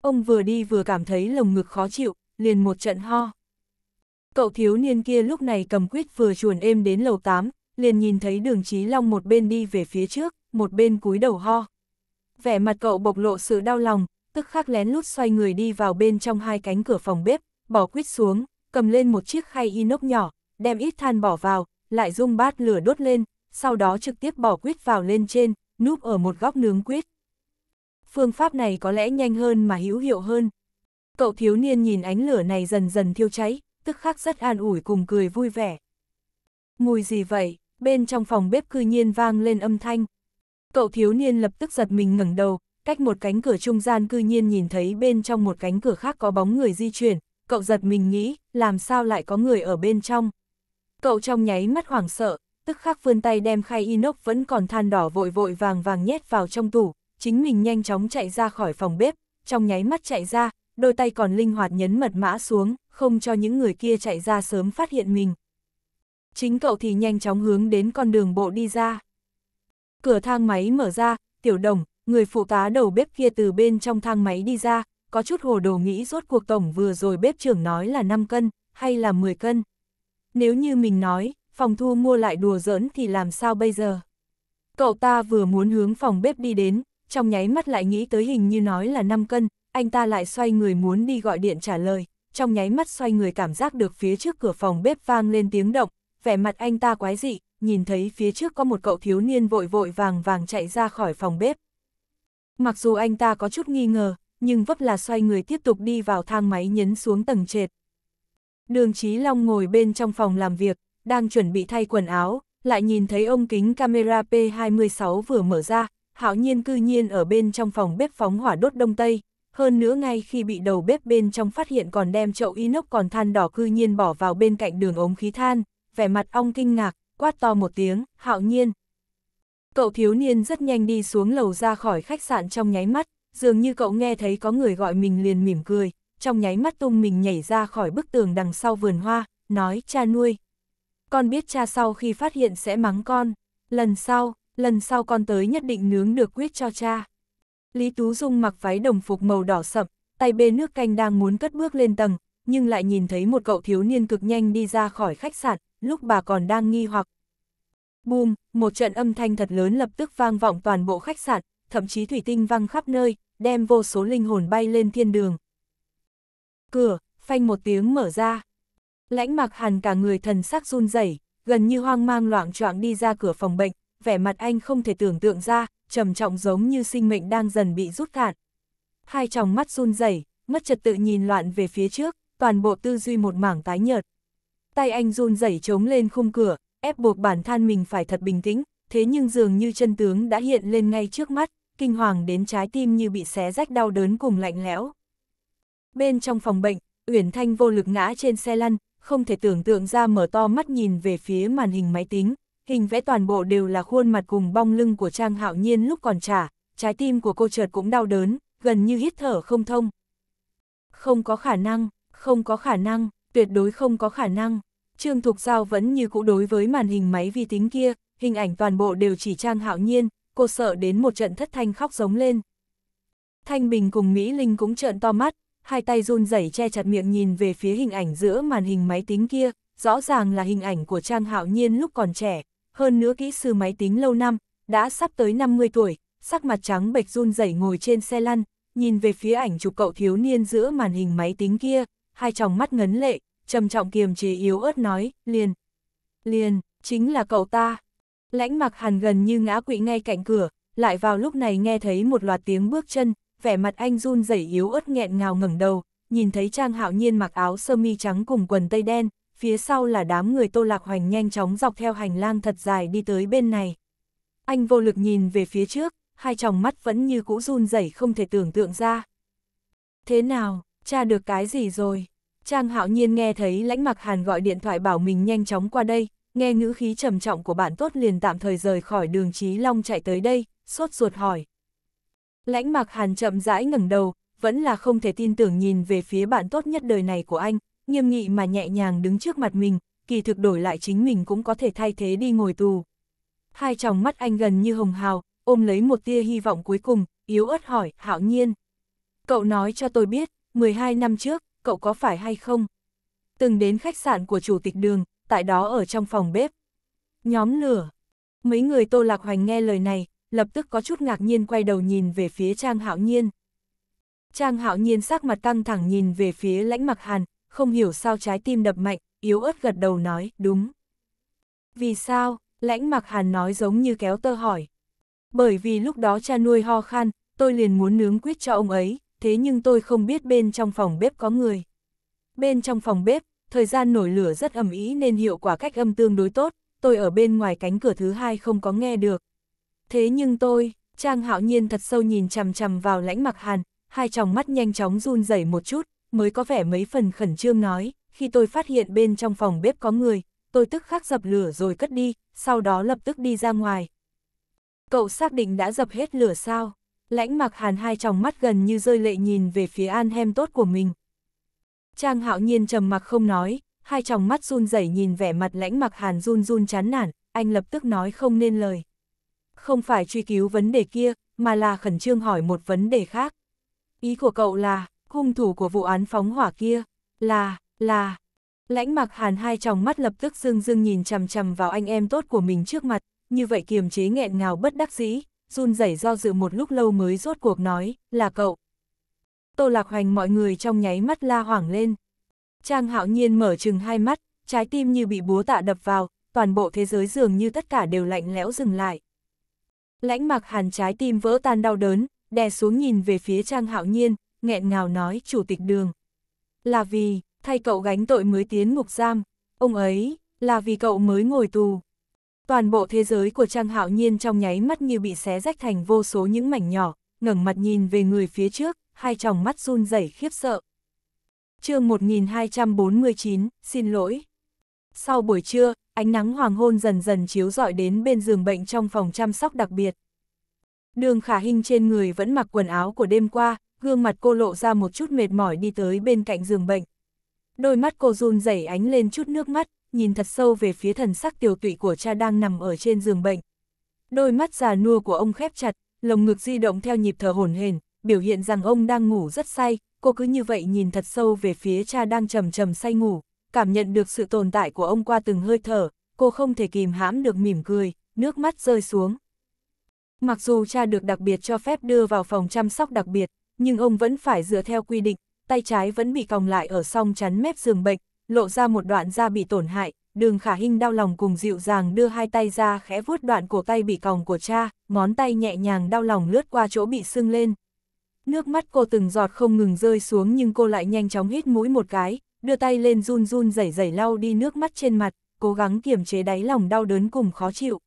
Ông vừa đi vừa cảm thấy lồng ngực khó chịu, liền một trận ho. Cậu thiếu niên kia lúc này cầm quýt vừa chuồn êm đến lầu 8, liền nhìn thấy đường Chí Long một bên đi về phía trước, một bên cúi đầu ho. Vẻ mặt cậu bộc lộ sự đau lòng, tức khắc lén lút xoay người đi vào bên trong hai cánh cửa phòng bếp, bỏ quýt xuống, cầm lên một chiếc khay inox nhỏ, đem ít than bỏ vào, lại dung bát lửa đốt lên, sau đó trực tiếp bỏ quýt vào lên trên, núp ở một góc nướng quýt. Phương pháp này có lẽ nhanh hơn mà hữu hiệu hơn. Cậu thiếu niên nhìn ánh lửa này dần dần thiêu cháy, tức khắc rất an ủi cùng cười vui vẻ. Mùi gì vậy? Bên trong phòng bếp cư nhiên vang lên âm thanh. Cậu thiếu niên lập tức giật mình ngẩng đầu, cách một cánh cửa trung gian cư nhiên nhìn thấy bên trong một cánh cửa khác có bóng người di chuyển, cậu giật mình nghĩ, làm sao lại có người ở bên trong. Cậu trong nháy mắt hoảng sợ, tức khắc vươn tay đem khay inox vẫn còn than đỏ vội vội vàng vàng nhét vào trong tủ, chính mình nhanh chóng chạy ra khỏi phòng bếp, trong nháy mắt chạy ra, đôi tay còn linh hoạt nhấn mật mã xuống, không cho những người kia chạy ra sớm phát hiện mình. Chính cậu thì nhanh chóng hướng đến con đường bộ đi ra. Cửa thang máy mở ra, tiểu đồng, người phụ tá đầu bếp kia từ bên trong thang máy đi ra, có chút hồ đồ nghĩ rốt cuộc tổng vừa rồi bếp trưởng nói là 5 cân, hay là 10 cân. Nếu như mình nói, phòng thu mua lại đùa giỡn thì làm sao bây giờ? Cậu ta vừa muốn hướng phòng bếp đi đến, trong nháy mắt lại nghĩ tới hình như nói là 5 cân, anh ta lại xoay người muốn đi gọi điện trả lời, trong nháy mắt xoay người cảm giác được phía trước cửa phòng bếp vang lên tiếng động, vẻ mặt anh ta quái dị, nhìn thấy phía trước có một cậu thiếu niên vội vội vàng vàng chạy ra khỏi phòng bếp. Mặc dù anh ta có chút nghi ngờ, nhưng vấp là xoay người tiếp tục đi vào thang máy nhấn xuống tầng trệt. Đường Chí Long ngồi bên trong phòng làm việc, đang chuẩn bị thay quần áo, lại nhìn thấy ông kính camera P26 vừa mở ra, hạo nhiên cư nhiên ở bên trong phòng bếp phóng hỏa đốt đông tây, hơn nữa ngay khi bị đầu bếp bên trong phát hiện còn đem chậu inox còn than đỏ cư nhiên bỏ vào bên cạnh đường ống khí than, vẻ mặt ong kinh ngạc, quát to một tiếng, hạo nhiên. Cậu thiếu niên rất nhanh đi xuống lầu ra khỏi khách sạn trong nháy mắt, dường như cậu nghe thấy có người gọi mình liền mỉm cười, trong nháy mắt tung mình nhảy ra khỏi bức tường đằng sau vườn hoa, nói cha nuôi. Con biết cha sau khi phát hiện sẽ mắng con, lần sau, lần sau con tới nhất định nướng được quyết cho cha. Lý Tú Dung mặc váy đồng phục màu đỏ sậm, tay bê nước canh đang muốn cất bước lên tầng, nhưng lại nhìn thấy một cậu thiếu niên cực nhanh đi ra khỏi khách sạn, lúc bà còn đang nghi hoặc. Bùm, một trận âm thanh thật lớn lập tức vang vọng toàn bộ khách sạn, thậm chí thủy tinh văng khắp nơi, đem vô số linh hồn bay lên thiên đường. Cửa, phanh một tiếng mở ra. Lãnh mặc hàn cả người thần sắc run rẩy, gần như hoang mang loạn trọng đi ra cửa phòng bệnh, vẻ mặt anh không thể tưởng tượng ra, trầm trọng giống như sinh mệnh đang dần bị rút cạn. Hai tròng mắt run rẩy, mất trật tự nhìn loạn về phía trước, toàn bộ tư duy một mảng tái nhợt. Tay anh run rẩy chống lên khung cửa, ép buộc bản thân mình phải thật bình tĩnh, thế nhưng dường như chân tướng đã hiện lên ngay trước mắt, kinh hoàng đến trái tim như bị xé rách đau đớn cùng lạnh lẽo. Bên trong phòng bệnh, Uyển Thanh vô lực ngã trên xe lăn, không thể tưởng tượng ra mở to mắt nhìn về phía màn hình máy tính, Hình vẽ toàn bộ đều là khuôn mặt cùng bong lưng của Trang Hạo Nhiên lúc còn trả, trái tim của cô chợt cũng đau đớn, gần như hít thở không thông. Không có khả năng, không có khả năng, tuyệt đối không có khả năng. Trương Thục Giao vẫn như cũ đối với màn hình máy vi tính kia, hình ảnh toàn bộ đều chỉ Trang Hạo Nhiên, cô sợ đến một trận thất thanh khóc giống lên. Thanh Bình cùng Mỹ Linh cũng trợn to mắt, hai tay run rẩy che chặt miệng nhìn về phía hình ảnh giữa màn hình máy tính kia, rõ ràng là hình ảnh của Trang Hạo Nhiên lúc còn trẻ, hơn nữa kỹ sư máy tính lâu năm, đã sắp tới 50 tuổi, sắc mặt trắng bệch run rẩy ngồi trên xe lăn, nhìn về phía ảnh chụp cậu thiếu niên giữa màn hình máy tính kia, hai tròng mắt ngấn lệ, trầm trọng kiềm chế yếu ớt nói, liền. Liền, chính là cậu ta. Lãnh mặc hàn gần như ngã quỵ ngay cạnh cửa, lại vào lúc này nghe thấy một loạt tiếng bước chân, vẻ mặt anh run rẩy yếu ớt nghẹn ngào ngẩng đầu, nhìn thấy Trang Hạo Nhiên mặc áo sơ mi trắng cùng quần tây đen, phía sau là đám người Tô Lạc Hoành nhanh chóng dọc theo hành lang thật dài đi tới bên này. Anh vô lực nhìn về phía trước, hai tròng mắt vẫn như cũ run rẩy không thể tưởng tượng ra. Thế nào, cha được cái gì rồi? Trang hạo nhiên nghe thấy lãnh mặc hàn gọi điện thoại bảo mình nhanh chóng qua đây, nghe ngữ khí trầm trọng của bạn tốt liền tạm thời rời khỏi đường chí Long chạy tới đây, sốt ruột hỏi. Lãnh mặc hàn chậm rãi ngẩng đầu, vẫn là không thể tin tưởng nhìn về phía bạn tốt nhất đời này của anh, nghiêm nghị mà nhẹ nhàng đứng trước mặt mình, kỳ thực đổi lại chính mình cũng có thể thay thế đi ngồi tù. Hai tròng mắt anh gần như hồng hào, ôm lấy một tia hy vọng cuối cùng, yếu ớt hỏi, hạo nhiên. Cậu nói cho tôi biết, 12 năm trước, cậu có phải hay không? Từng đến khách sạn của chủ tịch đường, tại đó ở trong phòng bếp. Nhóm lửa. Mấy người Tô Lạc Hoành nghe lời này, lập tức có chút ngạc nhiên quay đầu nhìn về phía Trang Hạo Nhiên. Trang Hạo Nhiên sắc mặt căng thẳng nhìn về phía lãnh mặc hàn, không hiểu sao trái tim đập mạnh, yếu ớt gật đầu nói, đúng. Vì sao? Lãnh mặc hàn nói giống như kéo tơ hỏi. Bởi vì lúc đó cha nuôi ho khan, tôi liền muốn nướng quyết cho ông ấy, thế nhưng tôi không biết bên trong phòng bếp có người. Bên trong phòng bếp, thời gian nổi lửa rất ẩm ý nên hiệu quả cách âm tương đối tốt, tôi ở bên ngoài cánh cửa thứ hai không có nghe được. Thế nhưng tôi, Trang Hạo Nhiên thật sâu nhìn chằm chằm vào lãnh mặc hàn, hai tròng mắt nhanh chóng run rẩy một chút, mới có vẻ mấy phần khẩn trương nói, khi tôi phát hiện bên trong phòng bếp có người, tôi tức khắc dập lửa rồi cất đi, sau đó lập tức đi ra ngoài. Cậu xác định đã dập hết lửa sao? Lãnh mặc hàn hai tròng mắt gần như rơi lệ nhìn về phía an hem tốt của mình. Trang hạo nhiên trầm mặc không nói, hai tròng mắt run rẩy nhìn vẻ mặt lãnh mặc hàn run run chán nản, anh lập tức nói không nên lời. Không phải truy cứu vấn đề kia, mà là khẩn trương hỏi một vấn đề khác. Ý của cậu là, hung thủ của vụ án phóng hỏa kia, là, là. Lãnh mặc hàn hai tròng mắt lập tức dưng dưng nhìn chằm chằm vào anh em tốt của mình trước mặt, như vậy kiềm chế nghẹn ngào bất đắc dĩ, run rẩy do dự một lúc lâu mới rốt cuộc nói, là cậu. Tô Lạc Hoành mọi người trong nháy mắt la hoảng lên. Trang hạo nhiên mở chừng hai mắt, trái tim như bị búa tạ đập vào, toàn bộ thế giới dường như tất cả đều lạnh lẽo dừng lại. Lãnh mặc hàn trái tim vỡ tan đau đớn, đè xuống nhìn về phía Trang hạo nhiên, nghẹn ngào nói chủ tịch đường. Là vì, thay cậu gánh tội mới tiến ngục giam, ông ấy, là vì cậu mới ngồi tù. Toàn bộ thế giới của Trang Hạo Nhiên trong nháy mắt như bị xé rách thành vô số những mảnh nhỏ, ngẩng mặt nhìn về người phía trước, hai tròng mắt run rẩy khiếp sợ. chương 1249, xin lỗi. Sau buổi trưa, ánh nắng hoàng hôn dần dần chiếu rọi đến bên giường bệnh trong phòng chăm sóc đặc biệt. Đường khả hình trên người vẫn mặc quần áo của đêm qua, gương mặt cô lộ ra một chút mệt mỏi đi tới bên cạnh giường bệnh. Đôi mắt cô run rẩy ánh lên chút nước mắt, nhìn thật sâu về phía thần sắc tiều tụy của cha đang nằm ở trên giường bệnh. Đôi mắt già nua của ông khép chặt, lồng ngực di động theo nhịp thở hồn hển, biểu hiện rằng ông đang ngủ rất say, cô cứ như vậy nhìn thật sâu về phía cha đang trầm trầm say ngủ, cảm nhận được sự tồn tại của ông qua từng hơi thở, cô không thể kìm hãm được mỉm cười, nước mắt rơi xuống. Mặc dù cha được đặc biệt cho phép đưa vào phòng chăm sóc đặc biệt, nhưng ông vẫn phải dựa theo quy định, tay trái vẫn bị còng lại ở song chắn mép giường bệnh, lộ ra một đoạn da bị tổn hại, đường khả hinh đau lòng cùng dịu dàng đưa hai tay ra khẽ vuốt đoạn cổ tay bị còng của cha, ngón tay nhẹ nhàng đau lòng lướt qua chỗ bị sưng lên. Nước mắt cô từng giọt không ngừng rơi xuống nhưng cô lại nhanh chóng hít mũi một cái, đưa tay lên run run rẩy rẩy lau đi nước mắt trên mặt, cố gắng kiềm chế đáy lòng đau đớn cùng khó chịu.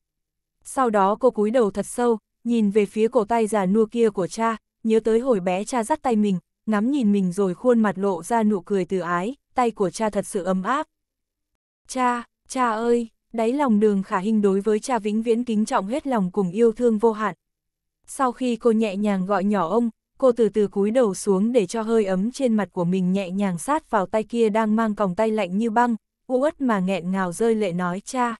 Sau đó cô cúi đầu thật sâu, nhìn về phía cổ tay già nua kia của cha, nhớ tới hồi bé cha dắt tay mình, ngắm nhìn mình rồi khuôn mặt lộ ra nụ cười từ ái, tay của cha thật sự ấm áp. Cha, cha ơi, đáy lòng đường khả hình đối với cha vĩnh viễn kính trọng hết lòng cùng yêu thương vô hạn. Sau khi cô nhẹ nhàng gọi nhỏ ông, cô từ từ cúi đầu xuống để cho hơi ấm trên mặt của mình nhẹ nhàng sát vào tay kia đang mang còng tay lạnh như băng, uất mà nghẹn ngào rơi lệ nói cha.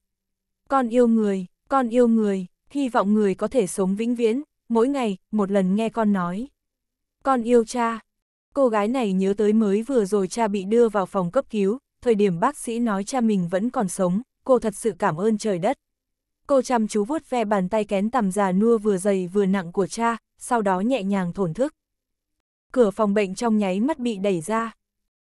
Con yêu người, con yêu người, hy vọng người có thể sống vĩnh viễn, mỗi ngày, một lần nghe con nói. Con yêu cha. Cô gái này nhớ tới mới vừa rồi cha bị đưa vào phòng cấp cứu, thời điểm bác sĩ nói cha mình vẫn còn sống, cô thật sự cảm ơn trời đất. Cô chăm chú vuốt ve bàn tay kén tằm già nua vừa dày vừa nặng của cha, sau đó nhẹ nhàng thổn thức. Cửa phòng bệnh trong nháy mắt bị đẩy ra.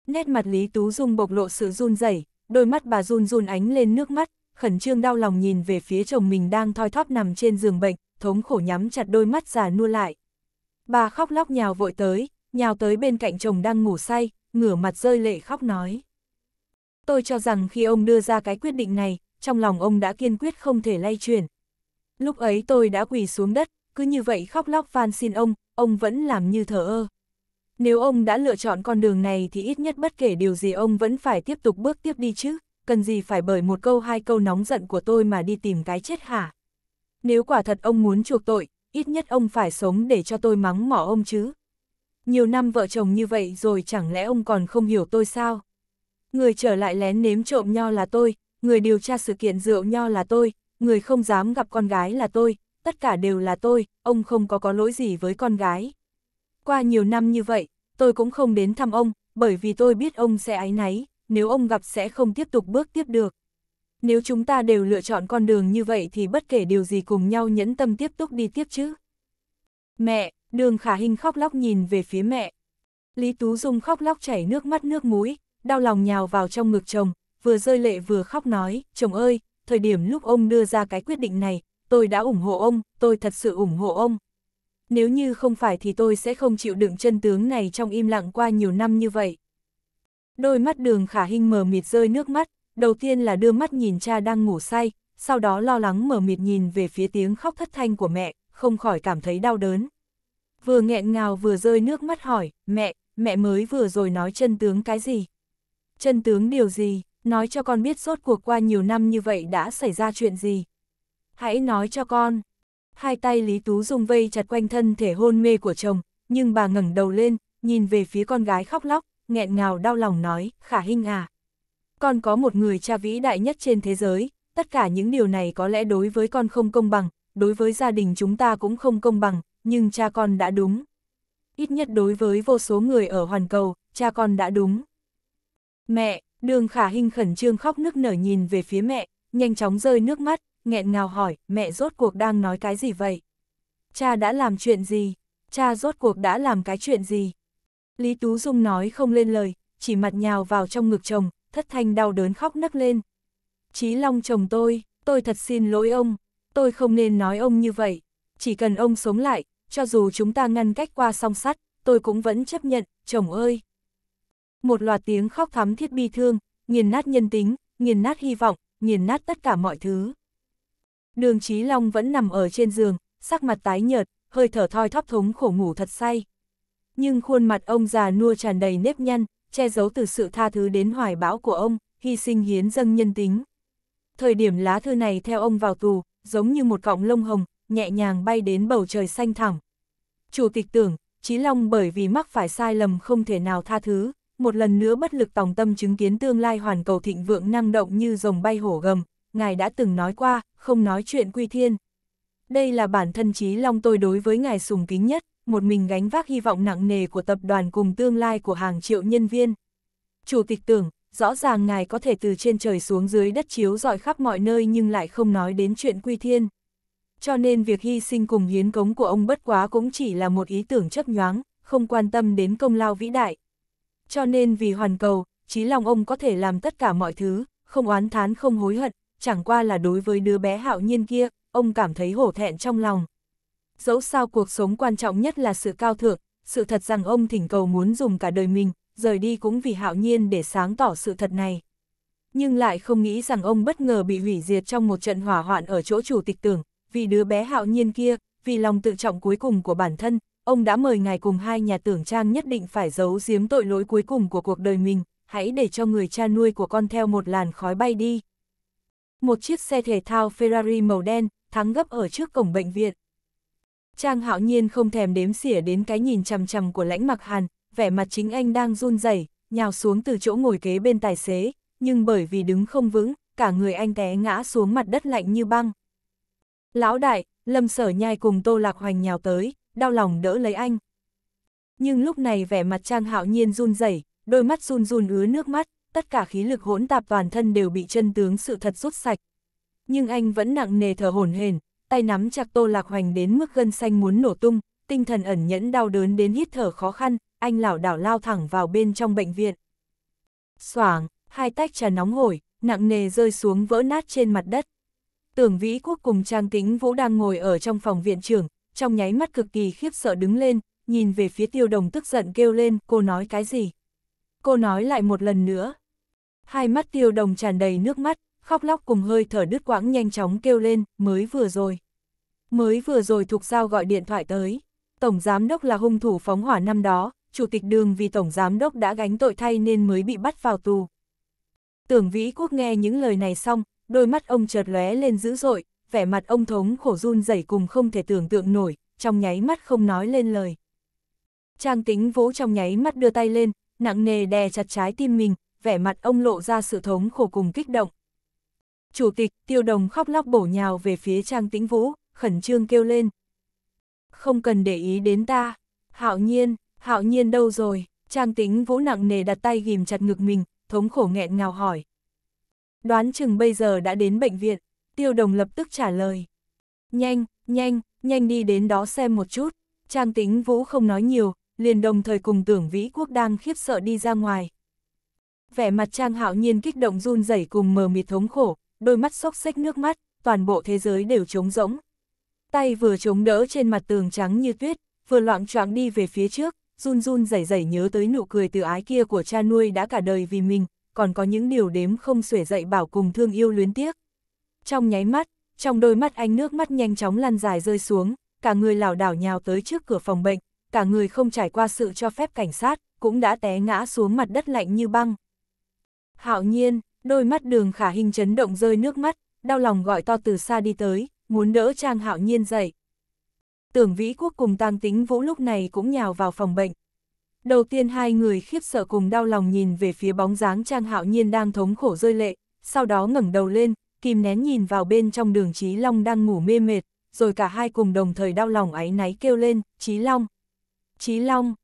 Nét mặt Lý Tú Dung bộc lộ sự run rẩy, đôi mắt bà run run ánh lên nước mắt, khẩn trương đau lòng nhìn về phía chồng mình đang thoi thóp nằm trên giường bệnh, thống khổ nhắm chặt đôi mắt già nua lại. Bà khóc lóc nhào vội tới, nhào tới bên cạnh chồng đang ngủ say, ngửa mặt rơi lệ khóc nói. Tôi cho rằng khi ông đưa ra cái quyết định này, trong lòng ông đã kiên quyết không thể lay chuyển. Lúc ấy tôi đã quỳ xuống đất, cứ như vậy khóc lóc van xin ông, ông vẫn làm như thờ ơ. Nếu ông đã lựa chọn con đường này thì ít nhất bất kể điều gì ông vẫn phải tiếp tục bước tiếp đi chứ, cần gì phải bởi một câu hai câu nóng giận của tôi mà đi tìm cái chết hả? nếu quả thật ông muốn chuộc tội, ít nhất ông phải sống để cho tôi mắng mỏ ông chứ. Nhiều năm vợ chồng như vậy rồi chẳng lẽ ông còn không hiểu tôi sao? Người trở lại lén nếm trộm nho là tôi, người điều tra sự kiện rượu nho là tôi, người không dám gặp con gái là tôi, tất cả đều là tôi, ông không có có lỗi gì với con gái. Qua nhiều năm như vậy, tôi cũng không đến thăm ông, bởi vì tôi biết ông sẽ áy náy, nếu ông gặp sẽ không tiếp tục bước tiếp được. Nếu chúng ta đều lựa chọn con đường như vậy thì bất kể điều gì cùng nhau nhẫn tâm tiếp tục đi tiếp chứ. Mẹ, đường khả hình khóc lóc nhìn về phía mẹ. Lý Tú Dung khóc lóc chảy nước mắt nước mũi, đau lòng nhào vào trong ngực chồng, vừa rơi lệ vừa khóc nói, chồng ơi, thời điểm lúc ông đưa ra cái quyết định này, tôi đã ủng hộ ông, tôi thật sự ủng hộ ông. Nếu như không phải thì tôi sẽ không chịu đựng chân tướng này trong im lặng qua nhiều năm như vậy. Đôi mắt đường khả hình mờ mịt rơi nước mắt, đầu tiên là đưa mắt nhìn cha đang ngủ say, sau đó lo lắng mở mịt nhìn về phía tiếng khóc thất thanh của mẹ, không khỏi cảm thấy đau đớn. Vừa nghẹn ngào vừa rơi nước mắt hỏi, mẹ, mẹ mới vừa rồi nói chân tướng cái gì? Chân tướng điều gì, nói cho con biết rốt cuộc qua nhiều năm như vậy đã xảy ra chuyện gì? Hãy nói cho con. Hai tay Lý Tú Dung vây chặt quanh thân thể hôn mê của chồng, nhưng bà ngẩng đầu lên, nhìn về phía con gái khóc lóc, nghẹn ngào đau lòng nói, khả hình à, con có một người cha vĩ đại nhất trên thế giới, tất cả những điều này có lẽ đối với con không công bằng, đối với gia đình chúng ta cũng không công bằng, nhưng cha con đã đúng. Ít nhất đối với vô số người ở hoàn cầu, cha con đã đúng. Mẹ, đường khả hình khẩn trương khóc nức nở nhìn về phía mẹ, nhanh chóng rơi nước mắt, nghẹn ngào hỏi, mẹ rốt cuộc đang nói cái gì vậy? Cha đã làm chuyện gì? Cha rốt cuộc đã làm cái chuyện gì? Lý Tú Dung nói không lên lời, chỉ mặt nhào vào trong ngực chồng, thất thanh đau đớn khóc nấc lên. Chí Long chồng tôi, tôi thật xin lỗi ông, tôi không nên nói ông như vậy, chỉ cần ông sống lại, cho dù chúng ta ngăn cách qua song sắt, tôi cũng vẫn chấp nhận, chồng ơi. Một loạt tiếng khóc thắm thiết bi thương, nghiền nát nhân tính, nghiền nát hy vọng, nghiền nát tất cả mọi thứ. Đường Chí Long vẫn nằm ở trên giường, sắc mặt tái nhợt, hơi thở thoi thóp thống khổ ngủ thật say. Nhưng khuôn mặt ông già nua tràn đầy nếp nhăn, che giấu từ sự tha thứ đến hoài bão của ông, hy sinh hiến dâng nhân tính. Thời điểm lá thư này theo ông vào tù, giống như một cọng lông hồng, nhẹ nhàng bay đến bầu trời xanh thẳm. Chủ tịch tưởng, Chí Long bởi vì mắc phải sai lầm không thể nào tha thứ, một lần nữa bất lực tòng tâm chứng kiến tương lai hoàn cầu thịnh vượng năng động như rồng bay hổ gầm, ngài đã từng nói qua, không nói chuyện quy thiên. Đây là bản thân Chí Long tôi đối với ngài sùng kính nhất, một mình gánh vác hy vọng nặng nề của tập đoàn cùng tương lai của hàng triệu nhân viên. Chủ tịch tưởng, rõ ràng ngài có thể từ trên trời xuống dưới đất chiếu rọi khắp mọi nơi nhưng lại không nói đến chuyện quy thiên. Cho nên việc hy sinh cùng hiến cống của ông bất quá cũng chỉ là một ý tưởng chấp nhoáng, không quan tâm đến công lao vĩ đại. Cho nên vì hoàn cầu, trí lòng ông có thể làm tất cả mọi thứ, không oán thán không hối hận, chẳng qua là đối với đứa bé hạo nhiên kia, ông cảm thấy hổ thẹn trong lòng dẫu sao cuộc sống quan trọng nhất là sự cao thượng, sự thật rằng ông thỉnh cầu muốn dùng cả đời mình, rời đi cũng vì hạo nhiên để sáng tỏ sự thật này. Nhưng lại không nghĩ rằng ông bất ngờ bị hủy diệt trong một trận hỏa hoạn ở chỗ chủ tịch tưởng, vì đứa bé hạo nhiên kia, vì lòng tự trọng cuối cùng của bản thân, ông đã mời ngài cùng hai nhà tưởng trang nhất định phải giấu giếm tội lỗi cuối cùng của cuộc đời mình, hãy để cho người cha nuôi của con theo một làn khói bay đi. Một chiếc xe thể thao Ferrari màu đen, thắng gấp ở trước cổng bệnh viện, Trang hạo nhiên không thèm đếm xỉa đến cái nhìn chằm chằm của lãnh mặc hàn, vẻ mặt chính anh đang run rẩy nhào xuống từ chỗ ngồi kế bên tài xế, nhưng bởi vì đứng không vững, cả người anh té ngã xuống mặt đất lạnh như băng. Lão đại, lâm sở nhai cùng tô lạc hoành nhào tới, đau lòng đỡ lấy anh. Nhưng lúc này vẻ mặt trang hạo nhiên run rẩy đôi mắt run run ứa nước mắt, tất cả khí lực hỗn tạp toàn thân đều bị chân tướng sự thật rút sạch. Nhưng anh vẫn nặng nề thở hổn hển tay nắm chặt Tô Lạc Hoành đến mức gân xanh muốn nổ tung, tinh thần ẩn nhẫn đau đớn đến hít thở khó khăn, anh lảo đảo lao thẳng vào bên trong bệnh viện. Soảng, hai tách trà nóng hổi, nặng nề rơi xuống vỡ nát trên mặt đất. Tưởng Vĩ Quốc cùng Trang Tĩnh Vũ đang ngồi ở trong phòng viện trưởng, trong nháy mắt cực kỳ khiếp sợ đứng lên, nhìn về phía tiêu đồng tức giận kêu lên, cô nói cái gì? Cô nói lại một lần nữa. Hai mắt tiêu đồng tràn đầy nước mắt, khóc lóc cùng hơi thở đứt quãng nhanh chóng kêu lên, mới vừa rồi. Mới vừa rồi thuộc sao gọi điện thoại tới. Tổng giám đốc là hung thủ phóng hỏa năm đó, chủ tịch đường vì tổng giám đốc đã gánh tội thay nên mới bị bắt vào tù. Tưởng Vĩ Quốc nghe những lời này xong, đôi mắt ông chợt lóe lên dữ dội, vẻ mặt ông thống khổ run rẩy cùng không thể tưởng tượng nổi, trong nháy mắt không nói lên lời. Trang tính vỗ trong nháy mắt đưa tay lên, nặng nề đè chặt trái tim mình, vẻ mặt ông lộ ra sự thống khổ cùng kích động. Chủ tịch, tiêu đồng khóc lóc bổ nhào về phía Trang Tĩnh Vũ, khẩn trương kêu lên. Không cần để ý đến ta, hạo nhiên, hạo nhiên đâu rồi, Trang Tĩnh Vũ nặng nề đặt tay ghim chặt ngực mình, thống khổ nghẹn ngào hỏi. Đoán chừng bây giờ đã đến bệnh viện, tiêu đồng lập tức trả lời. Nhanh, nhanh, nhanh đi đến đó xem một chút, Trang Tĩnh Vũ không nói nhiều, liền đồng thời cùng tưởng Vĩ Quốc đang khiếp sợ đi ra ngoài. Vẻ mặt Trang Hạo Nhiên kích động run rẩy cùng mờ mịt thống khổ, đôi mắt xốc xếch nước mắt, toàn bộ thế giới đều trống rỗng. Tay vừa chống đỡ trên mặt tường trắng như tuyết, vừa loạn choạng đi về phía trước, run run rẩy rẩy nhớ tới nụ cười từ ái kia của cha nuôi đã cả đời vì mình, còn có những điều đếm không xuể dậy bảo cùng thương yêu luyến tiếc. Trong nháy mắt, trong đôi mắt anh nước mắt nhanh chóng lăn dài rơi xuống, cả người lảo đảo nhào tới trước cửa phòng bệnh, cả người không trải qua sự cho phép cảnh sát, cũng đã té ngã xuống mặt đất lạnh như băng. Hạo nhiên, Đôi mắt đường khả hình chấn động rơi nước mắt, đau lòng gọi to từ xa đi tới, muốn đỡ Trang Hạo Nhiên dậy. Tưởng Vĩ Quốc cùng Tang Tính Vũ lúc này cũng nhào vào phòng bệnh. Đầu tiên hai người khiếp sợ cùng đau lòng nhìn về phía bóng dáng Trang Hạo Nhiên đang thống khổ rơi lệ, sau đó ngẩng đầu lên, kìm nén nhìn vào bên trong đường Trí Long đang ngủ mê mệt, rồi cả hai cùng đồng thời đau lòng áy náy kêu lên, Trí Long! Trí Long!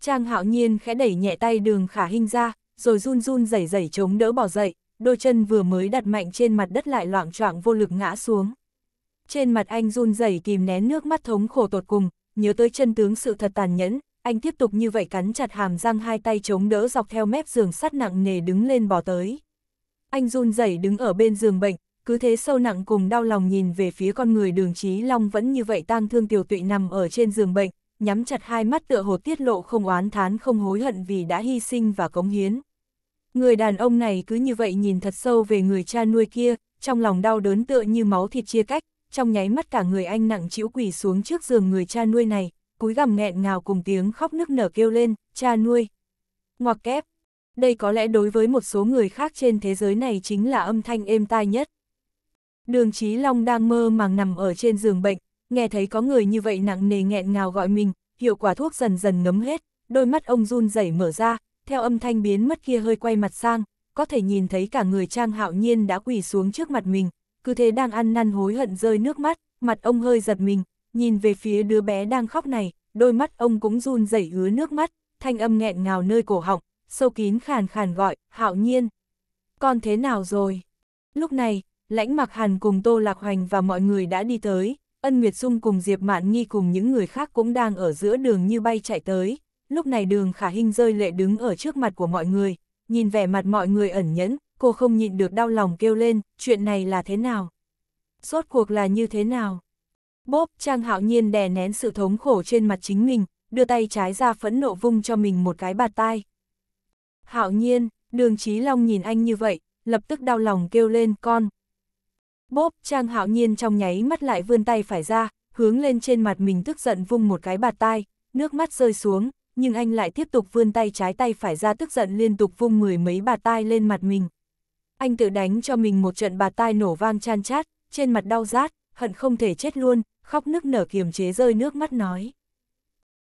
Trang Hạo Nhiên khẽ đẩy nhẹ tay đường khả hình ra, rồi run run rẩy rẩy chống đỡ bỏ dậy, đôi chân vừa mới đặt mạnh trên mặt đất lại loạn choạng vô lực ngã xuống. Trên mặt anh run rẩy kìm nén nước mắt thống khổ tột cùng, nhớ tới chân tướng sự thật tàn nhẫn, anh tiếp tục như vậy cắn chặt hàm răng hai tay chống đỡ dọc theo mép giường sắt nặng nề đứng lên bò tới. Anh run rẩy đứng ở bên giường bệnh, cứ thế sâu nặng cùng đau lòng nhìn về phía con người đường trí long vẫn như vậy tang thương tiểu tụy nằm ở trên giường bệnh, nhắm chặt hai mắt tựa hồ tiết lộ không oán thán không hối hận vì đã hy sinh và cống hiến. Người đàn ông này cứ như vậy nhìn thật sâu về người cha nuôi kia, trong lòng đau đớn tựa như máu thịt chia cách, trong nháy mắt cả người anh nặng chịu quỷ xuống trước giường người cha nuôi này, cúi gằm nghẹn ngào cùng tiếng khóc nức nở kêu lên, cha nuôi. Ngoặc kép, đây có lẽ đối với một số người khác trên thế giới này chính là âm thanh êm tai nhất. Đường Chí Long đang mơ màng nằm ở trên giường bệnh, nghe thấy có người như vậy nặng nề nghẹn ngào gọi mình, hiệu quả thuốc dần dần ngấm hết, đôi mắt ông run rẩy mở ra, theo âm thanh biến mất kia hơi quay mặt sang, có thể nhìn thấy cả người Trang Hạo Nhiên đã quỳ xuống trước mặt mình, cứ thế đang ăn năn hối hận rơi nước mắt, mặt ông hơi giật mình, nhìn về phía đứa bé đang khóc này, đôi mắt ông cũng run rẩy ứa nước mắt, thanh âm nghẹn ngào nơi cổ họng, sâu kín khàn khàn gọi, Hạo Nhiên. Con thế nào rồi? Lúc này, lãnh mặc hàn cùng Tô Lạc Hoành và mọi người đã đi tới, Ân Nguyệt Dung cùng Diệp Mạn Nghi cùng những người khác cũng đang ở giữa đường như bay chạy tới, lúc này đường khả hình rơi lệ đứng ở trước mặt của mọi người, nhìn vẻ mặt mọi người ẩn nhẫn, cô không nhịn được đau lòng kêu lên, chuyện này là thế nào? Rốt cuộc là như thế nào? Bốp, Trang Hạo Nhiên đè nén sự thống khổ trên mặt chính mình, đưa tay trái ra phẫn nộ vung cho mình một cái bạt tai. Hạo Nhiên, đường Chí Long nhìn anh như vậy, lập tức đau lòng kêu lên con. Bốp, Trang Hạo Nhiên trong nháy mắt lại vươn tay phải ra, hướng lên trên mặt mình tức giận vung một cái bạt tai, nước mắt rơi xuống, nhưng anh lại tiếp tục vươn tay trái tay phải ra tức giận liên tục vung mười mấy bà tai lên mặt mình. Anh tự đánh cho mình một trận bà tai nổ vang chan chát, trên mặt đau rát, hận không thể chết luôn, khóc nức nở kiềm chế rơi nước mắt nói.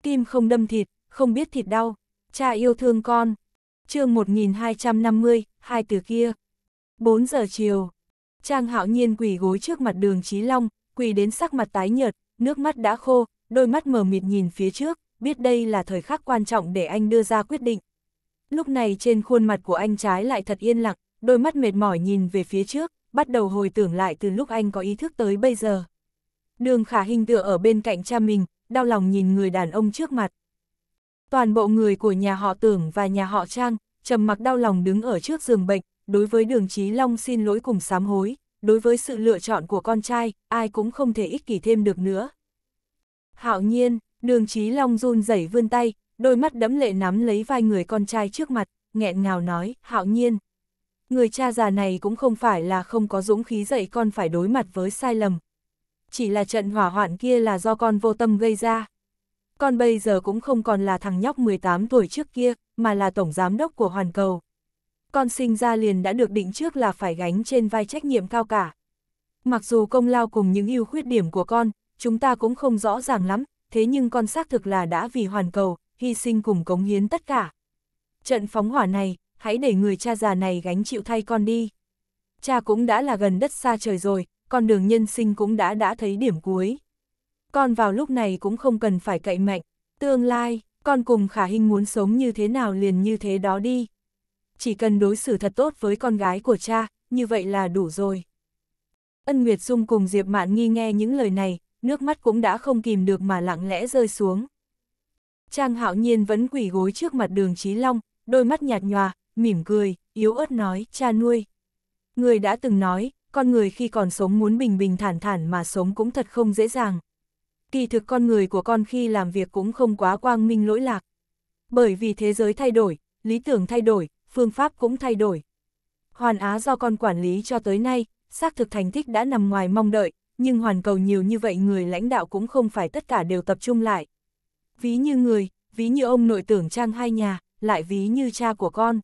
Kim không đâm thịt, không biết thịt đau, cha yêu thương con. chương 1250, hai từ kia. 4 giờ chiều, Trang hạo nhiên quỳ gối trước mặt đường Trí Long, quỳ đến sắc mặt tái nhợt, nước mắt đã khô, đôi mắt mờ mịt nhìn phía trước, biết đây là thời khắc quan trọng để anh đưa ra quyết định. Lúc này trên khuôn mặt của anh trái lại thật yên lặng, đôi mắt mệt mỏi nhìn về phía trước, bắt đầu hồi tưởng lại từ lúc anh có ý thức tới bây giờ. Đường khả hình tựa ở bên cạnh cha mình, đau lòng nhìn người đàn ông trước mặt. Toàn bộ người của nhà họ tưởng và nhà họ trang, trầm mặc đau lòng đứng ở trước giường bệnh, đối với đường Chí Long xin lỗi cùng sám hối, đối với sự lựa chọn của con trai, ai cũng không thể ích kỷ thêm được nữa. Hạo nhiên, Đường Chí Long run rẩy vươn tay, đôi mắt đẫm lệ nắm lấy vai người con trai trước mặt, nghẹn ngào nói, hạo nhiên. Người cha già này cũng không phải là không có dũng khí dạy con phải đối mặt với sai lầm. Chỉ là trận hỏa hoạn kia là do con vô tâm gây ra. Con bây giờ cũng không còn là thằng nhóc 18 tuổi trước kia, mà là tổng giám đốc của Hoàn Cầu. Con sinh ra liền đã được định trước là phải gánh trên vai trách nhiệm cao cả. Mặc dù công lao cùng những ưu khuyết điểm của con, chúng ta cũng không rõ ràng lắm, thế nhưng con xác thực là đã vì hoàn cầu, hy sinh cùng cống hiến tất cả. Trận phóng hỏa này, hãy để người cha già này gánh chịu thay con đi. Cha cũng đã là gần đất xa trời rồi, con đường nhân sinh cũng đã đã thấy điểm cuối. Con vào lúc này cũng không cần phải cậy mạnh, tương lai, con cùng khả hình muốn sống như thế nào liền như thế đó đi. Chỉ cần đối xử thật tốt với con gái của cha, như vậy là đủ rồi. Ân Nguyệt Dung cùng Diệp Mạn Nghi nghe những lời này, nước mắt cũng đã không kìm được mà lặng lẽ rơi xuống. Trang hạo nhiên vẫn quỷ gối trước mặt đường Chí Long, đôi mắt nhạt nhòa, mỉm cười, yếu ớt nói, cha nuôi. Người đã từng nói, con người khi còn sống muốn bình bình thản thản mà sống cũng thật không dễ dàng. Kỳ thực con người của con khi làm việc cũng không quá quang minh lỗi lạc. Bởi vì thế giới thay đổi, lý tưởng thay đổi, phương pháp cũng thay đổi. Hoàn Á do con quản lý cho tới nay, xác thực thành tích đã nằm ngoài mong đợi, nhưng hoàn cầu nhiều như vậy người lãnh đạo cũng không phải tất cả đều tập trung lại. Ví như người, ví như ông nội tưởng trang hai nhà, lại ví như cha của con.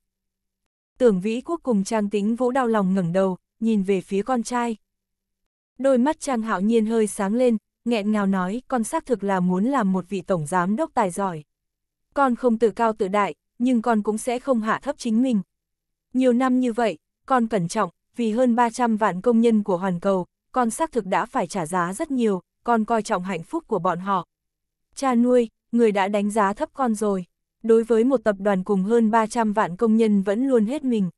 Tưởng vĩ quốc cùng trang tính vũ đau lòng ngẩng đầu, nhìn về phía con trai. Đôi mắt trang hạo nhiên hơi sáng lên, nghẹn ngào nói con xác thực là muốn làm một vị tổng giám đốc tài giỏi. Con không tự cao tự đại, nhưng con cũng sẽ không hạ thấp chính mình. Nhiều năm như vậy, con cẩn trọng, vì hơn 300 vạn công nhân của Hoàn Cầu, con xác thực đã phải trả giá rất nhiều, con coi trọng hạnh phúc của bọn họ. Cha nuôi, người đã đánh giá thấp con rồi. Đối với một tập đoàn cùng hơn 300 vạn công nhân vẫn luôn hết mình.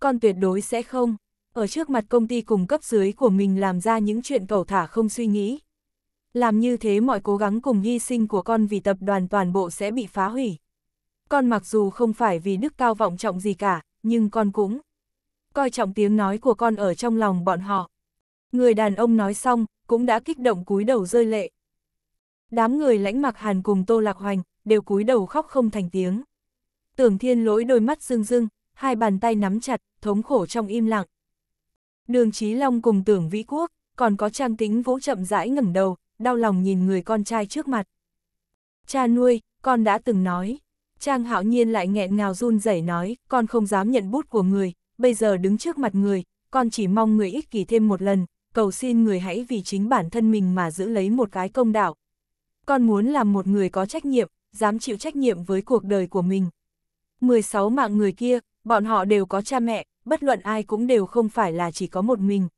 Con tuyệt đối sẽ không, ở trước mặt công ty cùng cấp dưới của mình làm ra những chuyện cầu thả không suy nghĩ. Làm như thế mọi cố gắng cùng hy sinh của con vì tập đoàn toàn bộ sẽ bị phá hủy. Con mặc dù không phải vì đức cao vọng trọng gì cả, nhưng con cũng coi trọng tiếng nói của con ở trong lòng bọn họ. Người đàn ông nói xong, cũng đã kích động cúi đầu rơi lệ. Đám người lãnh mặc hàn cùng Tô Lạc Hoành, đều cúi đầu khóc không thành tiếng. Tưởng thiên lỗi đôi mắt rưng rưng, hai bàn tay nắm chặt, thống khổ trong im lặng. Đường Chí Long cùng tưởng Vĩ Quốc, còn có trang tính vũ chậm rãi ngẩng đầu, đau lòng nhìn người con trai trước mặt. Cha nuôi, con đã từng nói. Trang hạo nhiên lại nghẹn ngào run rẩy nói, con không dám nhận bút của người, bây giờ đứng trước mặt người, con chỉ mong người ích kỷ thêm một lần, cầu xin người hãy vì chính bản thân mình mà giữ lấy một cái công đạo. Con muốn làm một người có trách nhiệm, dám chịu trách nhiệm với cuộc đời của mình. 16 mạng người kia, bọn họ đều có cha mẹ, bất luận ai cũng đều không phải là chỉ có một mình.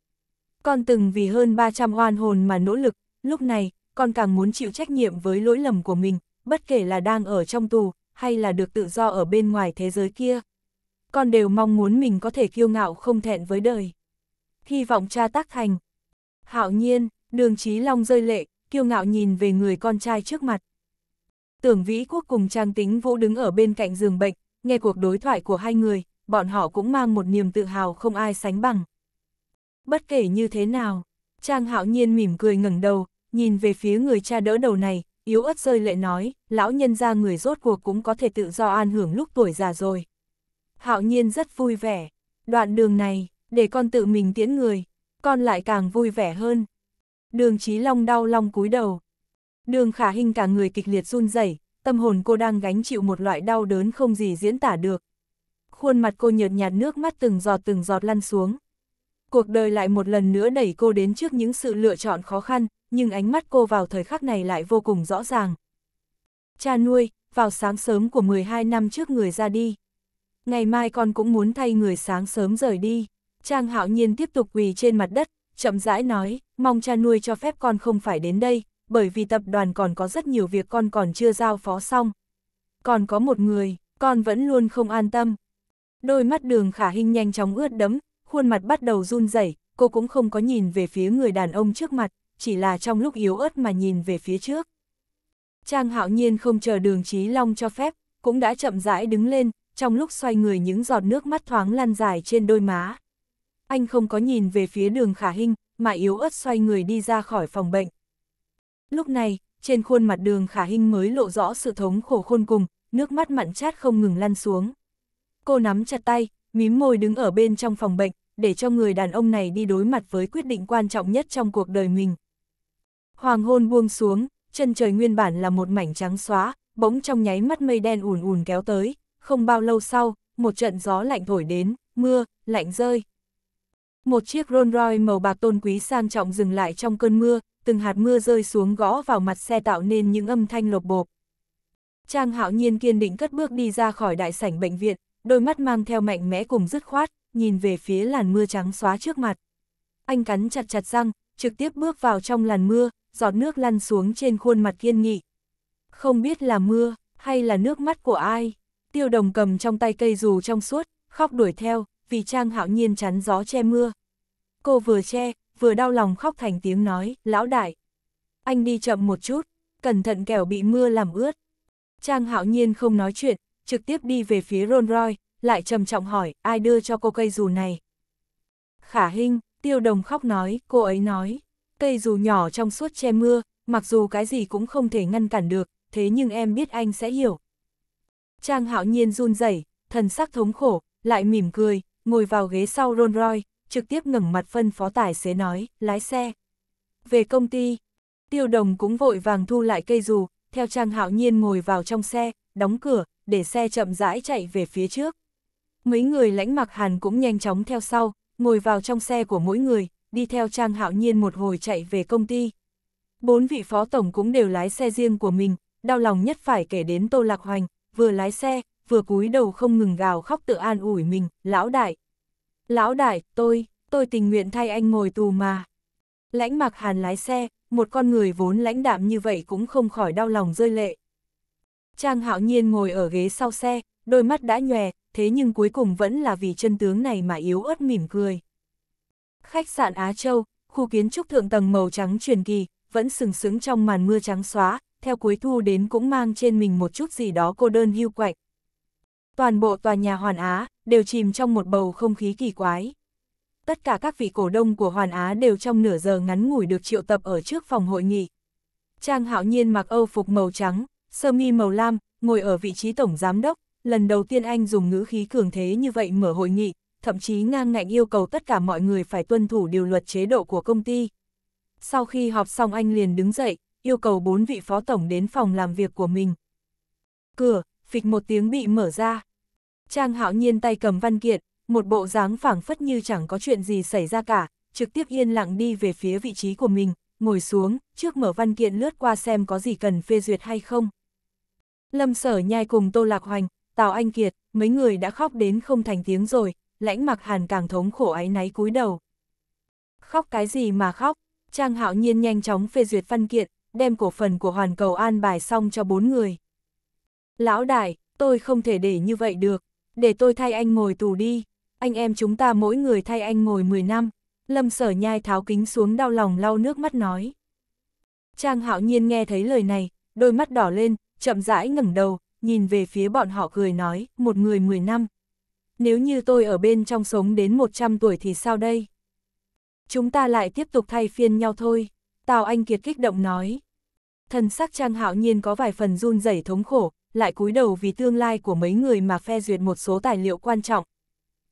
Con từng vì hơn 300 oan hồn mà nỗ lực, lúc này, con càng muốn chịu trách nhiệm với lỗi lầm của mình, bất kể là đang ở trong tù, hay là được tự do ở bên ngoài thế giới kia. Con đều mong muốn mình có thể kiêu ngạo không thẹn với đời. Hy vọng cha tác thành, Hạo nhiên, đường trí long rơi lệ, kiêu ngạo nhìn về người con trai trước mặt. Tưởng Vĩ Quốc cùng Trang Tính Vũ đứng ở bên cạnh giường bệnh, nghe cuộc đối thoại của hai người, bọn họ cũng mang một niềm tự hào không ai sánh bằng. Bất kể như thế nào, Trang Hạo Nhiên mỉm cười ngẩng đầu, nhìn về phía người cha đỡ đầu này, yếu ớt rơi lệ nói, lão nhân gia người rốt cuộc cũng có thể tự do an hưởng lúc tuổi già rồi. Hạo Nhiên rất vui vẻ, đoạn đường này, để con tự mình tiễn người, con lại càng vui vẻ hơn. Đường Chí Long đau lòng cúi đầu. Đường Khả Hinh cả người kịch liệt run rẩy, tâm hồn cô đang gánh chịu một loại đau đớn không gì diễn tả được. Khuôn mặt cô nhợt nhạt nước mắt từng giọt từng giọt lăn xuống. Cuộc đời lại một lần nữa đẩy cô đến trước những sự lựa chọn khó khăn, nhưng ánh mắt cô vào thời khắc này lại vô cùng rõ ràng. Cha nuôi, vào sáng sớm của 12 năm trước người ra đi. Ngày mai con cũng muốn thay người sáng sớm rời đi. Trang hạo nhiên tiếp tục quỳ trên mặt đất, chậm rãi nói, mong cha nuôi cho phép con không phải đến đây, bởi vì tập đoàn còn có rất nhiều việc con còn chưa giao phó xong. Còn có một người, con vẫn luôn không an tâm. Đôi mắt đường khả hình nhanh chóng ướt đấm, khuôn mặt bắt đầu run rẩy cô cũng không có nhìn về phía người đàn ông trước mặt, chỉ là trong lúc yếu ớt mà nhìn về phía trước. Trang hạo nhiên không chờ đường Chí long cho phép, cũng đã chậm rãi đứng lên, trong lúc xoay người những giọt nước mắt thoáng lăn dài trên đôi má anh không có nhìn về phía đường khả hinh, mà yếu ớt xoay người đi ra khỏi phòng bệnh. Lúc này, trên khuôn mặt đường khả hinh mới lộ rõ sự thống khổ khôn cùng, nước mắt mặn chát không ngừng lăn xuống. Cô nắm chặt tay, mím môi đứng ở bên trong phòng bệnh, để cho người đàn ông này đi đối mặt với quyết định quan trọng nhất trong cuộc đời mình. Hoàng hôn buông xuống, chân trời nguyên bản là một mảnh trắng xóa, bỗng trong nháy mắt mây đen ùn ùn kéo tới, không bao lâu sau, một trận gió lạnh thổi đến, mưa, lạnh rơi, một chiếc Rolls Royce màu bạc tôn quý sang trọng dừng lại trong cơn mưa, từng hạt mưa rơi xuống gõ vào mặt xe tạo nên những âm thanh lột bộp. Trang hạo nhiên kiên định cất bước đi ra khỏi đại sảnh bệnh viện, đôi mắt mang theo mạnh mẽ cùng dứt khoát, nhìn về phía làn mưa trắng xóa trước mặt. Anh cắn chặt chặt răng, trực tiếp bước vào trong làn mưa, giọt nước lăn xuống trên khuôn mặt kiên nghị. Không biết là mưa, hay là nước mắt của ai. Tiêu đồng cầm trong tay cây dù trong suốt, khóc đuổi theo, vì Trang Hạo Nhiên chắn gió che mưa. Cô vừa che, vừa đau lòng khóc thành tiếng nói, lão đại. Anh đi chậm một chút, cẩn thận kẻo bị mưa làm ướt. Trang Hạo Nhiên không nói chuyện, trực tiếp đi về phía Ron Roy, lại trầm trọng hỏi, ai đưa cho cô cây dù này? Khả Hinh, Tiêu Đồng khóc nói, cô ấy nói, cây dù nhỏ trong suốt che mưa, mặc dù cái gì cũng không thể ngăn cản được, thế nhưng em biết anh sẽ hiểu. Trang Hạo Nhiên run rẩy, thần sắc thống khổ, lại mỉm cười, ngồi vào ghế sau Rolls Royce, trực tiếp ngẩng mặt phân phó tài xế nói, lái xe. Về công ty, tiêu đồng cũng vội vàng thu lại cây dù, theo Trang Hạo Nhiên ngồi vào trong xe, đóng cửa, để xe chậm rãi chạy về phía trước. Mấy người lãnh mặc hàn cũng nhanh chóng theo sau, ngồi vào trong xe của mỗi người, đi theo Trang Hạo Nhiên một hồi chạy về công ty. Bốn vị phó tổng cũng đều lái xe riêng của mình, đau lòng nhất phải kể đến Tô Lạc Hoành, vừa lái xe, vừa cúi đầu không ngừng gào khóc tự an ủi mình, lão đại. Lão đại, tôi, tôi tình nguyện thay anh ngồi tù mà. Lãnh mặc hàn lái xe, một con người vốn lãnh đạm như vậy cũng không khỏi đau lòng rơi lệ. Trang hạo nhiên ngồi ở ghế sau xe, đôi mắt đã nhòe, thế nhưng cuối cùng vẫn là vì chân tướng này mà yếu ớt mỉm cười. Khách sạn Á Châu, khu kiến trúc thượng tầng màu trắng truyền kỳ, vẫn sừng sững trong màn mưa trắng xóa, theo cuối thu đến cũng mang trên mình một chút gì đó cô đơn hưu quạnh. Toàn bộ tòa nhà Hoàn Á đều chìm trong một bầu không khí kỳ quái. Tất cả các vị cổ đông của Hoàn Á đều trong nửa giờ ngắn ngủi được triệu tập ở trước phòng hội nghị. Trang Hạo Nhiên mặc Âu phục màu trắng, sơ mi màu lam, ngồi ở vị trí tổng giám đốc, lần đầu tiên anh dùng ngữ khí cường thế như vậy mở hội nghị, thậm chí ngang ngạnh yêu cầu tất cả mọi người phải tuân thủ điều luật chế độ của công ty. Sau khi họp xong anh liền đứng dậy, yêu cầu bốn vị phó tổng đến phòng làm việc của mình. Cửa, phịch một tiếng bị mở ra. Trang hạo nhiên tay cầm văn kiện, một bộ dáng phảng phất như chẳng có chuyện gì xảy ra cả, trực tiếp yên lặng đi về phía vị trí của mình, ngồi xuống, trước mở văn kiện lướt qua xem có gì cần phê duyệt hay không. Lâm sở nhai cùng Tô Lạc Hoành, Tào Anh Kiệt, mấy người đã khóc đến không thành tiếng rồi, lãnh mặc hàn càng thống khổ áy náy cúi đầu. Khóc cái gì mà khóc, Trang Hạo Nhiên nhanh chóng phê duyệt văn kiện, đem cổ phần của Hoàn Cầu an bài xong cho bốn người. Lão đại, tôi không thể để như vậy được, để tôi thay anh ngồi tù đi, anh em chúng ta mỗi người thay anh ngồi 10 năm. Lâm sở nhai tháo kính xuống đau lòng lau nước mắt nói. Trang hạo nhiên nghe thấy lời này, đôi mắt đỏ lên, chậm rãi ngẩng đầu, nhìn về phía bọn họ cười nói, một người 10 năm. Nếu như tôi ở bên trong sống đến 100 tuổi thì sao đây? Chúng ta lại tiếp tục thay phiên nhau thôi, Tào Anh Kiệt kích động nói. Thần sắc Trang Hạo Nhiên có vài phần run rẩy thống khổ, lại cúi đầu vì tương lai của mấy người mà phê duyệt một số tài liệu quan trọng.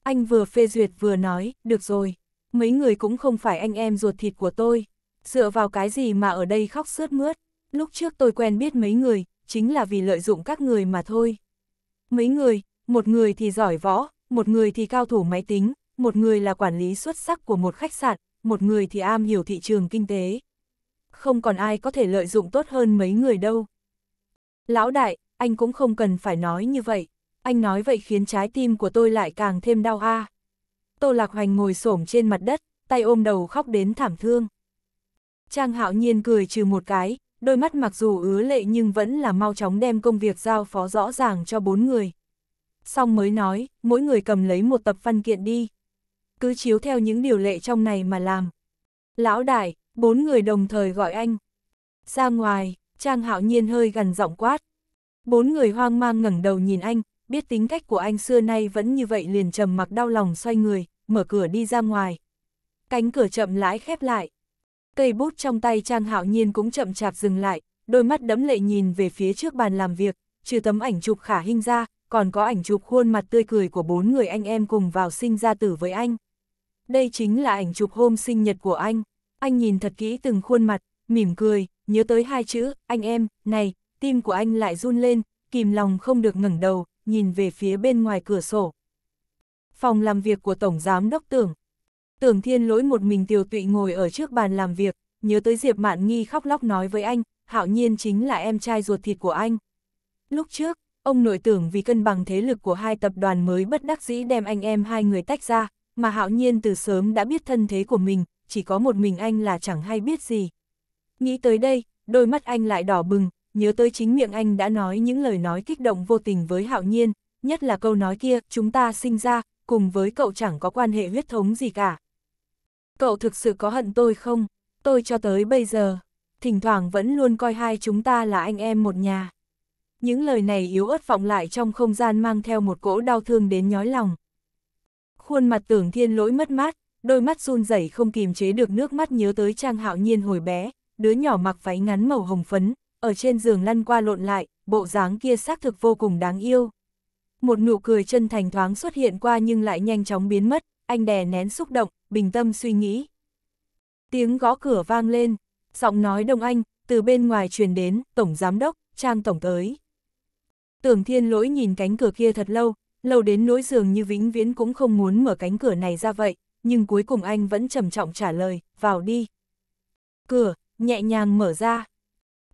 Anh vừa phê duyệt vừa nói, được rồi, mấy người cũng không phải anh em ruột thịt của tôi, dựa vào cái gì mà ở đây khóc sướt mướt, lúc trước tôi quen biết mấy người, chính là vì lợi dụng các người mà thôi. Mấy người, một người thì giỏi võ, một người thì cao thủ máy tính, một người là quản lý xuất sắc của một khách sạn, một người thì am hiểu thị trường kinh tế. Không còn ai có thể lợi dụng tốt hơn mấy người đâu. Lão đại, anh cũng không cần phải nói như vậy, anh nói vậy khiến trái tim của tôi lại càng thêm đau a. Tô Lạc Hoành ngồi xổm trên mặt đất, tay ôm đầu khóc đến thảm thương. Trang hạo nhiên cười trừ một cái, đôi mắt mặc dù ứa lệ nhưng vẫn là mau chóng đem công việc giao phó rõ ràng cho bốn người. Xong mới nói, mỗi người cầm lấy một tập văn kiện đi. Cứ chiếu theo những điều lệ trong này mà làm. Lão đại, bốn người đồng thời gọi anh. Ra ngoài, Trang hạo nhiên hơi gần giọng quát, Bốn người hoang mang ngẩng đầu nhìn anh, biết tính cách của anh xưa nay vẫn như vậy liền trầm mặc đau lòng xoay người, mở cửa đi ra ngoài. Cánh cửa chậm lãi khép lại. Cây bút trong tay Trang Hạo Nhiên cũng chậm chạp dừng lại, đôi mắt đẫm lệ nhìn về phía trước bàn làm việc, trừ tấm ảnh chụp khả hình ra, còn có ảnh chụp khuôn mặt tươi cười của bốn người anh em cùng vào sinh ra tử với anh. Đây chính là ảnh chụp hôm sinh nhật của anh. Anh nhìn thật kỹ từng khuôn mặt, mỉm cười, nhớ tới hai chữ, anh em, này, tim của anh lại run lên, kìm lòng không được ngẩng đầu, nhìn về phía bên ngoài cửa sổ. Phòng làm việc của Tổng Giám Đốc Tưởng. Tưởng Thiên lỗi một mình tiều tụy ngồi ở trước bàn làm việc, nhớ tới Diệp Mạn Nghi khóc lóc nói với anh, Hạo Nhiên chính là em trai ruột thịt của anh. Lúc trước, ông nội tưởng vì cân bằng thế lực của hai tập đoàn mới bất đắc dĩ đem anh em hai người tách ra, mà Hạo Nhiên từ sớm đã biết thân thế của mình, chỉ có một mình anh là chẳng hay biết gì. Nghĩ tới đây, đôi mắt anh lại đỏ bừng, nhớ tới chính miệng anh đã nói những lời nói kích động vô tình với hạo nhiên, nhất là câu nói kia, chúng ta sinh ra, cùng với cậu chẳng có quan hệ huyết thống gì cả. Cậu thực sự có hận tôi không? Tôi cho tới bây giờ, thỉnh thoảng vẫn luôn coi hai chúng ta là anh em một nhà. Những lời này yếu ớt vọng lại trong không gian mang theo một cỗ đau thương đến nhói lòng. Khuôn mặt tưởng thiên lỗi mất mát, đôi mắt run rẩy không kìm chế được nước mắt nhớ tới Trang Hạo Nhiên hồi bé, đứa nhỏ mặc váy ngắn màu hồng phấn, ở trên giường lăn qua lộn lại, bộ dáng kia xác thực vô cùng đáng yêu. Một nụ cười chân thành thoáng xuất hiện qua nhưng lại nhanh chóng biến mất, anh đè nén xúc động, bình tâm suy nghĩ. Tiếng gõ cửa vang lên, giọng nói đồng Anh, từ bên ngoài truyền đến, Tổng Giám Đốc, Trang Tổng tới. Tưởng thiên lỗi nhìn cánh cửa kia thật lâu, lâu đến nỗi giường như vĩnh viễn cũng không muốn mở cánh cửa này ra vậy, nhưng cuối cùng anh vẫn trầm trọng trả lời, vào đi. Cửa, nhẹ nhàng mở ra,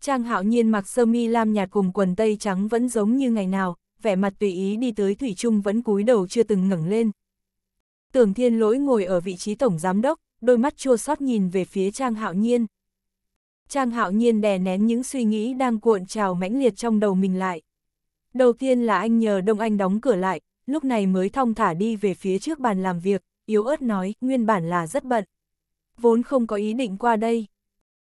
Trang hạo nhiên mặc sơ mi lam nhạt cùng quần tây trắng vẫn giống như ngày nào, vẻ mặt tùy ý đi tới Thủy Trung vẫn cúi đầu chưa từng ngẩng lên. Tưởng thiên lỗi ngồi ở vị trí tổng giám đốc, đôi mắt chua xót nhìn về phía Trang hạo nhiên. Trang hạo nhiên đè nén những suy nghĩ đang cuộn trào mãnh liệt trong đầu mình lại. Đầu tiên là anh nhờ Đông Anh đóng cửa lại, lúc này mới thong thả đi về phía trước bàn làm việc, yếu ớt nói, nguyên bản là rất bận. Vốn không có ý định qua đây.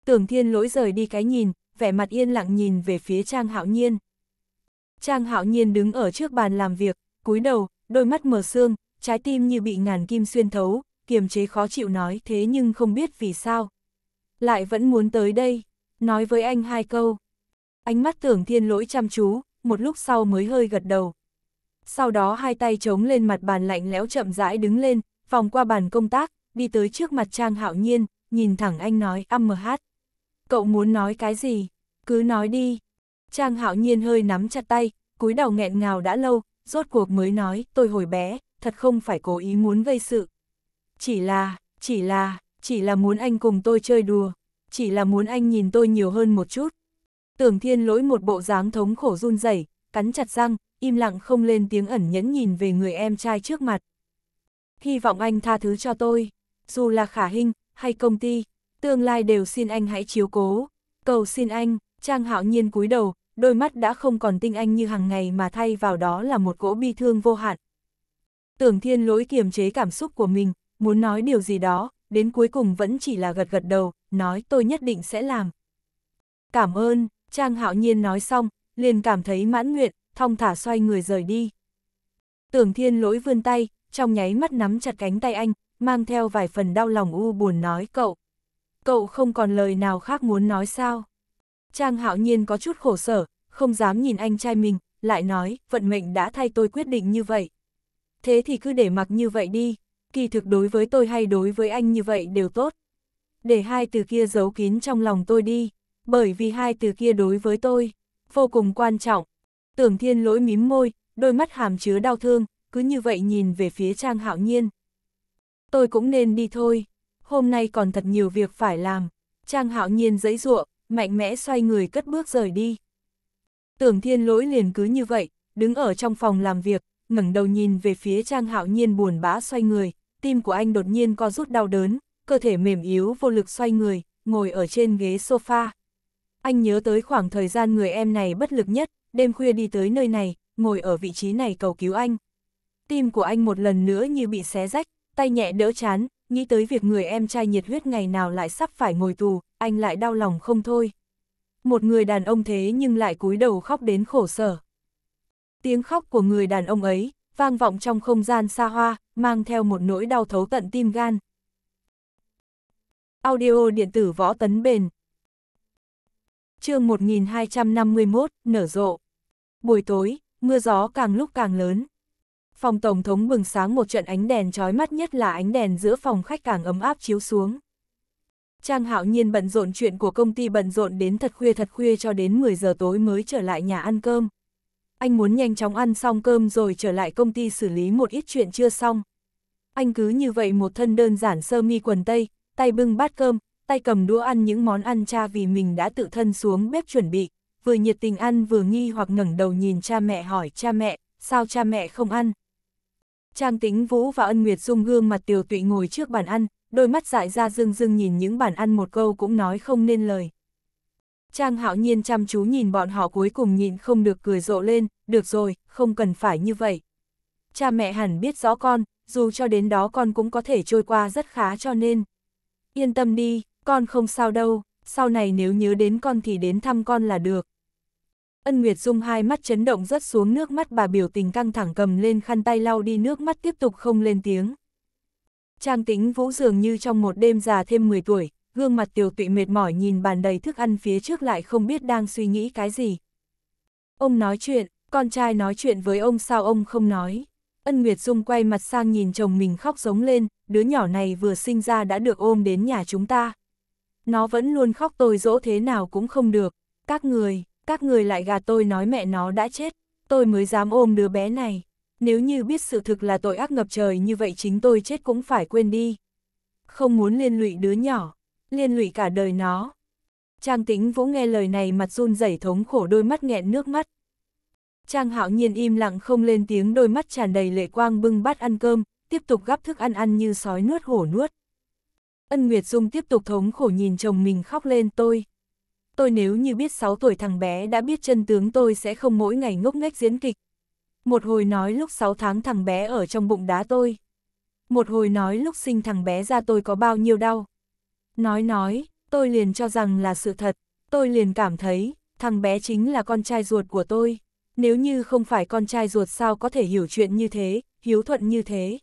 Tưởng thiên lỗi rời đi cái nhìn, vẻ mặt yên lặng nhìn về phía Trang Hạo Nhiên. Trang Hạo Nhiên đứng ở trước bàn làm việc, cúi đầu, đôi mắt mờ sương, trái tim như bị ngàn kim xuyên thấu, kiềm chế khó chịu nói thế nhưng không biết vì sao. Lại vẫn muốn tới đây, nói với anh hai câu. Ánh mắt tưởng thiên lỗi chăm chú, một lúc sau mới hơi gật đầu. Sau đó hai tay chống lên mặt bàn lạnh lẽo chậm rãi đứng lên, vòng qua bàn công tác, đi tới trước mặt Trang Hạo Nhiên, nhìn thẳng anh nói âm mờ hát cậu muốn nói cái gì? Cứ nói đi. Trang hạo nhiên hơi nắm chặt tay, cúi đầu nghẹn ngào đã lâu, rốt cuộc mới nói, tôi hồi bé, thật không phải cố ý muốn gây sự. Chỉ là, chỉ là, chỉ là muốn anh cùng tôi chơi đùa, chỉ là muốn anh nhìn tôi nhiều hơn một chút. Tưởng thiên lỗi một bộ dáng thống khổ run rẩy, cắn chặt răng, im lặng không lên tiếng ẩn nhẫn nhìn về người em trai trước mặt. Hy vọng anh tha thứ cho tôi, dù là khả hình, hay công ty, tương lai đều xin anh hãy chiếu cố. Cầu xin anh, Trang Hạo Nhiên cúi đầu, đôi mắt đã không còn tinh anh như hàng ngày mà thay vào đó là một cỗ bi thương vô hạn. Tưởng Thiên Lỗi kiềm chế cảm xúc của mình, muốn nói điều gì đó, đến cuối cùng vẫn chỉ là gật gật đầu, nói tôi nhất định sẽ làm. Cảm ơn, Trang Hạo Nhiên nói xong, liền cảm thấy mãn nguyện, thong thả xoay người rời đi. Tưởng Thiên Lỗi vươn tay, trong nháy mắt nắm chặt cánh tay anh, mang theo vài phần đau lòng u buồn nói cậu, cậu không còn lời nào khác muốn nói sao? Trang hạo nhiên có chút khổ sở, không dám nhìn anh trai mình, lại nói, vận mệnh đã thay tôi quyết định như vậy. Thế thì cứ để mặc như vậy đi, kỳ thực đối với tôi hay đối với anh như vậy đều tốt. Để hai từ kia giấu kín trong lòng tôi đi, bởi vì hai từ kia đối với tôi, vô cùng quan trọng. Tưởng thiên lỗi mím môi, đôi mắt hàm chứa đau thương, cứ như vậy nhìn về phía Trang hạo nhiên. Tôi cũng nên đi thôi hôm nay còn thật nhiều việc phải làm. Trang hạo nhiên dãy ruộng, mạnh mẽ xoay người cất bước rời đi. Tưởng thiên lỗi liền cứ như vậy, đứng ở trong phòng làm việc, ngẩng đầu nhìn về phía Trang hạo nhiên buồn bã xoay người, tim của anh đột nhiên co rút đau đớn, cơ thể mềm yếu vô lực xoay người, ngồi ở trên ghế sofa. Anh nhớ tới khoảng thời gian người em này bất lực nhất, đêm khuya đi tới nơi này, ngồi ở vị trí này cầu cứu anh. Tim của anh một lần nữa như bị xé rách, tay nhẹ đỡ chán, nghĩ tới việc người em trai nhiệt huyết ngày nào lại sắp phải ngồi tù, anh lại đau lòng không thôi. Một người đàn ông thế nhưng lại cúi đầu khóc đến khổ sở. Tiếng khóc của người đàn ông ấy, vang vọng trong không gian xa hoa, mang theo một nỗi đau thấu tận tim gan. Audio điện tử võ tấn bền chương 1251, nở rộ. Buổi tối, mưa gió càng lúc càng lớn phòng Tổng thống bừng sáng một trận ánh đèn trói mắt nhất là ánh đèn giữa phòng khách càng ấm áp chiếu xuống. Trang hạo nhiên bận rộn chuyện của công ty bận rộn đến thật khuya thật khuya cho đến 10 giờ tối mới trở lại nhà ăn cơm. Anh muốn nhanh chóng ăn xong cơm rồi trở lại công ty xử lý một ít chuyện chưa xong. Anh cứ như vậy một thân đơn giản sơ mi quần tây, tay bưng bát cơm, tay cầm đũa ăn những món ăn cha vì mình đã tự thân xuống bếp chuẩn bị, vừa nhiệt tình ăn vừa nghi hoặc ngẩng đầu nhìn cha mẹ hỏi cha mẹ, sao cha mẹ không ăn. Trang Tính Vũ và Ân Nguyệt Dung gương mặt tiều tụy ngồi trước bàn ăn, đôi mắt dại ra dưng dưng nhìn những bàn ăn một câu cũng nói không nên lời. Trang Hạo Nhiên chăm chú nhìn bọn họ cuối cùng nhìn không được cười rộ lên, được rồi, không cần phải như vậy. Cha mẹ hẳn biết rõ con, dù cho đến đó con cũng có thể trôi qua rất khá cho nên. Yên tâm đi, con không sao đâu, sau này nếu nhớ đến con thì đến thăm con là được, Ân Nguyệt Dung hai mắt chấn động rớt xuống nước mắt bà biểu tình căng thẳng cầm lên khăn tay lau đi nước mắt tiếp tục không lên tiếng. Trang tính vũ dường như trong một đêm già thêm 10 tuổi, gương mặt tiểu tụy mệt mỏi nhìn bàn đầy thức ăn phía trước lại không biết đang suy nghĩ cái gì. Ông nói chuyện, con trai nói chuyện với ông sao ông không nói. Ân Nguyệt Dung quay mặt sang nhìn chồng mình khóc giống lên, đứa nhỏ này vừa sinh ra đã được ôm đến nhà chúng ta. Nó vẫn luôn khóc tôi dỗ thế nào cũng không được, các người, các người lại gà tôi nói mẹ nó đã chết, tôi mới dám ôm đứa bé này. Nếu như biết sự thực là tội ác ngập trời như vậy chính tôi chết cũng phải quên đi. Không muốn liên lụy đứa nhỏ, liên lụy cả đời nó. Trang tính vũ nghe lời này mặt run rẩy thống khổ đôi mắt nghẹn nước mắt. Trang hạo nhiên im lặng không lên tiếng đôi mắt tràn đầy lệ quang bưng bát ăn cơm, tiếp tục gắp thức ăn ăn như sói nuốt hổ nuốt. Ân Nguyệt Dung tiếp tục thống khổ nhìn chồng mình khóc lên tôi, tôi nếu như biết 6 tuổi thằng bé đã biết chân tướng tôi sẽ không mỗi ngày ngốc nghếch diễn kịch. Một hồi nói lúc 6 tháng thằng bé ở trong bụng đá tôi. Một hồi nói lúc sinh thằng bé ra tôi có bao nhiêu đau. Nói nói, tôi liền cho rằng là sự thật, tôi liền cảm thấy, thằng bé chính là con trai ruột của tôi. Nếu như không phải con trai ruột sao có thể hiểu chuyện như thế, hiếu thuận như thế.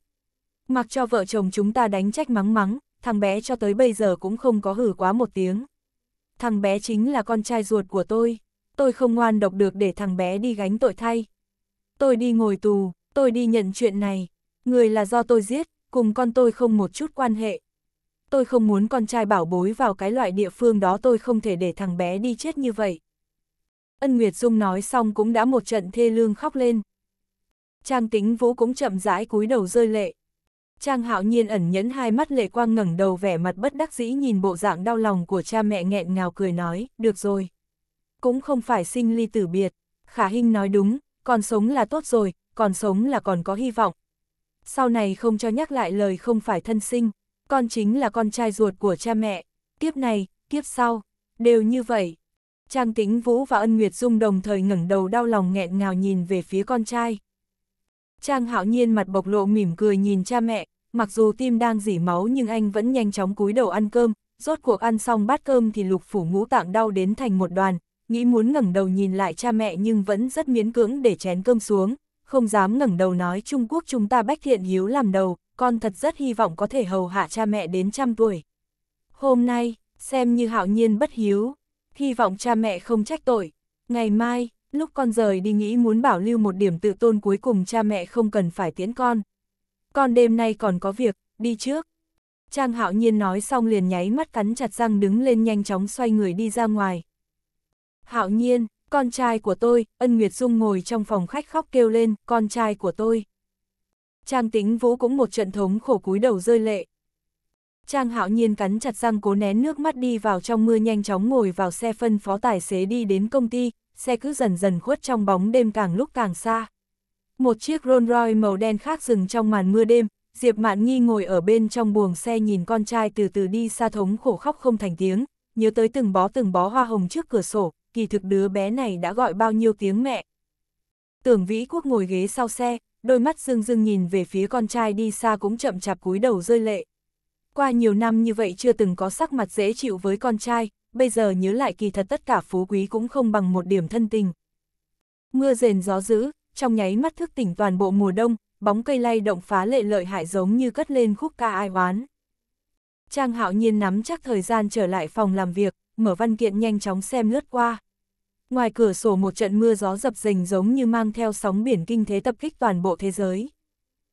Mặc cho vợ chồng chúng ta đánh trách mắng mắng, thằng bé cho tới bây giờ cũng không có hử quá một tiếng thằng bé chính là con trai ruột của tôi, tôi không ngoan độc được để thằng bé đi gánh tội thay. Tôi đi ngồi tù, tôi đi nhận chuyện này, người là do tôi giết, cùng con tôi không một chút quan hệ. Tôi không muốn con trai bảo bối vào cái loại địa phương đó tôi không thể để thằng bé đi chết như vậy. Ân Nguyệt Dung nói xong cũng đã một trận thê lương khóc lên. Trang tính vũ cũng chậm rãi cúi đầu rơi lệ. Trang hạo nhiên ẩn nhẫn hai mắt lệ quang ngẩng đầu vẻ mặt bất đắc dĩ nhìn bộ dạng đau lòng của cha mẹ nghẹn ngào cười nói, được rồi. Cũng không phải sinh ly tử biệt, khả hình nói đúng, còn sống là tốt rồi, còn sống là còn có hy vọng. Sau này không cho nhắc lại lời không phải thân sinh, con chính là con trai ruột của cha mẹ, kiếp này, kiếp sau, đều như vậy. Trang Tĩnh Vũ và Ân Nguyệt Dung đồng thời ngẩng đầu đau lòng nghẹn ngào nhìn về phía con trai. Trang hạo nhiên mặt bộc lộ mỉm cười nhìn cha mẹ, mặc dù tim đang dỉ máu nhưng anh vẫn nhanh chóng cúi đầu ăn cơm, rốt cuộc ăn xong bát cơm thì lục phủ ngũ tạng đau đến thành một đoàn, nghĩ muốn ngẩng đầu nhìn lại cha mẹ nhưng vẫn rất miễn cưỡng để chén cơm xuống, không dám ngẩng đầu nói Trung Quốc chúng ta bách thiện hiếu làm đầu, con thật rất hy vọng có thể hầu hạ cha mẹ đến trăm tuổi. Hôm nay, xem như hạo nhiên bất hiếu, hy vọng cha mẹ không trách tội, ngày mai, Lúc con rời đi nghĩ muốn bảo lưu một điểm tự tôn cuối cùng cha mẹ không cần phải tiễn con. Con đêm nay còn có việc, đi trước. Trang hạo nhiên nói xong liền nháy mắt cắn chặt răng đứng lên nhanh chóng xoay người đi ra ngoài. Hạo nhiên, con trai của tôi, ân Nguyệt Dung ngồi trong phòng khách khóc kêu lên, con trai của tôi. Trang tính vũ cũng một trận thống khổ cúi đầu rơi lệ. Trang hạo nhiên cắn chặt răng cố nén nước mắt đi vào trong mưa nhanh chóng ngồi vào xe phân phó tài xế đi đến công ty, xe cứ dần dần khuất trong bóng đêm càng lúc càng xa. Một chiếc Rolls Royce màu đen khác dừng trong màn mưa đêm, Diệp Mạn Nghi ngồi ở bên trong buồng xe nhìn con trai từ từ đi xa thống khổ khóc không thành tiếng, nhớ tới từng bó từng bó hoa hồng trước cửa sổ, kỳ thực đứa bé này đã gọi bao nhiêu tiếng mẹ. Tưởng Vĩ Quốc ngồi ghế sau xe, đôi mắt dưng dưng nhìn về phía con trai đi xa cũng chậm chạp cúi đầu rơi lệ. Qua nhiều năm như vậy chưa từng có sắc mặt dễ chịu với con trai, bây giờ nhớ lại kỳ thật tất cả phú quý cũng không bằng một điểm thân tình. Mưa rền gió dữ, trong nháy mắt thức tỉnh toàn bộ mùa đông, bóng cây lay động phá lệ lợi hại giống như cất lên khúc ca ai oán. Trang hạo nhiên nắm chắc thời gian trở lại phòng làm việc, mở văn kiện nhanh chóng xem lướt qua. Ngoài cửa sổ một trận mưa gió dập dềnh giống như mang theo sóng biển kinh thế tập kích toàn bộ thế giới.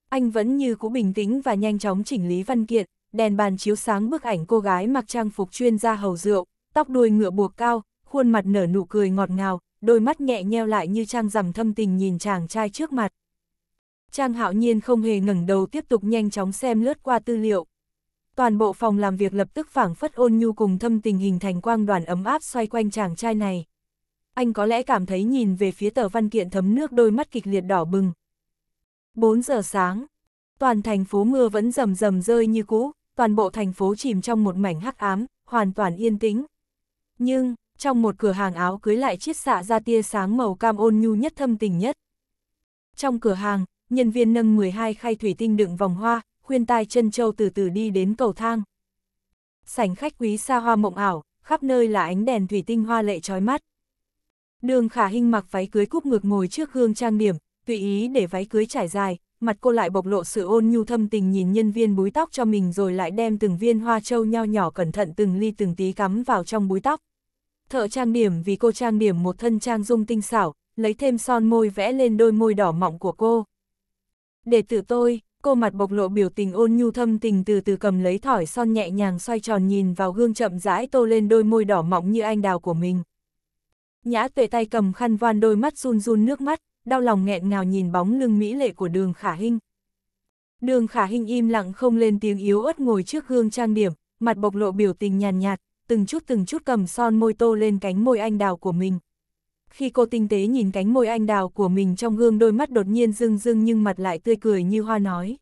Anh vẫn như cũ bình tĩnh và nhanh chóng chỉnh lý văn kiện, đèn bàn chiếu sáng bức ảnh cô gái mặc trang phục chuyên gia hầu rượu, tóc đuôi ngựa buộc cao, khuôn mặt nở nụ cười ngọt ngào, đôi mắt nhẹ nheo lại như trang rằm thâm tình nhìn chàng trai trước mặt. Trang hạo nhiên không hề ngẩng đầu tiếp tục nhanh chóng xem lướt qua tư liệu. Toàn bộ phòng làm việc lập tức phảng phất ôn nhu cùng thâm tình hình thành quang đoàn ấm áp xoay quanh chàng trai này. Anh có lẽ cảm thấy nhìn về phía tờ văn kiện thấm nước đôi mắt kịch liệt đỏ bừng. 4 giờ sáng, toàn thành phố mưa vẫn rầm rầm rơi như cũ, toàn bộ thành phố chìm trong một mảnh hắc ám, hoàn toàn yên tĩnh. Nhưng, trong một cửa hàng áo cưới lại chiết xạ ra tia sáng màu cam ôn nhu nhất thâm tình nhất. Trong cửa hàng, nhân viên nâng 12 khay thủy tinh đựng vòng hoa, khuyên tai chân châu từ từ đi đến cầu thang. Sảnh khách quý xa hoa mộng ảo, khắp nơi là ánh đèn thủy tinh hoa lệ trói mắt. Đường khả hình mặc váy cưới cúp ngược ngồi trước gương trang điểm, tùy ý để váy cưới trải dài, mặt cô lại bộc lộ sự ôn nhu thâm tình nhìn nhân viên búi tóc cho mình rồi lại đem từng viên hoa châu nho nhỏ cẩn thận từng ly từng tí cắm vào trong búi tóc. Thợ trang điểm vì cô trang điểm một thân trang dung tinh xảo, lấy thêm son môi vẽ lên đôi môi đỏ mọng của cô. Để tử tôi, cô mặt bộc lộ biểu tình ôn nhu thâm tình từ từ cầm lấy thỏi son nhẹ nhàng xoay tròn nhìn vào gương chậm rãi tô lên đôi môi đỏ mọng như anh đào của mình. Nhã tuệ tay cầm khăn voan đôi mắt run run nước mắt, đau lòng nghẹn ngào nhìn bóng lưng mỹ lệ của đường khả hinh. Đường khả hinh im lặng không lên tiếng yếu ớt ngồi trước gương trang điểm, mặt bộc lộ biểu tình nhàn nhạt, từng chút từng chút cầm son môi tô lên cánh môi anh đào của mình. Khi cô tinh tế nhìn cánh môi anh đào của mình trong gương đôi mắt đột nhiên rưng rưng nhưng mặt lại tươi cười như hoa nói.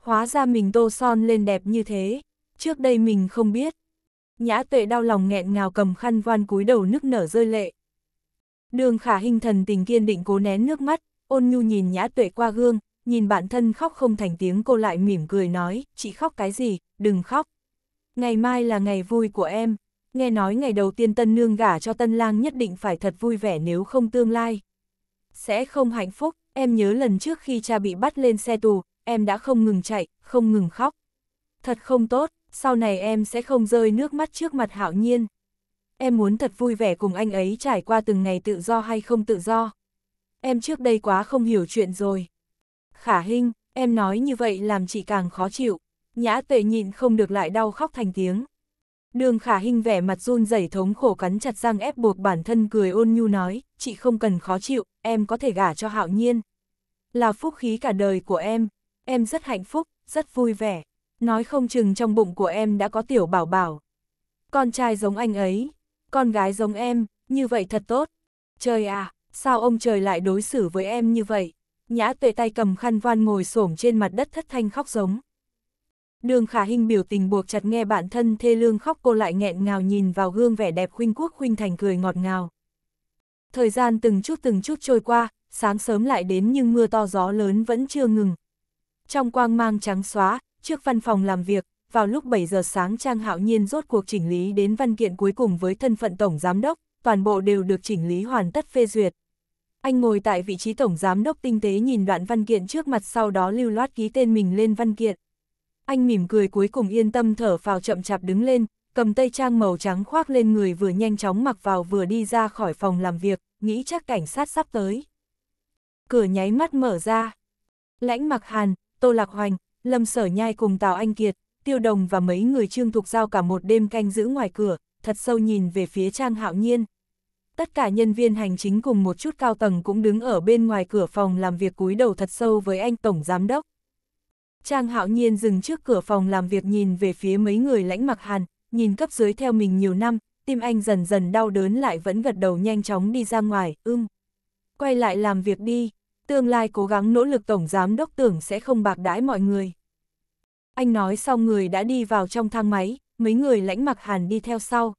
Hóa ra mình tô son lên đẹp như thế, trước đây mình không biết. Nhã tuệ đau lòng nghẹn ngào cầm khăn voan cúi đầu nức nở rơi lệ. Đường khả hình thần tình kiên định cố nén nước mắt, ôn nhu nhìn nhã tuệ qua gương, nhìn bản thân khóc không thành tiếng cô lại mỉm cười nói, chị khóc cái gì, đừng khóc. Ngày mai là ngày vui của em, nghe nói ngày đầu tiên tân nương gả cho tân lang nhất định phải thật vui vẻ nếu không tương lai. Sẽ không hạnh phúc, em nhớ lần trước khi cha bị bắt lên xe tù, em đã không ngừng chạy, không ngừng khóc. Thật không tốt, sau này em sẽ không rơi nước mắt trước mặt hạo nhiên em muốn thật vui vẻ cùng anh ấy trải qua từng ngày tự do hay không tự do. Em trước đây quá không hiểu chuyện rồi. Khả Hinh, em nói như vậy làm chị càng khó chịu. Nhã tệ nhịn không được lại đau khóc thành tiếng. Đường Khả Hinh vẻ mặt run rẩy thống khổ cắn chặt răng ép buộc bản thân cười ôn nhu nói, chị không cần khó chịu, em có thể gả cho hạo nhiên. Là phúc khí cả đời của em, em rất hạnh phúc, rất vui vẻ. Nói không chừng trong bụng của em đã có tiểu bảo bảo. Con trai giống anh ấy, con gái giống em, như vậy thật tốt. Trời à, sao ông trời lại đối xử với em như vậy? Nhã tuệ tay cầm khăn voan ngồi xổm trên mặt đất thất thanh khóc giống. Đường khả hình biểu tình buộc chặt nghe bản thân thê lương khóc cô lại nghẹn ngào nhìn vào gương vẻ đẹp huynh quốc huynh thành cười ngọt ngào. Thời gian từng chút từng chút trôi qua, sáng sớm lại đến nhưng mưa to gió lớn vẫn chưa ngừng. Trong quang mang trắng xóa, trước văn phòng làm việc, vào lúc 7 giờ sáng Trang Hạo Nhiên rốt cuộc chỉnh lý đến văn kiện cuối cùng với thân phận Tổng Giám Đốc, toàn bộ đều được chỉnh lý hoàn tất phê duyệt. Anh ngồi tại vị trí Tổng Giám Đốc tinh tế nhìn đoạn văn kiện trước mặt sau đó lưu loát ký tên mình lên văn kiện. Anh mỉm cười cuối cùng yên tâm thở phào chậm chạp đứng lên, cầm tay trang màu trắng khoác lên người vừa nhanh chóng mặc vào vừa đi ra khỏi phòng làm việc, nghĩ chắc cảnh sát sắp tới. Cửa nháy mắt mở ra. Lãnh mặc hàn, Tô Lạc Hoành, Lâm Sở Nhai cùng Tào Anh Kiệt, tiêu đồng và mấy người trương thuộc giao cả một đêm canh giữ ngoài cửa, thật sâu nhìn về phía Trang Hạo Nhiên. Tất cả nhân viên hành chính cùng một chút cao tầng cũng đứng ở bên ngoài cửa phòng làm việc cúi đầu thật sâu với anh Tổng Giám Đốc. Trang Hạo Nhiên dừng trước cửa phòng làm việc nhìn về phía mấy người lãnh mặc hàn, nhìn cấp dưới theo mình nhiều năm, tim anh dần dần đau đớn lại vẫn gật đầu nhanh chóng đi ra ngoài, ưm. Quay lại làm việc đi, tương lai cố gắng nỗ lực Tổng Giám Đốc tưởng sẽ không bạc đãi mọi người. Anh nói xong người đã đi vào trong thang máy, mấy người lãnh mặc hàn đi theo sau.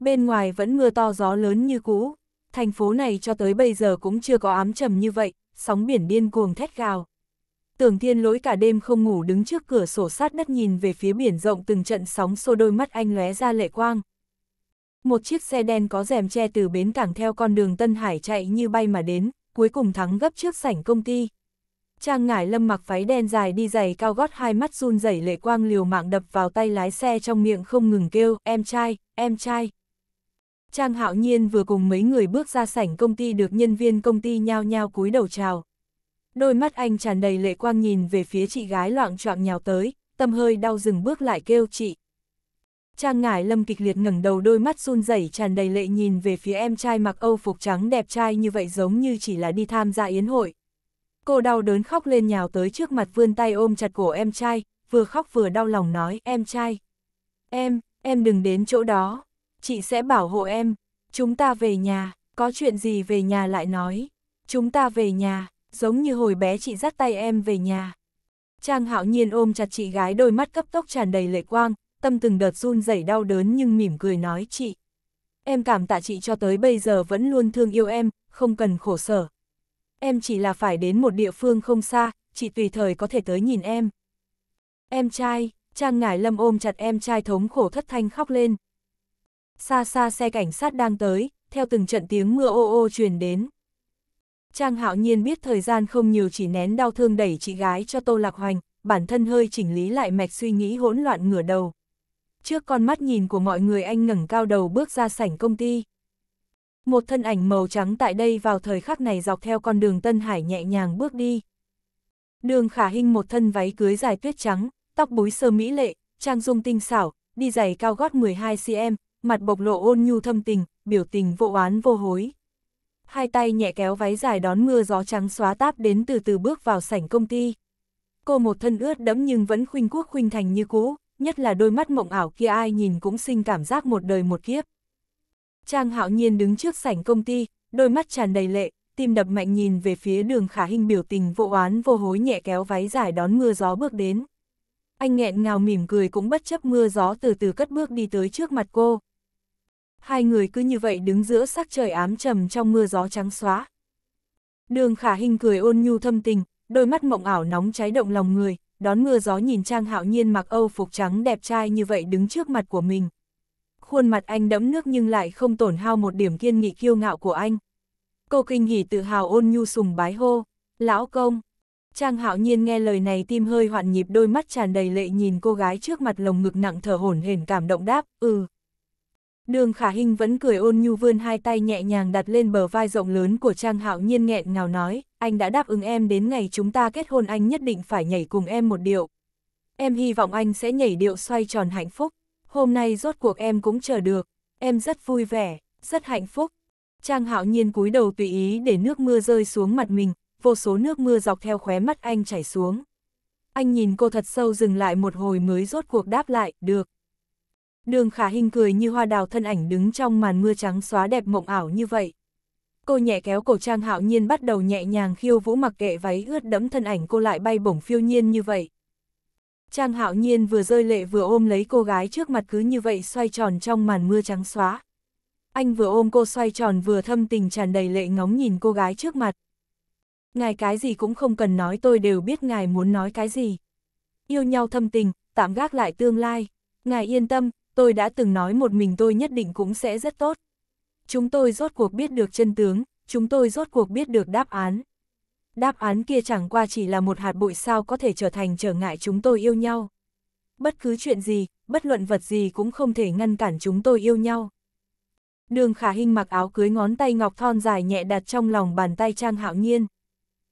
Bên ngoài vẫn mưa to gió lớn như cũ, thành phố này cho tới bây giờ cũng chưa có ám trầm như vậy, sóng biển điên cuồng thét gào. Tưởng thiên lỗi cả đêm không ngủ đứng trước cửa sổ sát đất nhìn về phía biển rộng từng trận sóng xô đôi mắt anh lóe ra lệ quang. Một chiếc xe đen có rèm che từ bến cảng theo con đường Tân Hải chạy như bay mà đến, cuối cùng thắng gấp trước sảnh công ty. Trang ngải lâm mặc váy đen dài đi giày cao gót hai mắt run rẩy lệ quang liều mạng đập vào tay lái xe trong miệng không ngừng kêu, em trai, em trai. Trang hạo nhiên vừa cùng mấy người bước ra sảnh công ty được nhân viên công ty nhao nhao cúi đầu chào. Đôi mắt anh tràn đầy lệ quang nhìn về phía chị gái loạn choạng nhào tới, tâm hơi đau dừng bước lại kêu chị. Trang ngải lâm kịch liệt ngẩng đầu đôi mắt run rẩy tràn đầy lệ nhìn về phía em trai mặc âu phục trắng đẹp trai như vậy giống như chỉ là đi tham gia yến hội. Cô đau đớn khóc lên nhào tới trước mặt vươn tay ôm chặt cổ em trai, vừa khóc vừa đau lòng nói, em trai. Em, em đừng đến chỗ đó, chị sẽ bảo hộ em, chúng ta về nhà, có chuyện gì về nhà lại nói. Chúng ta về nhà, giống như hồi bé chị dắt tay em về nhà. Trang hạo nhiên ôm chặt chị gái đôi mắt cấp tốc tràn đầy lệ quang, tâm từng đợt run rẩy đau đớn nhưng mỉm cười nói chị. Em cảm tạ chị cho tới bây giờ vẫn luôn thương yêu em, không cần khổ sở, em chỉ là phải đến một địa phương không xa, chị tùy thời có thể tới nhìn em. Em trai, Trang Ngải Lâm ôm chặt em trai thống khổ thất thanh khóc lên. Xa xa xe cảnh sát đang tới, theo từng trận tiếng mưa ô ô truyền đến. Trang hạo nhiên biết thời gian không nhiều chỉ nén đau thương đẩy chị gái cho Tô Lạc Hoành, bản thân hơi chỉnh lý lại mạch suy nghĩ hỗn loạn ngửa đầu. Trước con mắt nhìn của mọi người anh ngẩng cao đầu bước ra sảnh công ty. Một thân ảnh màu trắng tại đây vào thời khắc này dọc theo con đường Tân Hải nhẹ nhàng bước đi. Đường khả hình một thân váy cưới dài tuyết trắng, tóc búi sơ mỹ lệ, trang dung tinh xảo, đi giày cao gót 12cm, mặt bộc lộ ôn nhu thâm tình, biểu tình vô oán vô hối. Hai tay nhẹ kéo váy dài đón mưa gió trắng xóa táp đến từ từ bước vào sảnh công ty. Cô một thân ướt đẫm nhưng vẫn khuynh quốc khuynh thành như cũ, nhất là đôi mắt mộng ảo kia ai nhìn cũng sinh cảm giác một đời một kiếp. Trang hạo nhiên đứng trước sảnh công ty, đôi mắt tràn đầy lệ, tim đập mạnh nhìn về phía đường khả hình biểu tình vô oán vô hối nhẹ kéo váy giải đón mưa gió bước đến. Anh nghẹn ngào mỉm cười cũng bất chấp mưa gió từ từ cất bước đi tới trước mặt cô. Hai người cứ như vậy đứng giữa sắc trời ám trầm trong mưa gió trắng xóa. Đường khả hình cười ôn nhu thâm tình, đôi mắt mộng ảo nóng cháy động lòng người, đón mưa gió nhìn Trang hạo nhiên mặc âu phục trắng đẹp trai như vậy đứng trước mặt của mình, khuôn mặt anh đẫm nước nhưng lại không tổn hao một điểm kiên nghị kiêu ngạo của anh. Cô kinh nghỉ tự hào ôn nhu sùng bái hô, lão công. Trang hạo nhiên nghe lời này tim hơi hoạn nhịp đôi mắt tràn đầy lệ nhìn cô gái trước mặt lồng ngực nặng thở hổn hển cảm động đáp, ừ. Đường khả hình vẫn cười ôn nhu vươn hai tay nhẹ nhàng đặt lên bờ vai rộng lớn của Trang hạo nhiên nghẹn ngào nói, anh đã đáp ứng em đến ngày chúng ta kết hôn anh nhất định phải nhảy cùng em một điệu. Em hy vọng anh sẽ nhảy điệu xoay tròn hạnh phúc hôm nay rốt cuộc em cũng chờ được, em rất vui vẻ, rất hạnh phúc. Trang hạo nhiên cúi đầu tùy ý để nước mưa rơi xuống mặt mình, vô số nước mưa dọc theo khóe mắt anh chảy xuống. Anh nhìn cô thật sâu dừng lại một hồi mới rốt cuộc đáp lại, được. Đường khả hình cười như hoa đào thân ảnh đứng trong màn mưa trắng xóa đẹp mộng ảo như vậy. Cô nhẹ kéo cổ trang hạo nhiên bắt đầu nhẹ nhàng khiêu vũ mặc kệ váy ướt đẫm thân ảnh cô lại bay bổng phiêu nhiên như vậy. Trang hạo nhiên vừa rơi lệ vừa ôm lấy cô gái trước mặt cứ như vậy xoay tròn trong màn mưa trắng xóa. Anh vừa ôm cô xoay tròn vừa thâm tình tràn đầy lệ ngóng nhìn cô gái trước mặt. Ngài cái gì cũng không cần nói tôi đều biết ngài muốn nói cái gì. Yêu nhau thâm tình, tạm gác lại tương lai. Ngài yên tâm, tôi đã từng nói một mình tôi nhất định cũng sẽ rất tốt. Chúng tôi rốt cuộc biết được chân tướng, chúng tôi rốt cuộc biết được đáp án đáp án kia chẳng qua chỉ là một hạt bụi sao có thể trở thành trở ngại chúng tôi yêu nhau. Bất cứ chuyện gì, bất luận vật gì cũng không thể ngăn cản chúng tôi yêu nhau. Đường khả hình mặc áo cưới ngón tay ngọc thon dài nhẹ đặt trong lòng bàn tay Trang Hạo Nhiên.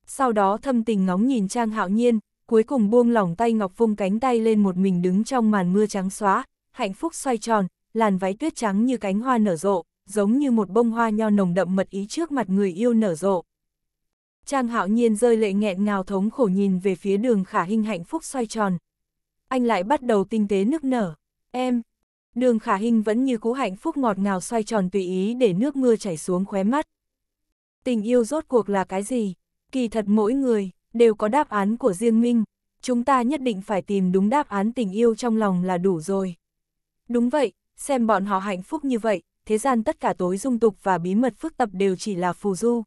Sau đó thâm tình ngóng nhìn Trang Hạo Nhiên, cuối cùng buông lòng tay ngọc vung cánh tay lên một mình đứng trong màn mưa trắng xóa, hạnh phúc xoay tròn, làn váy tuyết trắng như cánh hoa nở rộ, giống như một bông hoa nho nồng đậm mật ý trước mặt người yêu nở rộ. Trang hạo nhiên rơi lệ nghẹn ngào thống khổ nhìn về phía đường khả hình hạnh phúc xoay tròn. Anh lại bắt đầu tinh tế nước nở. Em, đường khả hình vẫn như cú hạnh phúc ngọt ngào xoay tròn tùy ý để nước mưa chảy xuống khóe mắt. Tình yêu rốt cuộc là cái gì? Kỳ thật mỗi người, đều có đáp án của riêng mình. Chúng ta nhất định phải tìm đúng đáp án tình yêu trong lòng là đủ rồi. Đúng vậy, xem bọn họ hạnh phúc như vậy, thế gian tất cả tối dung tục và bí mật phức tập đều chỉ là phù du.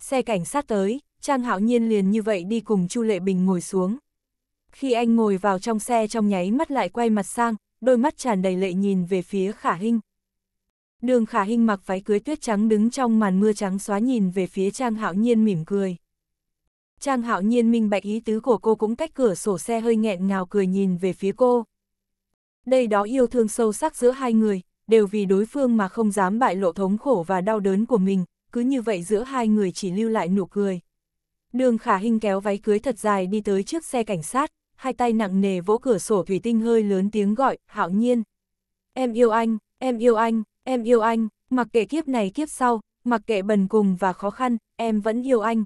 Xe cảnh sát tới, Trang Hạo Nhiên liền như vậy đi cùng Chu Lệ Bình ngồi xuống. Khi anh ngồi vào trong xe trong nháy mắt lại quay mặt sang, đôi mắt tràn đầy lệ nhìn về phía Khả Hinh. Đường Khả Hinh mặc váy cưới tuyết trắng đứng trong màn mưa trắng xóa nhìn về phía Trang Hạo Nhiên mỉm cười. Trang Hạo Nhiên minh bạch ý tứ của cô cũng cách cửa sổ xe hơi nghẹn ngào cười nhìn về phía cô. Đây đó yêu thương sâu sắc giữa hai người, đều vì đối phương mà không dám bại lộ thống khổ và đau đớn của mình, cứ như vậy giữa hai người chỉ lưu lại nụ cười. Đường khả hình kéo váy cưới thật dài đi tới trước xe cảnh sát, hai tay nặng nề vỗ cửa sổ thủy tinh hơi lớn tiếng gọi, hạo nhiên. Em yêu anh, em yêu anh, em yêu anh, mặc kệ kiếp này kiếp sau, mặc kệ bần cùng và khó khăn, em vẫn yêu anh.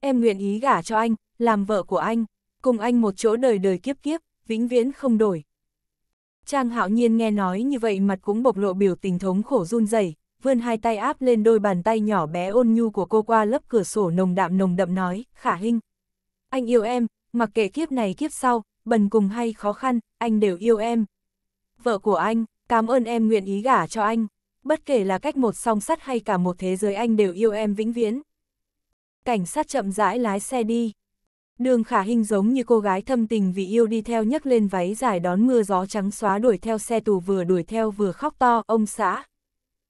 Em nguyện ý gả cho anh, làm vợ của anh, cùng anh một chỗ đời đời kiếp kiếp, vĩnh viễn không đổi. Trang hạo nhiên nghe nói như vậy mặt cũng bộc lộ biểu tình thống khổ run rẩy vươn hai tay áp lên đôi bàn tay nhỏ bé ôn nhu của cô qua lớp cửa sổ nồng đạm nồng đậm nói, khả hình. Anh yêu em, mặc kệ kiếp này kiếp sau, bần cùng hay khó khăn, anh đều yêu em. Vợ của anh, cảm ơn em nguyện ý gả cho anh. Bất kể là cách một song sắt hay cả một thế giới anh đều yêu em vĩnh viễn. Cảnh sát chậm rãi lái xe đi. Đường khả hình giống như cô gái thâm tình vì yêu đi theo nhấc lên váy dài đón mưa gió trắng xóa đuổi theo xe tù vừa đuổi theo vừa khóc to, ông xã,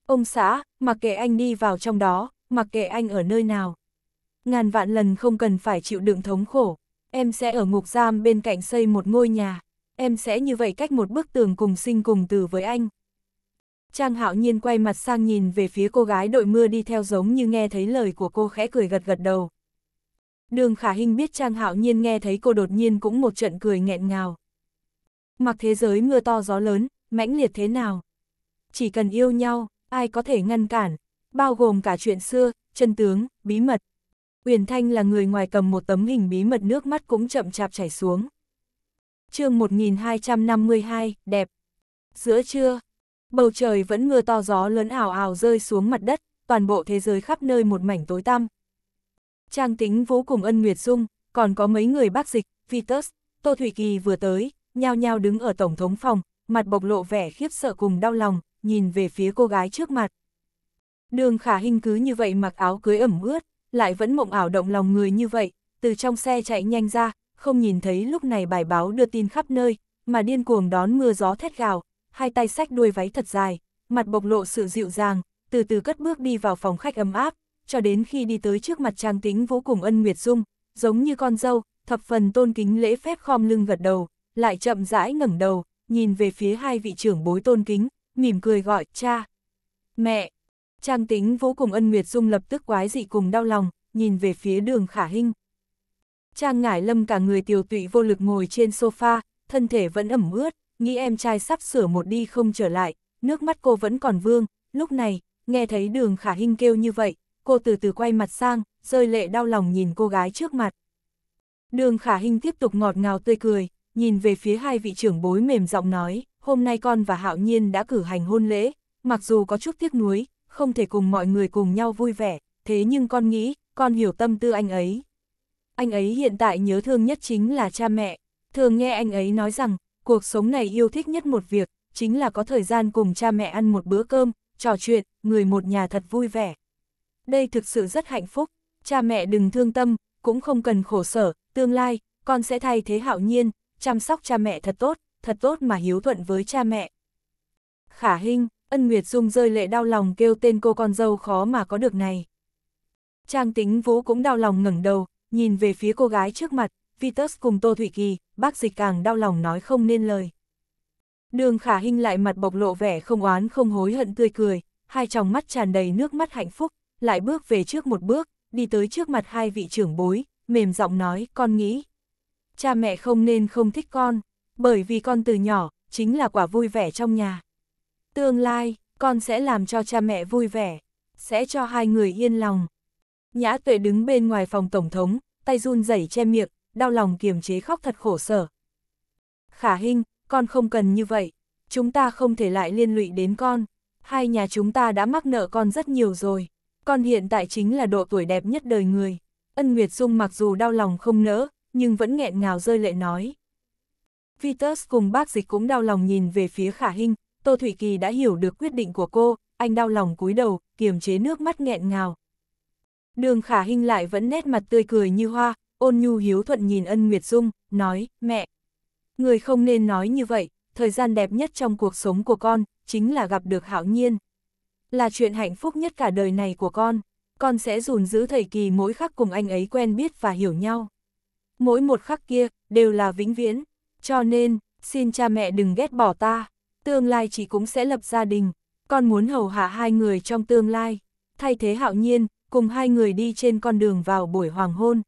Ông xã, mặc kệ anh đi vào trong đó, mặc kệ anh ở nơi nào. Ngàn vạn lần không cần phải chịu đựng thống khổ. Em sẽ ở ngục giam bên cạnh xây một ngôi nhà. Em sẽ như vậy cách một bức tường cùng sinh cùng từ với anh. Trang hạo nhiên quay mặt sang nhìn về phía cô gái đội mưa đi theo giống như nghe thấy lời của cô khẽ cười gật gật đầu. Đường khả hình biết Trang hạo nhiên nghe thấy cô đột nhiên cũng một trận cười nghẹn ngào. Mặc thế giới mưa to gió lớn, mãnh liệt thế nào? Chỉ cần yêu nhau, ai có thể ngăn cản, bao gồm cả chuyện xưa, chân tướng, bí mật. Uyển Thanh là người ngoài cầm một tấm hình bí mật nước mắt cũng chậm chạp chảy xuống. chương 1252, đẹp. Giữa trưa, bầu trời vẫn mưa to gió lớn ảo ảo rơi xuống mặt đất, toàn bộ thế giới khắp nơi một mảnh tối tăm. Trang tính vũ cùng ân Nguyệt Dung, còn có mấy người bác dịch, Vitus, Tô Thủy Kỳ vừa tới, nhao nhao đứng ở Tổng thống phòng, mặt bộc lộ vẻ khiếp sợ cùng đau lòng, nhìn về phía cô gái trước mặt. Đường khả hình cứ như vậy mặc áo cưới ẩm ướt, lại vẫn mộng ảo động lòng người như vậy, từ trong xe chạy nhanh ra, không nhìn thấy lúc này bài báo đưa tin khắp nơi, mà điên cuồng đón mưa gió thét gào, hai tay sách đuôi váy thật dài, mặt bộc lộ sự dịu dàng, từ từ cất bước đi vào phòng khách ấm áp, cho đến khi đi tới trước mặt trang tính vô cùng ân nguyệt dung, giống như con dâu, thập phần tôn kính lễ phép khom lưng gật đầu, lại chậm rãi ngẩng đầu, nhìn về phía hai vị trưởng bối tôn kính, mỉm cười gọi, cha, mẹ. Trang tính vô cùng ân nguyệt dung lập tức quái dị cùng đau lòng, nhìn về phía đường khả hinh. Trang ngải lâm cả người tiều tụy vô lực ngồi trên sofa, thân thể vẫn ẩm ướt, nghĩ em trai sắp sửa một đi không trở lại, nước mắt cô vẫn còn vương, lúc này, nghe thấy đường khả hinh kêu như vậy, cô từ từ quay mặt sang, rơi lệ đau lòng nhìn cô gái trước mặt. Đường khả hinh tiếp tục ngọt ngào tươi cười, nhìn về phía hai vị trưởng bối mềm giọng nói hôm nay con và Hạo Nhiên đã cử hành hôn lễ, mặc dù có chút tiếc nuối, không thể cùng mọi người cùng nhau vui vẻ, thế nhưng con nghĩ, con hiểu tâm tư anh ấy. Anh ấy hiện tại nhớ thương nhất chính là cha mẹ, thường nghe anh ấy nói rằng, cuộc sống này yêu thích nhất một việc, chính là có thời gian cùng cha mẹ ăn một bữa cơm, trò chuyện, người một nhà thật vui vẻ. Đây thực sự rất hạnh phúc, cha mẹ đừng thương tâm, cũng không cần khổ sở, tương lai, con sẽ thay thế hạo nhiên, chăm sóc cha mẹ thật tốt, thật tốt mà hiếu thuận với cha mẹ. Khả Hinh, Ân Nguyệt Dung rơi lệ đau lòng kêu tên cô con dâu khó mà có được này. Trang tính vũ cũng đau lòng ngẩng đầu, nhìn về phía cô gái trước mặt, Vitus cùng Tô Thụy Kỳ, bác dịch càng đau lòng nói không nên lời. Đường Khả Hinh lại mặt bộc lộ vẻ không oán không hối hận tươi cười, hai tròng mắt tràn đầy nước mắt hạnh phúc, lại bước về trước một bước, đi tới trước mặt hai vị trưởng bối, mềm giọng nói, con nghĩ. Cha mẹ không nên không thích con. Bởi vì con từ nhỏ, chính là quả vui vẻ trong nhà. Tương lai, con sẽ làm cho cha mẹ vui vẻ, sẽ cho hai người yên lòng. Nhã tuệ đứng bên ngoài phòng tổng thống, tay run rẩy che miệng, đau lòng kiềm chế khóc thật khổ sở. Khả Hinh, con không cần như vậy, chúng ta không thể lại liên lụy đến con, hai nhà chúng ta đã mắc nợ con rất nhiều rồi, con hiện tại chính là độ tuổi đẹp nhất đời người. Ân Nguyệt Dung mặc dù đau lòng không nỡ, nhưng vẫn nghẹn ngào rơi lệ nói. Vitus cùng bác dịch cũng đau lòng nhìn về phía khả hình, Tô Thủy Kỳ đã hiểu được quyết định của cô, anh đau lòng cúi đầu, kiềm chế nước mắt nghẹn ngào. Đường khả hình lại vẫn nét mặt tươi cười như hoa, ôn nhu hiếu thuận nhìn ân Nguyệt Dung, nói, mẹ. Người không nên nói như vậy, thời gian đẹp nhất trong cuộc sống của con, chính là gặp được hảo nhiên. Là chuyện hạnh phúc nhất cả đời này của con, con sẽ dùn giữ thầy kỳ mỗi khắc cùng anh ấy quen biết và hiểu nhau. Mỗi một khắc kia, đều là vĩnh viễn. Cho nên, xin cha mẹ đừng ghét bỏ ta, tương lai chị cũng sẽ lập gia đình, con muốn hầu hạ hai người trong tương lai, thay thế hạo nhiên, cùng hai người đi trên con đường vào buổi hoàng hôn.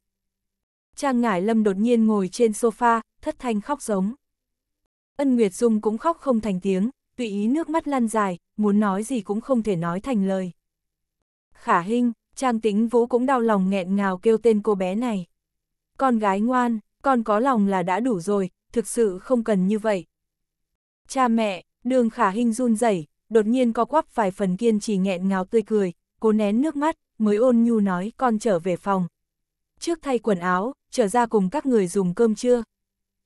Trang Ngải Lâm đột nhiên ngồi trên sofa, thất thanh khóc giống. Ân Nguyệt Dung cũng khóc không thành tiếng, tùy ý nước mắt lăn dài, muốn nói gì cũng không thể nói thành lời. Khả Hinh, Trang Tĩnh Vũ cũng đau lòng nghẹn ngào kêu tên cô bé này. Con gái ngoan, con có lòng là đã đủ rồi, thực sự không cần như vậy. Cha mẹ, đường khả hình run rẩy đột nhiên co quắp vài phần kiên trì nghẹn ngào tươi cười, cố nén nước mắt, mới ôn nhu nói con trở về phòng. Trước thay quần áo, trở ra cùng các người dùng cơm trưa.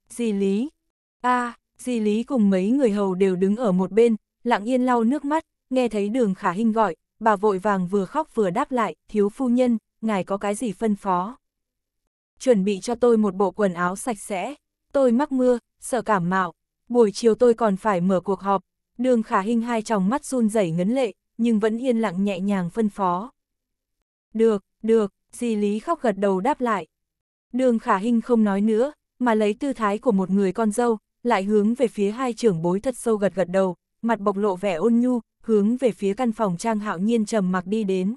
di Lý, a à, dì Lý cùng mấy người hầu đều đứng ở một bên, lặng yên lau nước mắt, nghe thấy đường khả hình gọi, bà vội vàng vừa khóc vừa đáp lại, thiếu phu nhân, ngài có cái gì phân phó chuẩn bị cho tôi một bộ quần áo sạch sẽ. Tôi mắc mưa, sợ cảm mạo. Buổi chiều tôi còn phải mở cuộc họp. Đường khả hình hai tròng mắt run rẩy ngấn lệ, nhưng vẫn yên lặng nhẹ nhàng phân phó. Được, được, di lý khóc gật đầu đáp lại. Đường khả hình không nói nữa, mà lấy tư thái của một người con dâu, lại hướng về phía hai trưởng bối thật sâu gật gật đầu, mặt bộc lộ vẻ ôn nhu, hướng về phía căn phòng Trang Hạo Nhiên trầm mặc đi đến.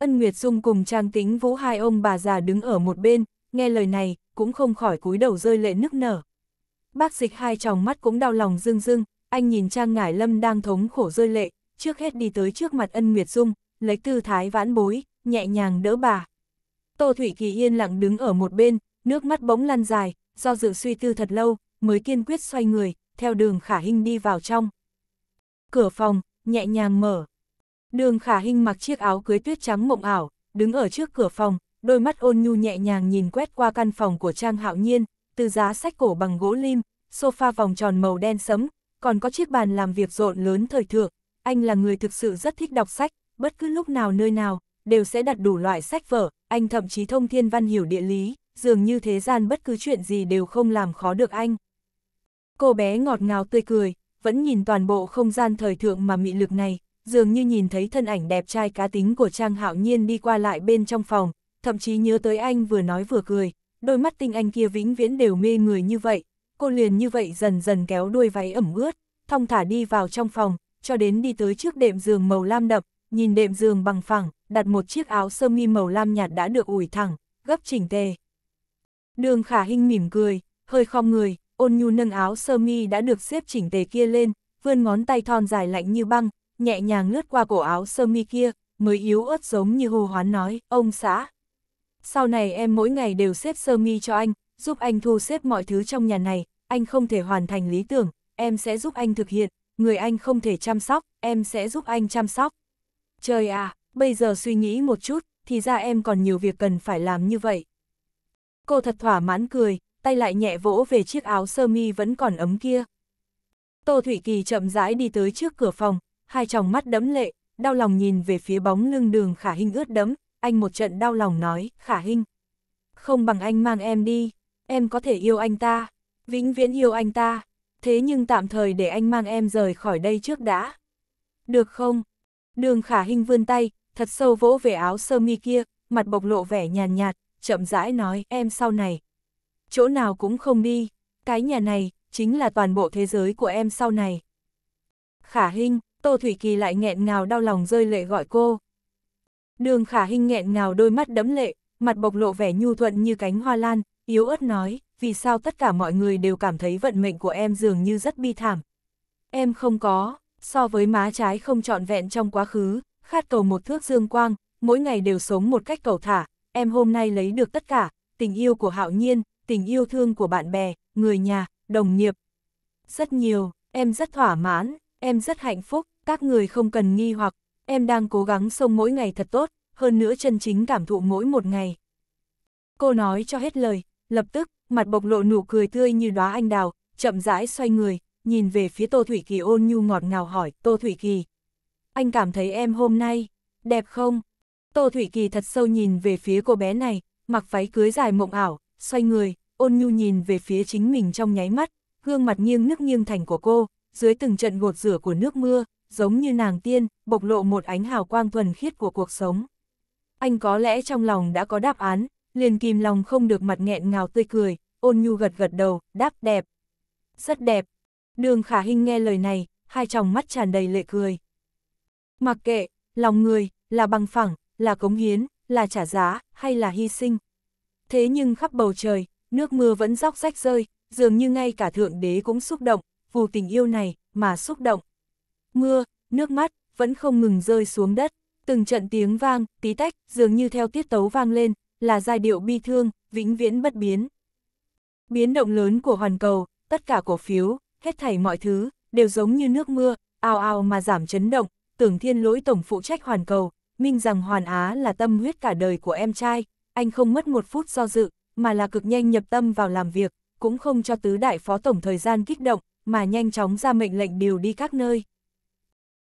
Ân Nguyệt Dung cùng Trang Tĩnh Vũ hai ông bà già đứng ở một bên, nghe lời này, cũng không khỏi cúi đầu rơi lệ nức nở. Bác dịch hai tròng mắt cũng đau lòng rưng rưng, anh nhìn Trang Ngải Lâm đang thống khổ rơi lệ, trước hết đi tới trước mặt Ân Nguyệt Dung, lấy tư thái vãn bối, nhẹ nhàng đỡ bà. Tô Thủy Kỳ yên lặng đứng ở một bên, nước mắt bỗng lăn dài, do dự suy tư thật lâu, mới kiên quyết xoay người, theo đường khả hình đi vào trong. Cửa phòng, nhẹ nhàng mở, Đường khả hình mặc chiếc áo cưới tuyết trắng mộng ảo, đứng ở trước cửa phòng, đôi mắt ôn nhu nhẹ nhàng nhìn quét qua căn phòng của Trang Hạo Nhiên, từ giá sách cổ bằng gỗ lim, sofa vòng tròn màu đen sẫm, còn có chiếc bàn làm việc rộn lớn thời thượng, anh là người thực sự rất thích đọc sách, bất cứ lúc nào nơi nào, đều sẽ đặt đủ loại sách vở, anh thậm chí thông thiên văn hiểu địa lý, dường như thế gian bất cứ chuyện gì đều không làm khó được anh. Cô bé ngọt ngào tươi cười, vẫn nhìn toàn bộ không gian thời thượng mà mị lực này, dường như nhìn thấy thân ảnh đẹp trai cá tính của Trang Hạo Nhiên đi qua lại bên trong phòng, thậm chí nhớ tới anh vừa nói vừa cười, đôi mắt tinh anh kia vĩnh viễn đều mê người như vậy, cô liền như vậy dần dần kéo đuôi váy ẩm ướt, thong thả đi vào trong phòng, cho đến đi tới trước đệm giường màu lam đậm, nhìn đệm giường bằng phẳng, đặt một chiếc áo sơ mi màu lam nhạt đã được ủi thẳng, gấp chỉnh tề. Đường khả hinh mỉm cười, hơi khom người, ôn nhu nâng áo sơ mi đã được xếp chỉnh tề kia lên, vươn ngón tay thon dài lạnh như băng, nhẹ nhàng lướt qua cổ áo sơ mi kia, mới yếu ớt giống như hồ hoán nói, ông xã. Sau này em mỗi ngày đều xếp sơ mi cho anh, giúp anh thu xếp mọi thứ trong nhà này, anh không thể hoàn thành lý tưởng, em sẽ giúp anh thực hiện, người anh không thể chăm sóc, em sẽ giúp anh chăm sóc. Trời à, bây giờ suy nghĩ một chút, thì ra em còn nhiều việc cần phải làm như vậy. Cô thật thỏa mãn cười, tay lại nhẹ vỗ về chiếc áo sơ mi vẫn còn ấm kia. Tô Thủy Kỳ chậm rãi đi tới trước cửa phòng, hai tròng mắt đẫm lệ, đau lòng nhìn về phía bóng lưng đường khả hình ướt đẫm, anh một trận đau lòng nói, khả hình. Không bằng anh mang em đi, em có thể yêu anh ta, vĩnh viễn yêu anh ta, thế nhưng tạm thời để anh mang em rời khỏi đây trước đã. Được không? Đường khả hình vươn tay, thật sâu vỗ về áo sơ mi kia, mặt bộc lộ vẻ nhàn nhạt, nhạt, chậm rãi nói, em sau này. Chỗ nào cũng không đi, cái nhà này, chính là toàn bộ thế giới của em sau này. Khả hình Tô Thủy Kỳ lại nghẹn ngào đau lòng rơi lệ gọi cô. Đường khả Hinh nghẹn ngào đôi mắt đẫm lệ, mặt bộc lộ vẻ nhu thuận như cánh hoa lan, yếu ớt nói, vì sao tất cả mọi người đều cảm thấy vận mệnh của em dường như rất bi thảm. Em không có, so với má trái không trọn vẹn trong quá khứ, khát cầu một thước dương quang, mỗi ngày đều sống một cách cầu thả, em hôm nay lấy được tất cả, tình yêu của hạo nhiên, tình yêu thương của bạn bè, người nhà, đồng nghiệp. Rất nhiều, em rất thỏa mãn, em rất hạnh phúc các người không cần nghi hoặc, em đang cố gắng sông mỗi ngày thật tốt, hơn nữa chân chính cảm thụ mỗi một ngày. Cô nói cho hết lời, lập tức, mặt bộc lộ nụ cười tươi như đóa anh đào, chậm rãi xoay người, nhìn về phía Tô Thủy Kỳ ôn nhu ngọt ngào hỏi, Tô Thủy Kỳ. Anh cảm thấy em hôm nay, đẹp không? Tô Thủy Kỳ thật sâu nhìn về phía cô bé này, mặc váy cưới dài mộng ảo, xoay người, ôn nhu nhìn về phía chính mình trong nháy mắt, gương mặt nghiêng nước nghiêng thành của cô, dưới từng trận gột rửa của nước mưa, giống như nàng tiên, bộc lộ một ánh hào quang thuần khiết của cuộc sống. Anh có lẽ trong lòng đã có đáp án, liền kìm lòng không được mặt nghẹn ngào tươi cười, ôn nhu gật gật đầu, đáp đẹp. Rất đẹp. Đường khả hình nghe lời này, hai tròng mắt tràn đầy lệ cười. Mặc kệ, lòng người, là bằng phẳng, là cống hiến, là trả giá, hay là hy sinh. Thế nhưng khắp bầu trời, nước mưa vẫn róc rách rơi, dường như ngay cả Thượng Đế cũng xúc động, vụ tình yêu này, mà xúc động mưa, nước mắt, vẫn không ngừng rơi xuống đất. Từng trận tiếng vang, tí tách, dường như theo tiết tấu vang lên, là giai điệu bi thương, vĩnh viễn bất biến. Biến động lớn của hoàn cầu, tất cả cổ phiếu, hết thảy mọi thứ, đều giống như nước mưa, ao ao mà giảm chấn động, tưởng thiên lỗi tổng phụ trách hoàn cầu, minh rằng hoàn á là tâm huyết cả đời của em trai, anh không mất một phút do dự, mà là cực nhanh nhập tâm vào làm việc, cũng không cho tứ đại phó tổng thời gian kích động, mà nhanh chóng ra mệnh lệnh điều đi các nơi.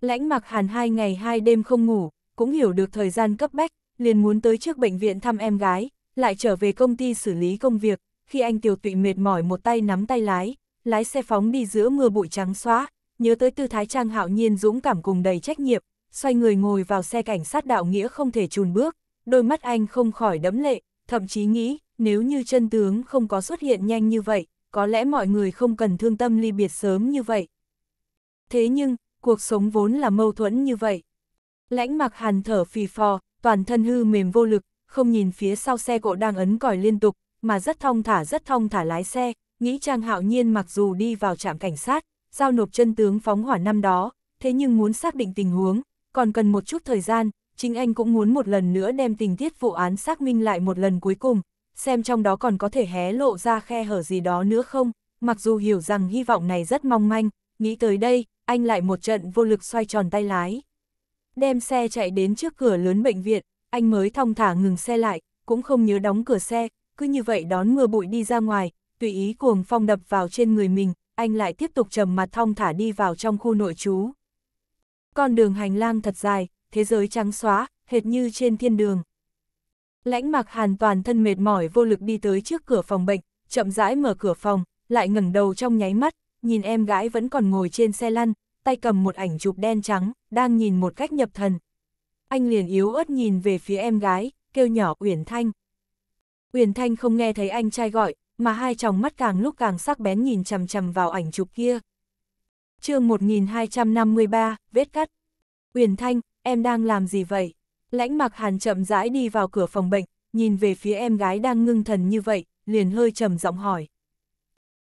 Lãnh mặc hàn hai ngày hai đêm không ngủ, cũng hiểu được thời gian cấp bách, liền muốn tới trước bệnh viện thăm em gái, lại trở về công ty xử lý công việc, khi anh tiểu tụy mệt mỏi một tay nắm tay lái, lái xe phóng đi giữa mưa bụi trắng xóa, nhớ tới tư thái trang hạo nhiên dũng cảm cùng đầy trách nhiệm, xoay người ngồi vào xe cảnh sát đạo nghĩa không thể chùn bước, đôi mắt anh không khỏi đẫm lệ, thậm chí nghĩ, nếu như chân tướng không có xuất hiện nhanh như vậy, có lẽ mọi người không cần thương tâm ly biệt sớm như vậy. Thế nhưng, cuộc sống vốn là mâu thuẫn như vậy. Lãnh mặc hàn thở phì phò, toàn thân hư mềm vô lực, không nhìn phía sau xe cộ đang ấn còi liên tục, mà rất thong thả rất thong thả lái xe, nghĩ Trang Hạo Nhiên mặc dù đi vào trạm cảnh sát, giao nộp chân tướng phóng hỏa năm đó, thế nhưng muốn xác định tình huống, còn cần một chút thời gian, chính anh cũng muốn một lần nữa đem tình tiết vụ án xác minh lại một lần cuối cùng, xem trong đó còn có thể hé lộ ra khe hở gì đó nữa không, mặc dù hiểu rằng hy vọng này rất mong manh, nghĩ tới đây, anh lại một trận vô lực xoay tròn tay lái. Đem xe chạy đến trước cửa lớn bệnh viện, anh mới thong thả ngừng xe lại, cũng không nhớ đóng cửa xe, cứ như vậy đón mưa bụi đi ra ngoài, tùy ý cuồng phong đập vào trên người mình, anh lại tiếp tục trầm mặt thong thả đi vào trong khu nội trú. Con đường hành lang thật dài, thế giới trắng xóa, hệt như trên thiên đường. Lãnh mặc hàn toàn thân mệt mỏi vô lực đi tới trước cửa phòng bệnh, chậm rãi mở cửa phòng, lại ngẩng đầu trong nháy mắt, nhìn em gái vẫn còn ngồi trên xe lăn, tay cầm một ảnh chụp đen trắng, đang nhìn một cách nhập thần. Anh liền yếu ớt nhìn về phía em gái, kêu nhỏ Uyển Thanh. Uyển Thanh không nghe thấy anh trai gọi, mà hai tròng mắt càng lúc càng sắc bén nhìn chằm chằm vào ảnh chụp kia. chương 1253, vết cắt. Uyển Thanh, em đang làm gì vậy? Lãnh mặc hàn chậm rãi đi vào cửa phòng bệnh, nhìn về phía em gái đang ngưng thần như vậy, liền hơi trầm giọng hỏi.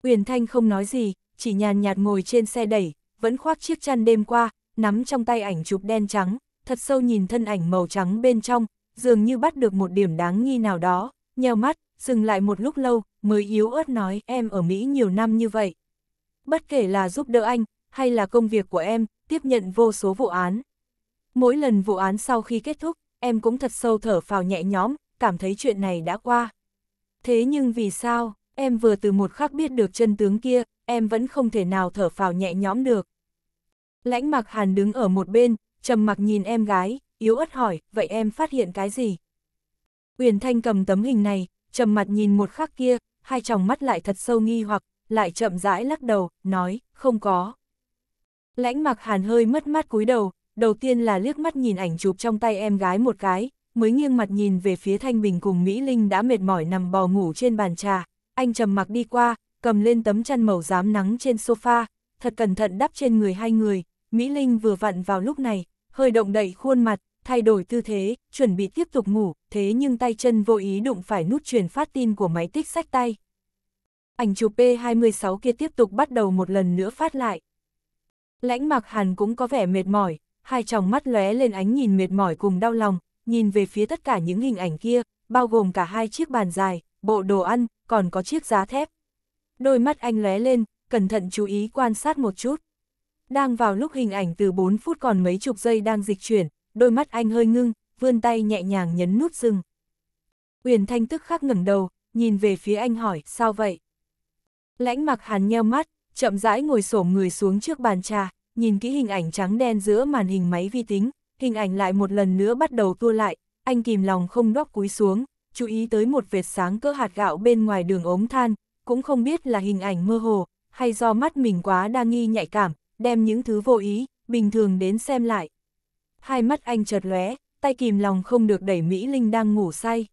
Uyển Thanh không nói gì, chỉ nhàn nhạt ngồi trên xe đẩy, vẫn khoác chiếc chăn đêm qua, nắm trong tay ảnh chụp đen trắng, thật sâu nhìn thân ảnh màu trắng bên trong, dường như bắt được một điểm đáng nghi nào đó, nheo mắt, dừng lại một lúc lâu, mới yếu ớt nói em ở Mỹ nhiều năm như vậy. Bất kể là giúp đỡ anh, hay là công việc của em, tiếp nhận vô số vụ án. Mỗi lần vụ án sau khi kết thúc, em cũng thật sâu thở phào nhẹ nhõm, cảm thấy chuyện này đã qua. Thế nhưng vì sao, em vừa từ một khắc biết được chân tướng kia, em vẫn không thể nào thở phào nhẹ nhõm được. Lãnh mặc hàn đứng ở một bên, trầm mặc nhìn em gái, yếu ớt hỏi, vậy em phát hiện cái gì? Uyển Thanh cầm tấm hình này, trầm mặt nhìn một khắc kia, hai tròng mắt lại thật sâu nghi hoặc, lại chậm rãi lắc đầu, nói, không có. Lãnh mặc hàn hơi mất mát cúi đầu, đầu tiên là liếc mắt nhìn ảnh chụp trong tay em gái một cái, mới nghiêng mặt nhìn về phía Thanh Bình cùng Mỹ Linh đã mệt mỏi nằm bò ngủ trên bàn trà. Anh trầm mặc đi qua, cầm lên tấm chăn màu dám nắng trên sofa, thật cẩn thận đắp trên người hai người, Mỹ Linh vừa vặn vào lúc này, hơi động đậy khuôn mặt, thay đổi tư thế, chuẩn bị tiếp tục ngủ, thế nhưng tay chân vô ý đụng phải nút truyền phát tin của máy tích sách tay. Ảnh chụp P26 kia tiếp tục bắt đầu một lần nữa phát lại. Lãnh mặc hàn cũng có vẻ mệt mỏi, hai tròng mắt lóe lên ánh nhìn mệt mỏi cùng đau lòng, nhìn về phía tất cả những hình ảnh kia, bao gồm cả hai chiếc bàn dài, bộ đồ ăn, còn có chiếc giá thép, đôi mắt anh lóe lên, cẩn thận chú ý quan sát một chút. Đang vào lúc hình ảnh từ 4 phút còn mấy chục giây đang dịch chuyển, đôi mắt anh hơi ngưng, vươn tay nhẹ nhàng nhấn nút dừng. Uyển Thanh tức khắc ngẩng đầu, nhìn về phía anh hỏi, sao vậy? Lãnh mặc hàn nheo mắt, chậm rãi ngồi xổm người xuống trước bàn trà, nhìn kỹ hình ảnh trắng đen giữa màn hình máy vi tính, hình ảnh lại một lần nữa bắt đầu tua lại, anh kìm lòng không đóc cúi xuống, chú ý tới một vệt sáng cỡ hạt gạo bên ngoài đường ống than, cũng không biết là hình ảnh mơ hồ, hay do mắt mình quá đa nghi nhạy cảm, đem những thứ vô ý, bình thường đến xem lại. Hai mắt anh chợt lóe, tay kìm lòng không được đẩy Mỹ Linh đang ngủ say.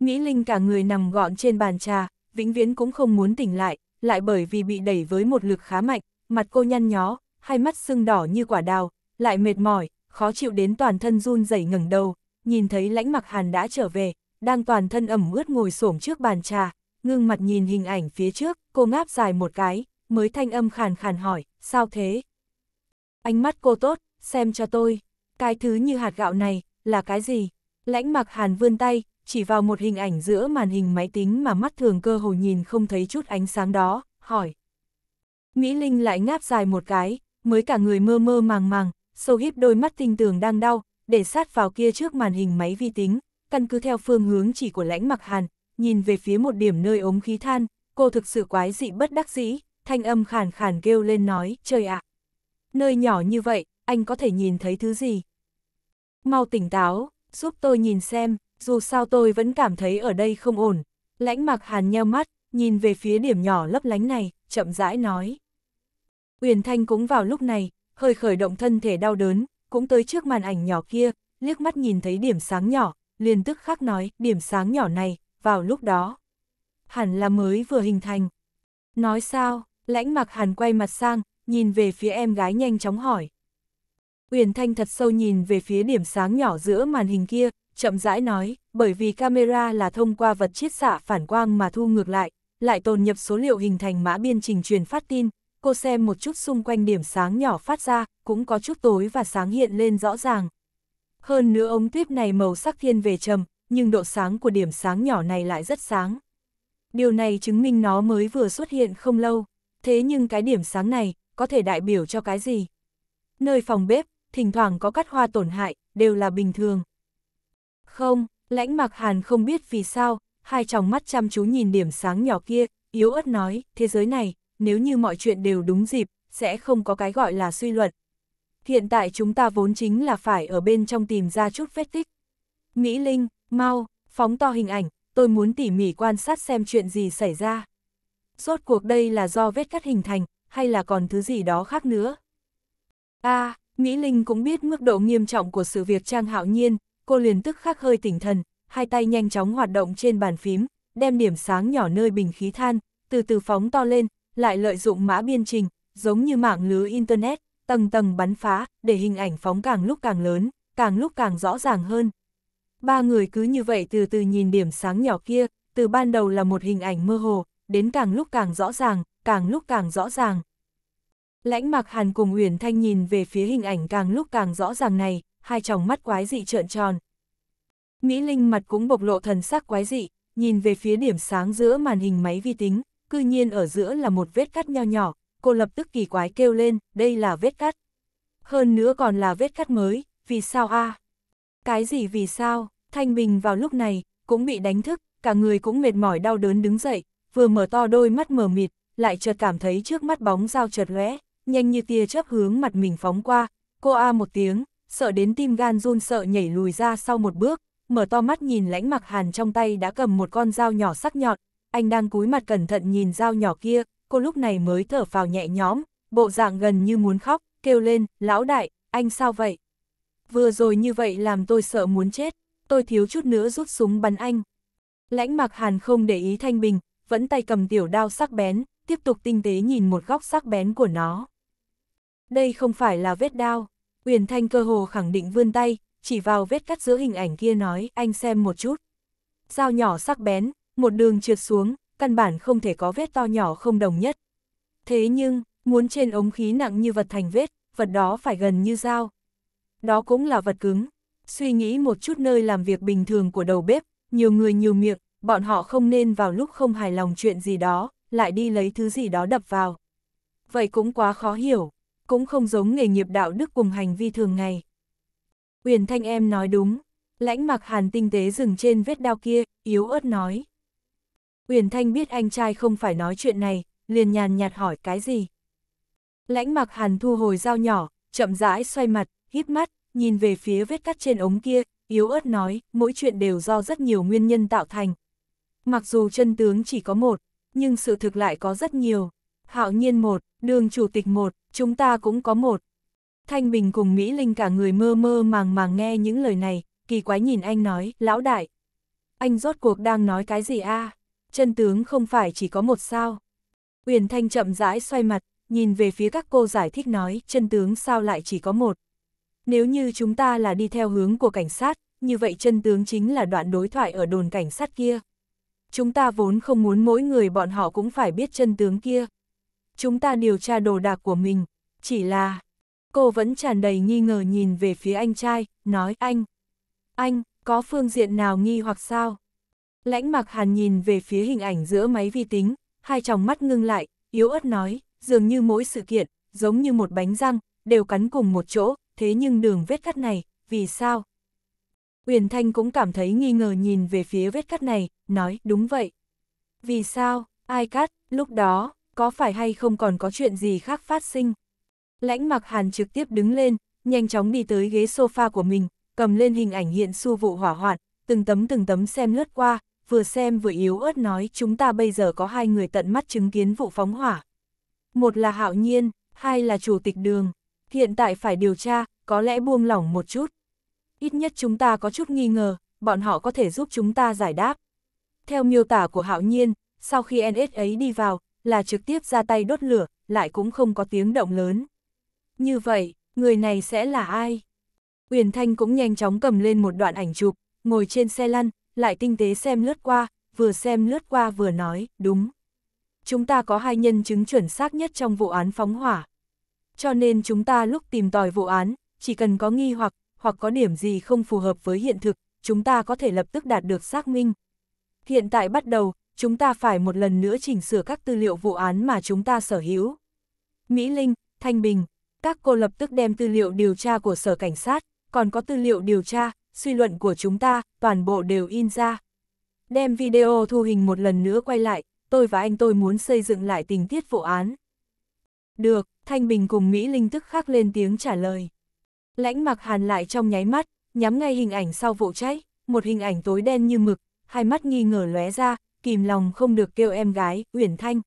Mỹ Linh cả người nằm gọn trên bàn trà, vĩnh viễn cũng không muốn tỉnh lại, lại bởi vì bị đẩy với một lực khá mạnh, mặt cô nhăn nhó, hai mắt sưng đỏ như quả đào, lại mệt mỏi, khó chịu đến toàn thân run rẩy ngẩng đầu, nhìn thấy lãnh mặc hàn đã trở về, đang toàn thân ẩm ướt ngồi xổm trước bàn trà, ngưng mặt nhìn hình ảnh phía trước, cô ngáp dài một cái, mới thanh âm khàn khàn hỏi, sao thế? Ánh mắt cô tốt, xem cho tôi, cái thứ như hạt gạo này, là cái gì? Lãnh mặc hàn vươn tay, chỉ vào một hình ảnh giữa màn hình máy tính mà mắt thường cơ hồ nhìn không thấy chút ánh sáng đó, hỏi. Mỹ Linh lại ngáp dài một cái, mới cả người mơ mơ màng màng, sâu híp đôi mắt tinh tường đang đau, để sát vào kia trước màn hình máy vi tính, căn cứ theo phương hướng chỉ của lãnh mặc hàn, nhìn về phía một điểm nơi ống khí than, cô thực sự quái dị bất đắc dĩ, thanh âm khàn khàn kêu lên nói, trời ạ. nơi nhỏ như vậy, anh có thể nhìn thấy thứ gì? Mau tỉnh táo, giúp tôi nhìn xem, dù sao tôi vẫn cảm thấy ở đây không ổn. Lãnh mặc hàn nheo mắt, nhìn về phía điểm nhỏ lấp lánh này, chậm rãi nói. Uyển Thanh cũng vào lúc này, hơi khởi động thân thể đau đớn, cũng tới trước màn ảnh nhỏ kia, liếc mắt nhìn thấy điểm sáng nhỏ, liền tức khắc nói, điểm sáng nhỏ này, vào lúc đó. Hẳn là mới vừa hình thành. Nói sao, lãnh mặc hẳn quay mặt sang, nhìn về phía em gái nhanh chóng hỏi. Uyển Thanh thật sâu nhìn về phía điểm sáng nhỏ giữa màn hình kia, chậm rãi nói, bởi vì camera là thông qua vật chiết xạ phản quang mà thu ngược lại, lại tồn nhập số liệu hình thành mã biên trình truyền phát tin, cô xem một chút xung quanh điểm sáng nhỏ phát ra, cũng có chút tối và sáng hiện lên rõ ràng. Hơn nữa ống tuyếp này màu sắc thiên về trầm, nhưng độ sáng của điểm sáng nhỏ này lại rất sáng. Điều này chứng minh nó mới vừa xuất hiện không lâu, thế nhưng cái điểm sáng này có thể đại biểu cho cái gì? Nơi phòng bếp, thỉnh thoảng có cắt hoa tổn hại, đều là bình thường. Không, lãnh mặc hàn không biết vì sao, hai tròng mắt chăm chú nhìn điểm sáng nhỏ kia, yếu ớt nói, thế giới này, nếu như mọi chuyện đều đúng dịp, sẽ không có cái gọi là suy luận. Hiện tại chúng ta vốn chính là phải ở bên trong tìm ra chút vết tích. Mỹ Linh, Mau, phóng to hình ảnh, tôi muốn tỉ mỉ quan sát xem chuyện gì xảy ra. Rốt cuộc đây là do vết cắt hình thành, hay là còn thứ gì đó khác nữa. a à, Mỹ Linh cũng biết mức độ nghiêm trọng của sự việc Trang Hạo Nhiên, cô liền tức khắc hơi tỉnh thần, hai tay nhanh chóng hoạt động trên bàn phím, đem điểm sáng nhỏ nơi bình khí than, từ từ phóng to lên, lại lợi dụng mã biên trình, giống như mạng lưới Internet, tầng tầng bắn phá, để hình ảnh phóng càng lúc càng lớn, càng lúc càng rõ ràng hơn, Ba người cứ như vậy từ từ nhìn điểm sáng nhỏ kia, từ ban đầu là một hình ảnh mơ hồ, đến càng lúc càng rõ ràng, càng lúc càng rõ ràng. Lãnh mặc Hàn cùng Uyển Thanh nhìn về phía hình ảnh càng lúc càng rõ ràng này, hai tròng mắt quái dị trợn tròn. Mỹ Linh mặt cũng bộc lộ thần sắc quái dị, nhìn về phía điểm sáng giữa màn hình máy vi tính, cư nhiên ở giữa là một vết cắt nho nhỏ, cô lập tức kỳ quái kêu lên, đây là vết cắt. Hơn nữa còn là vết cắt mới, vì sao a? Cái gì vì sao? Thanh Bình vào lúc này, cũng bị đánh thức, cả người cũng mệt mỏi đau đớn đứng dậy, vừa mở to đôi mắt mở mịt, lại chợt cảm thấy trước mắt bóng dao chợt lóe, nhanh như tia chớp hướng mặt mình phóng qua, cô a một tiếng, sợ đến tim gan run sợ nhảy lùi ra sau một bước, mở to mắt nhìn lãnh mặc hàn trong tay đã cầm một con dao nhỏ sắc nhọn, anh đang cúi mặt cẩn thận nhìn dao nhỏ kia, cô lúc này mới thở phào nhẹ nhõm, bộ dạng gần như muốn khóc, kêu lên, lão đại, anh sao vậy? Vừa rồi như vậy làm tôi sợ muốn chết tôi thiếu chút nữa rút súng bắn anh. Lãnh mạc hàn không để ý thanh bình, vẫn tay cầm tiểu đao sắc bén, tiếp tục tinh tế nhìn một góc sắc bén của nó. Đây không phải là vết đao, Uyển Thanh cơ hồ khẳng định vươn tay, chỉ vào vết cắt giữa hình ảnh kia nói, anh xem một chút. Dao nhỏ sắc bén, một đường trượt xuống, căn bản không thể có vết to nhỏ không đồng nhất. Thế nhưng, muốn trên ống khí nặng như vật thành vết, vật đó phải gần như dao. Đó cũng là vật cứng, Suy nghĩ một chút nơi làm việc bình thường của đầu bếp, nhiều người nhiều miệng, bọn họ không nên vào lúc không hài lòng chuyện gì đó, lại đi lấy thứ gì đó đập vào. Vậy cũng quá khó hiểu, cũng không giống nghề nghiệp đạo đức cùng hành vi thường ngày. Uyển Thanh em nói đúng, lãnh mặc hàn tinh tế dừng trên vết đao kia, yếu ớt nói. Uyển Thanh biết anh trai không phải nói chuyện này, liền nhàn nhạt hỏi cái gì. Lãnh mặc hàn thu hồi dao nhỏ, chậm rãi xoay mặt, hít mắt, nhìn về phía vết cắt trên ống kia, yếu ớt nói, mỗi chuyện đều do rất nhiều nguyên nhân tạo thành. Mặc dù chân tướng chỉ có một, nhưng sự thực lại có rất nhiều. Hạo nhiên một, đường chủ tịch một, chúng ta cũng có một. Thanh Bình cùng Mỹ Linh cả người mơ mơ màng màng nghe những lời này, kỳ quái nhìn anh nói, lão đại. Anh rốt cuộc đang nói cái gì a? Chân tướng không phải chỉ có một sao. Uyển Thanh chậm rãi xoay mặt, nhìn về phía các cô giải thích nói, chân tướng sao lại chỉ có một. Nếu như chúng ta là đi theo hướng của cảnh sát, như vậy chân tướng chính là đoạn đối thoại ở đồn cảnh sát kia. Chúng ta vốn không muốn mỗi người bọn họ cũng phải biết chân tướng kia. Chúng ta điều tra đồ đạc của mình, chỉ là... Cô vẫn tràn đầy nghi ngờ nhìn về phía anh trai, nói anh. Anh, có phương diện nào nghi hoặc sao? Lãnh mặc hàn nhìn về phía hình ảnh giữa máy vi tính, hai tròng mắt ngưng lại, yếu ớt nói, dường như mỗi sự kiện, giống như một bánh răng, đều cắn cùng một chỗ, thế nhưng đường vết cắt này, vì sao? Uyển Thanh cũng cảm thấy nghi ngờ nhìn về phía vết cắt này, nói đúng vậy. Vì sao, ai cắt, lúc đó, có phải hay không còn có chuyện gì khác phát sinh? Lãnh mặc hàn trực tiếp đứng lên, nhanh chóng đi tới ghế sofa của mình, cầm lên hình ảnh hiện su vụ hỏa hoạn, từng tấm từng tấm xem lướt qua, vừa xem vừa yếu ớt nói chúng ta bây giờ có hai người tận mắt chứng kiến vụ phóng hỏa. Một là Hạo Nhiên, hai là Chủ tịch Đường hiện tại phải điều tra, có lẽ buông lỏng một chút. Ít nhất chúng ta có chút nghi ngờ, bọn họ có thể giúp chúng ta giải đáp. Theo miêu tả của Hạo Nhiên, sau khi NS ấy đi vào, là trực tiếp ra tay đốt lửa, lại cũng không có tiếng động lớn. Như vậy, người này sẽ là ai? Uyển Thanh cũng nhanh chóng cầm lên một đoạn ảnh chụp, ngồi trên xe lăn, lại tinh tế xem lướt qua, vừa xem lướt qua vừa nói, đúng. Chúng ta có hai nhân chứng chuẩn xác nhất trong vụ án phóng hỏa. Cho nên chúng ta lúc tìm tòi vụ án, chỉ cần có nghi hoặc, hoặc có điểm gì không phù hợp với hiện thực, chúng ta có thể lập tức đạt được xác minh. Hiện tại bắt đầu, chúng ta phải một lần nữa chỉnh sửa các tư liệu vụ án mà chúng ta sở hữu. Mỹ Linh, Thanh Bình, các cô lập tức đem tư liệu điều tra của Sở Cảnh sát, còn có tư liệu điều tra, suy luận của chúng ta, toàn bộ đều in ra. Đem video thu hình một lần nữa quay lại, tôi và anh tôi muốn xây dựng lại tình tiết vụ án. Được, Thanh Bình cùng Mỹ Linh tức khắc lên tiếng trả lời. Lãnh mặc hàn lại trong nháy mắt, nhắm ngay hình ảnh sau vụ cháy, một hình ảnh tối đen như mực, hai mắt nghi ngờ lóe ra, kìm lòng không được kêu em gái, Uyển Thanh.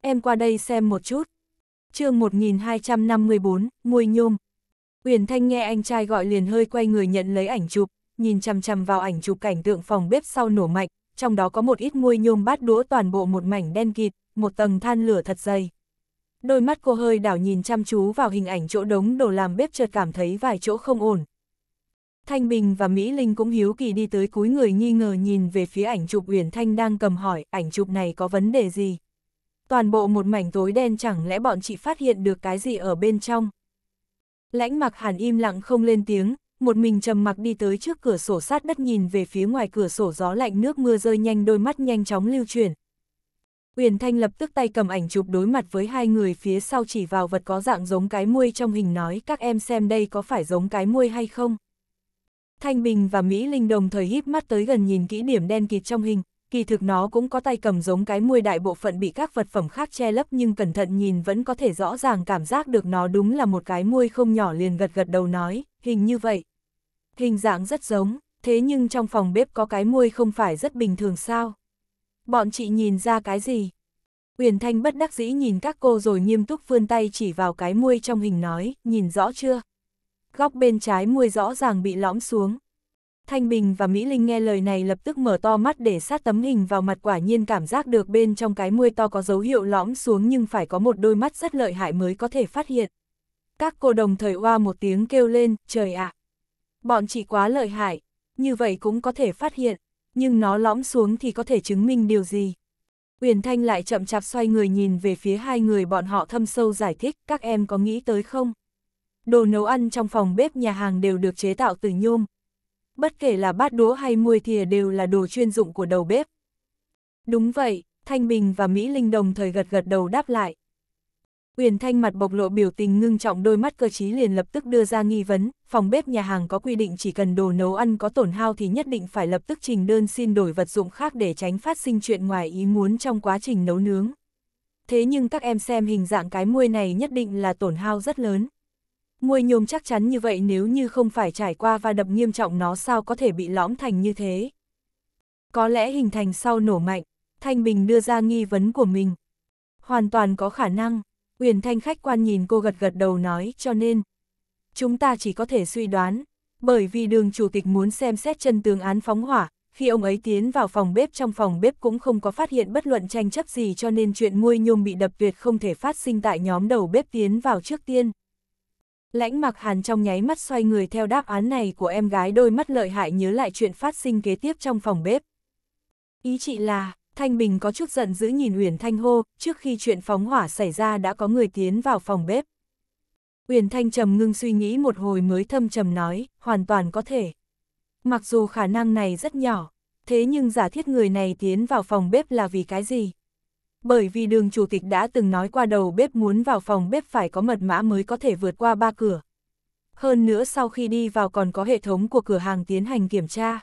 Em qua đây xem một chút. chương 1254, Mùi Nhôm. Uyển Thanh nghe anh trai gọi liền hơi quay người nhận lấy ảnh chụp, nhìn chằm chằm vào ảnh chụp cảnh tượng phòng bếp sau nổ mạnh, trong đó có một ít muôi nhôm bát đũa toàn bộ một mảnh đen kịt, một tầng than lửa thật dày đôi mắt cô hơi đảo nhìn chăm chú vào hình ảnh chỗ đống đồ làm bếp chợt cảm thấy vài chỗ không ổn. Thanh Bình và Mỹ Linh cũng hiếu kỳ đi tới cúi người nghi ngờ nhìn về phía ảnh chụp Uyển Thanh đang cầm hỏi, ảnh chụp này có vấn đề gì? Toàn bộ một mảnh tối đen chẳng lẽ bọn chị phát hiện được cái gì ở bên trong? Lãnh mặc hàn im lặng không lên tiếng, một mình trầm mặc đi tới trước cửa sổ sát đất nhìn về phía ngoài cửa sổ gió lạnh nước mưa rơi nhanh đôi mắt nhanh chóng lưu chuyển, Uyển Thanh lập tức tay cầm ảnh chụp đối mặt với hai người phía sau chỉ vào vật có dạng giống cái muôi trong hình nói các em xem đây có phải giống cái muôi hay không. Thanh Bình và Mỹ Linh đồng thời híp mắt tới gần nhìn kỹ điểm đen kịt trong hình, kỳ thực nó cũng có tay cầm giống cái muôi đại bộ phận bị các vật phẩm khác che lấp nhưng cẩn thận nhìn vẫn có thể rõ ràng cảm giác được nó đúng là một cái muôi không nhỏ liền gật gật đầu nói, hình như vậy. Hình dạng rất giống, thế nhưng trong phòng bếp có cái muôi không phải rất bình thường sao? Bọn chị nhìn ra cái gì? Uyển Thanh bất đắc dĩ nhìn các cô rồi nghiêm túc vươn tay chỉ vào cái muôi trong hình nói, nhìn rõ chưa? Góc bên trái muôi rõ ràng bị lõm xuống. Thanh Bình và Mỹ Linh nghe lời này lập tức mở to mắt để sát tấm hình vào mặt quả nhiên cảm giác được bên trong cái muôi to có dấu hiệu lõm xuống nhưng phải có một đôi mắt rất lợi hại mới có thể phát hiện. Các cô đồng thời oa một tiếng kêu lên, trời ạ! À, bọn chị quá lợi hại, như vậy cũng có thể phát hiện nhưng nó lõm xuống thì có thể chứng minh điều gì. Uyển Thanh lại chậm chạp xoay người nhìn về phía hai người bọn họ thâm sâu giải thích các em có nghĩ tới không. Đồ nấu ăn trong phòng bếp nhà hàng đều được chế tạo từ nhôm. Bất kể là bát đũa hay muôi thìa đều là đồ chuyên dụng của đầu bếp. Đúng vậy, Thanh Bình và Mỹ Linh đồng thời gật gật đầu đáp lại, Uyển Thanh mặt bộc lộ biểu tình ngưng trọng đôi mắt cơ trí liền lập tức đưa ra nghi vấn, phòng bếp nhà hàng có quy định chỉ cần đồ nấu ăn có tổn hao thì nhất định phải lập tức trình đơn xin đổi vật dụng khác để tránh phát sinh chuyện ngoài ý muốn trong quá trình nấu nướng. Thế nhưng các em xem hình dạng cái muôi này nhất định là tổn hao rất lớn. Muôi nhôm chắc chắn như vậy nếu như không phải trải qua va đập nghiêm trọng nó sao có thể bị lõm thành như thế. Có lẽ hình thành sau nổ mạnh, Thanh Bình đưa ra nghi vấn của mình. Hoàn toàn có khả năng. Uyển Thanh khách quan nhìn cô gật gật đầu nói cho nên. Chúng ta chỉ có thể suy đoán, bởi vì đường chủ tịch muốn xem xét chân tướng án phóng hỏa, khi ông ấy tiến vào phòng bếp trong phòng bếp cũng không có phát hiện bất luận tranh chấp gì cho nên chuyện muôi nhôm bị đập tuyệt không thể phát sinh tại nhóm đầu bếp tiến vào trước tiên. Lãnh mặc hàn trong nháy mắt xoay người theo đáp án này của em gái đôi mắt lợi hại nhớ lại chuyện phát sinh kế tiếp trong phòng bếp. Ý chị là, Thanh Bình có chút giận dữ nhìn Uyển Thanh hô, trước khi chuyện phóng hỏa xảy ra đã có người tiến vào phòng bếp. Uyển Thanh trầm ngưng suy nghĩ một hồi mới thâm trầm nói, hoàn toàn có thể. Mặc dù khả năng này rất nhỏ, thế nhưng giả thiết người này tiến vào phòng bếp là vì cái gì? Bởi vì đường chủ tịch đã từng nói qua đầu bếp muốn vào phòng bếp phải có mật mã mới có thể vượt qua ba cửa. Hơn nữa sau khi đi vào còn có hệ thống của cửa hàng tiến hành kiểm tra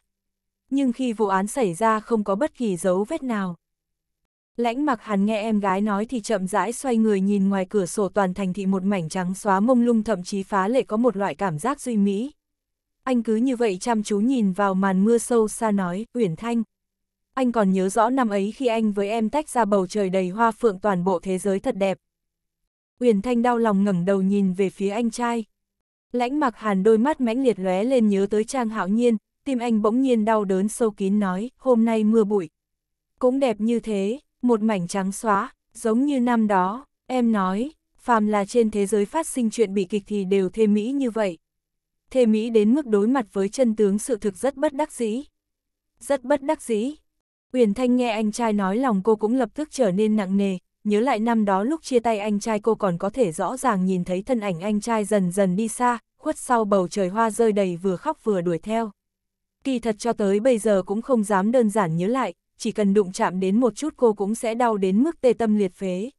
nhưng khi vụ án xảy ra không có bất kỳ dấu vết nào. Lãnh mặc hắn nghe em gái nói thì chậm rãi xoay người nhìn ngoài cửa sổ toàn thành thị một mảnh trắng xóa mông lung thậm chí phá lệ có một loại cảm giác duy mỹ. Anh cứ như vậy chăm chú nhìn vào màn mưa sâu xa nói, Uyển Thanh. Anh còn nhớ rõ năm ấy khi anh với em tách ra bầu trời đầy hoa phượng toàn bộ thế giới thật đẹp. Uyển Thanh đau lòng ngẩng đầu nhìn về phía anh trai. Lãnh mặc hàn đôi mắt mãnh liệt lóe lên nhớ tới Trang Hạo Nhiên, tim anh bỗng nhiên đau đớn sâu kín nói, hôm nay mưa bụi. Cũng đẹp như thế, một mảnh trắng xóa, giống như năm đó, em nói, phàm là trên thế giới phát sinh chuyện bị kịch thì đều thê mỹ như vậy. Thê mỹ đến mức đối mặt với chân tướng sự thực rất bất đắc dĩ. Rất bất đắc dĩ. Uyển Thanh nghe anh trai nói lòng cô cũng lập tức trở nên nặng nề, nhớ lại năm đó lúc chia tay anh trai cô còn có thể rõ ràng nhìn thấy thân ảnh anh trai dần dần đi xa, khuất sau bầu trời hoa rơi đầy vừa khóc vừa đuổi theo kỳ thật cho tới bây giờ cũng không dám đơn giản nhớ lại, chỉ cần đụng chạm đến một chút cô cũng sẽ đau đến mức tê tâm liệt phế.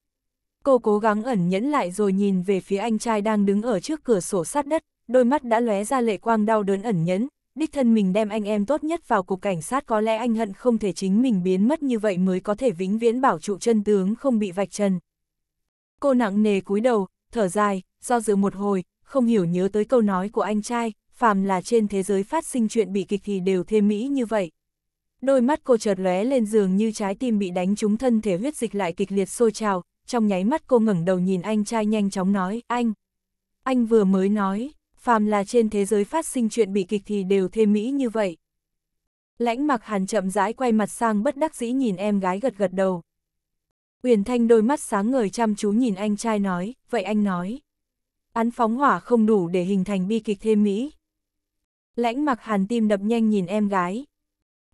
Cô cố gắng ẩn nhẫn lại rồi nhìn về phía anh trai đang đứng ở trước cửa sổ sát đất, đôi mắt đã lóe ra lệ quang đau đớn ẩn nhẫn, đích thân mình đem anh em tốt nhất vào cục cảnh sát có lẽ anh hận không thể chính mình biến mất như vậy mới có thể vĩnh viễn bảo trụ chân tướng không bị vạch trần. Cô nặng nề cúi đầu, thở dài, do dự một hồi, không hiểu nhớ tới câu nói của anh trai, phàm là trên thế giới phát sinh chuyện bị kịch thì đều thêm mỹ như vậy. Đôi mắt cô chợt lóe lên giường như trái tim bị đánh trúng thân thể huyết dịch lại kịch liệt sôi trào, trong nháy mắt cô ngẩng đầu nhìn anh trai nhanh chóng nói, anh. Anh vừa mới nói, phàm là trên thế giới phát sinh chuyện bị kịch thì đều thêm mỹ như vậy. Lãnh mặc hàn chậm rãi quay mặt sang bất đắc dĩ nhìn em gái gật gật đầu. Uyển Thanh đôi mắt sáng ngời chăm chú nhìn anh trai nói, vậy anh nói. Án phóng hỏa không đủ để hình thành bi kịch thêm mỹ. Lãnh mặc hàn tim đập nhanh nhìn em gái.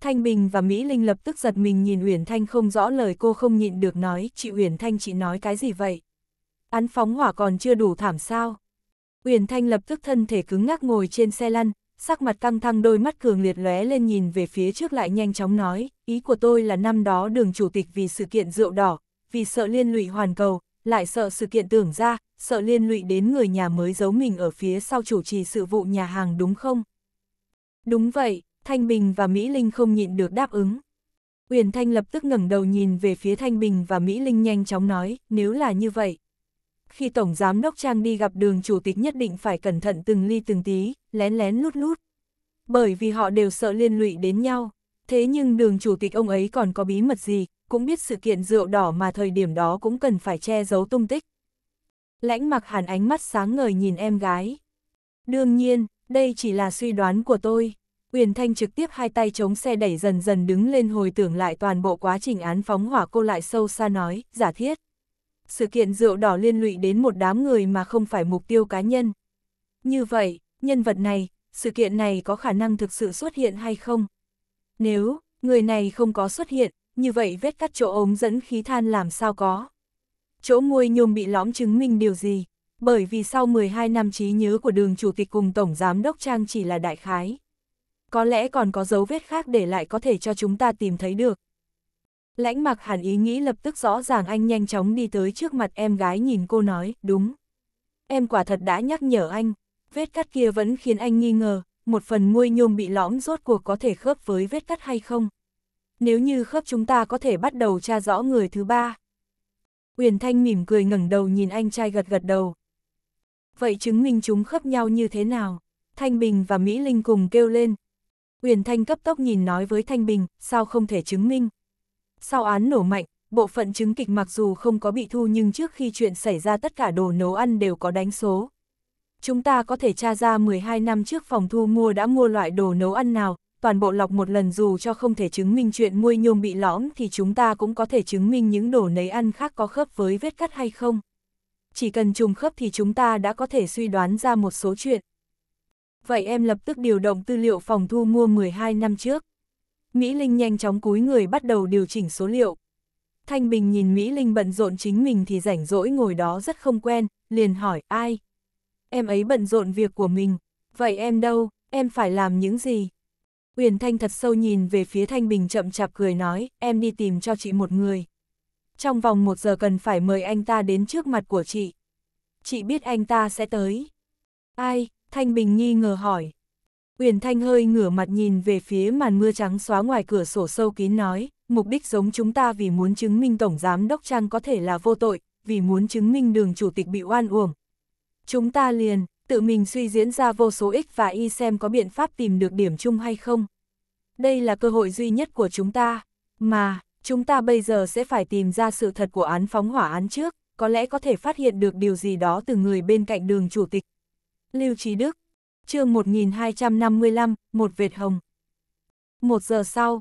Thanh Bình và Mỹ Linh lập tức giật mình nhìn Uyển Thanh không rõ lời cô không nhịn được nói, chị Uyển Thanh chị nói cái gì vậy? Án phóng hỏa còn chưa đủ thảm sao? Uyển Thanh lập tức thân thể cứng ngắc ngồi trên xe lăn, sắc mặt căng thăng đôi mắt cường liệt lóe lên nhìn về phía trước lại nhanh chóng nói, ý của tôi là năm đó đường chủ tịch vì sự kiện rượu đỏ, vì sợ liên lụy hoàn cầu, lại sợ sự kiện tưởng ra, sợ liên lụy đến người nhà mới giấu mình ở phía sau chủ trì sự vụ nhà hàng đúng không? Đúng vậy, Thanh Bình và Mỹ Linh không nhịn được đáp ứng. Uyển Thanh lập tức ngẩng đầu nhìn về phía Thanh Bình và Mỹ Linh nhanh chóng nói, nếu là như vậy. Khi Tổng Giám Đốc Trang đi gặp đường chủ tịch nhất định phải cẩn thận từng ly từng tí, lén lén lút lút. Bởi vì họ đều sợ liên lụy đến nhau. Thế nhưng đường chủ tịch ông ấy còn có bí mật gì, cũng biết sự kiện rượu đỏ mà thời điểm đó cũng cần phải che giấu tung tích. Lãnh mặc hàn ánh mắt sáng ngời nhìn em gái. Đương nhiên, đây chỉ là suy đoán của tôi. Uyển Thanh trực tiếp hai tay chống xe đẩy dần dần đứng lên hồi tưởng lại toàn bộ quá trình án phóng hỏa cô lại sâu xa nói, giả thiết. Sự kiện rượu đỏ liên lụy đến một đám người mà không phải mục tiêu cá nhân. Như vậy, nhân vật này, sự kiện này có khả năng thực sự xuất hiện hay không? Nếu, người này không có xuất hiện, như vậy vết cắt chỗ ống dẫn khí than làm sao có? Chỗ môi nhôm bị lõm chứng minh điều gì? bởi vì sau 12 năm trí nhớ của đường chủ tịch cùng tổng giám đốc Trang chỉ là đại khái. Có lẽ còn có dấu vết khác để lại có thể cho chúng ta tìm thấy được. Lãnh mặc hẳn ý nghĩ lập tức rõ ràng anh nhanh chóng đi tới trước mặt em gái nhìn cô nói, đúng. Em quả thật đã nhắc nhở anh, vết cắt kia vẫn khiến anh nghi ngờ, một phần nguôi nhôm bị lõm rốt cuộc có thể khớp với vết cắt hay không. Nếu như khớp chúng ta có thể bắt đầu tra rõ người thứ ba. Uyển Thanh mỉm cười ngẩng đầu nhìn anh trai gật gật đầu, vậy chứng minh chúng khớp nhau như thế nào? Thanh Bình và Mỹ Linh cùng kêu lên. Uyển Thanh cấp tốc nhìn nói với Thanh Bình, sao không thể chứng minh? Sau án nổ mạnh, bộ phận chứng kịch mặc dù không có bị thu nhưng trước khi chuyện xảy ra tất cả đồ nấu ăn đều có đánh số. Chúng ta có thể tra ra 12 năm trước phòng thu mua đã mua loại đồ nấu ăn nào, toàn bộ lọc một lần dù cho không thể chứng minh chuyện mua nhôm bị lõm thì chúng ta cũng có thể chứng minh những đồ nấy ăn khác có khớp với vết cắt hay không chỉ cần trùng khớp thì chúng ta đã có thể suy đoán ra một số chuyện. Vậy em lập tức điều động tư liệu phòng thu mua 12 năm trước. Mỹ Linh nhanh chóng cúi người bắt đầu điều chỉnh số liệu. Thanh Bình nhìn Mỹ Linh bận rộn chính mình thì rảnh rỗi ngồi đó rất không quen, liền hỏi ai. Em ấy bận rộn việc của mình, vậy em đâu, em phải làm những gì? Uyển Thanh thật sâu nhìn về phía Thanh Bình chậm chạp cười nói, em đi tìm cho chị một người trong vòng một giờ cần phải mời anh ta đến trước mặt của chị. Chị biết anh ta sẽ tới. Ai? Thanh Bình nghi ngờ hỏi. Uyển Thanh hơi ngửa mặt nhìn về phía màn mưa trắng xóa ngoài cửa sổ sâu kín nói, mục đích giống chúng ta vì muốn chứng minh Tổng Giám Đốc Trang có thể là vô tội, vì muốn chứng minh đường chủ tịch bị oan uổng. Chúng ta liền, tự mình suy diễn ra vô số ích và y xem có biện pháp tìm được điểm chung hay không. Đây là cơ hội duy nhất của chúng ta, mà, Chúng ta bây giờ sẽ phải tìm ra sự thật của án phóng hỏa án trước, có lẽ có thể phát hiện được điều gì đó từ người bên cạnh đường chủ tịch. Lưu Trí Đức, chương 1255, một vệt hồng. Một giờ sau,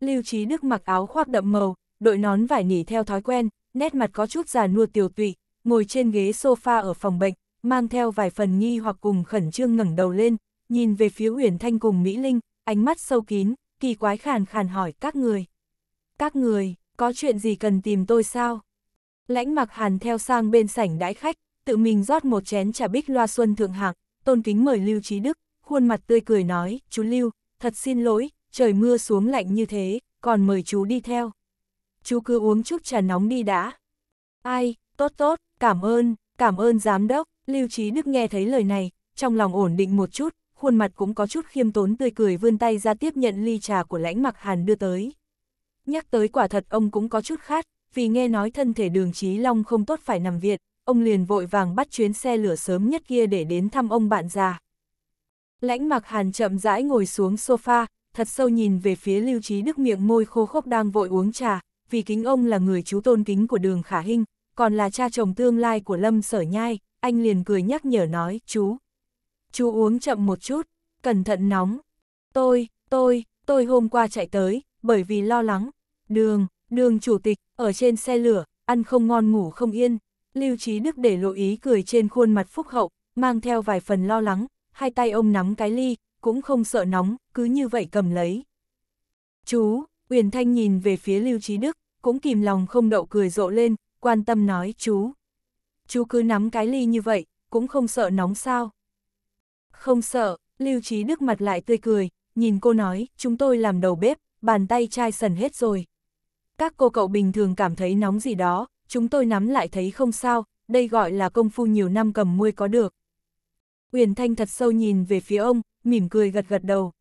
Lưu Trí Đức mặc áo khoác đậm màu, đội nón vải nỉ theo thói quen, nét mặt có chút già nua tiều tụy, ngồi trên ghế sofa ở phòng bệnh, mang theo vài phần nghi hoặc cùng khẩn trương ngẩng đầu lên, nhìn về phía Uyển Thanh cùng Mỹ Linh, ánh mắt sâu kín, kỳ quái khàn khàn hỏi các người các người, có chuyện gì cần tìm tôi sao? Lãnh mặc hàn theo sang bên sảnh đãi khách, tự mình rót một chén trà bích loa xuân thượng hạng, tôn kính mời Lưu Trí Đức, khuôn mặt tươi cười nói, chú Lưu, thật xin lỗi, trời mưa xuống lạnh như thế, còn mời chú đi theo. Chú cứ uống chút trà nóng đi đã. Ai, tốt tốt, cảm ơn, cảm ơn giám đốc, Lưu Trí Đức nghe thấy lời này, trong lòng ổn định một chút, khuôn mặt cũng có chút khiêm tốn tươi cười vươn tay ra tiếp nhận ly trà của lãnh mặc hàn đưa tới. Nhắc tới quả thật ông cũng có chút khát, vì nghe nói thân thể đường Chí Long không tốt phải nằm viện, ông liền vội vàng bắt chuyến xe lửa sớm nhất kia để đến thăm ông bạn già. Lãnh mặc hàn chậm rãi ngồi xuống sofa, thật sâu nhìn về phía Lưu Trí Đức miệng môi khô khốc đang vội uống trà, vì kính ông là người chú tôn kính của đường Khả Hinh, còn là cha chồng tương lai của Lâm Sở Nhai, anh liền cười nhắc nhở nói, chú. Chú uống chậm một chút, cẩn thận nóng. Tôi, tôi, tôi hôm qua chạy tới, bởi vì lo lắng, Đường, đường chủ tịch, ở trên xe lửa, ăn không ngon ngủ không yên. Lưu Trí Đức để lộ ý cười trên khuôn mặt phúc hậu, mang theo vài phần lo lắng, hai tay ông nắm cái ly, cũng không sợ nóng, cứ như vậy cầm lấy. Chú, Uyển Thanh nhìn về phía Lưu Trí Đức, cũng kìm lòng không đậu cười rộ lên, quan tâm nói chú. Chú cứ nắm cái ly như vậy, cũng không sợ nóng sao. Không sợ, Lưu Trí Đức mặt lại tươi cười, nhìn cô nói, chúng tôi làm đầu bếp, bàn tay chai sần hết rồi. Các cô cậu bình thường cảm thấy nóng gì đó, chúng tôi nắm lại thấy không sao, đây gọi là công phu nhiều năm cầm muôi có được. Uyển Thanh thật sâu nhìn về phía ông, mỉm cười gật gật đầu.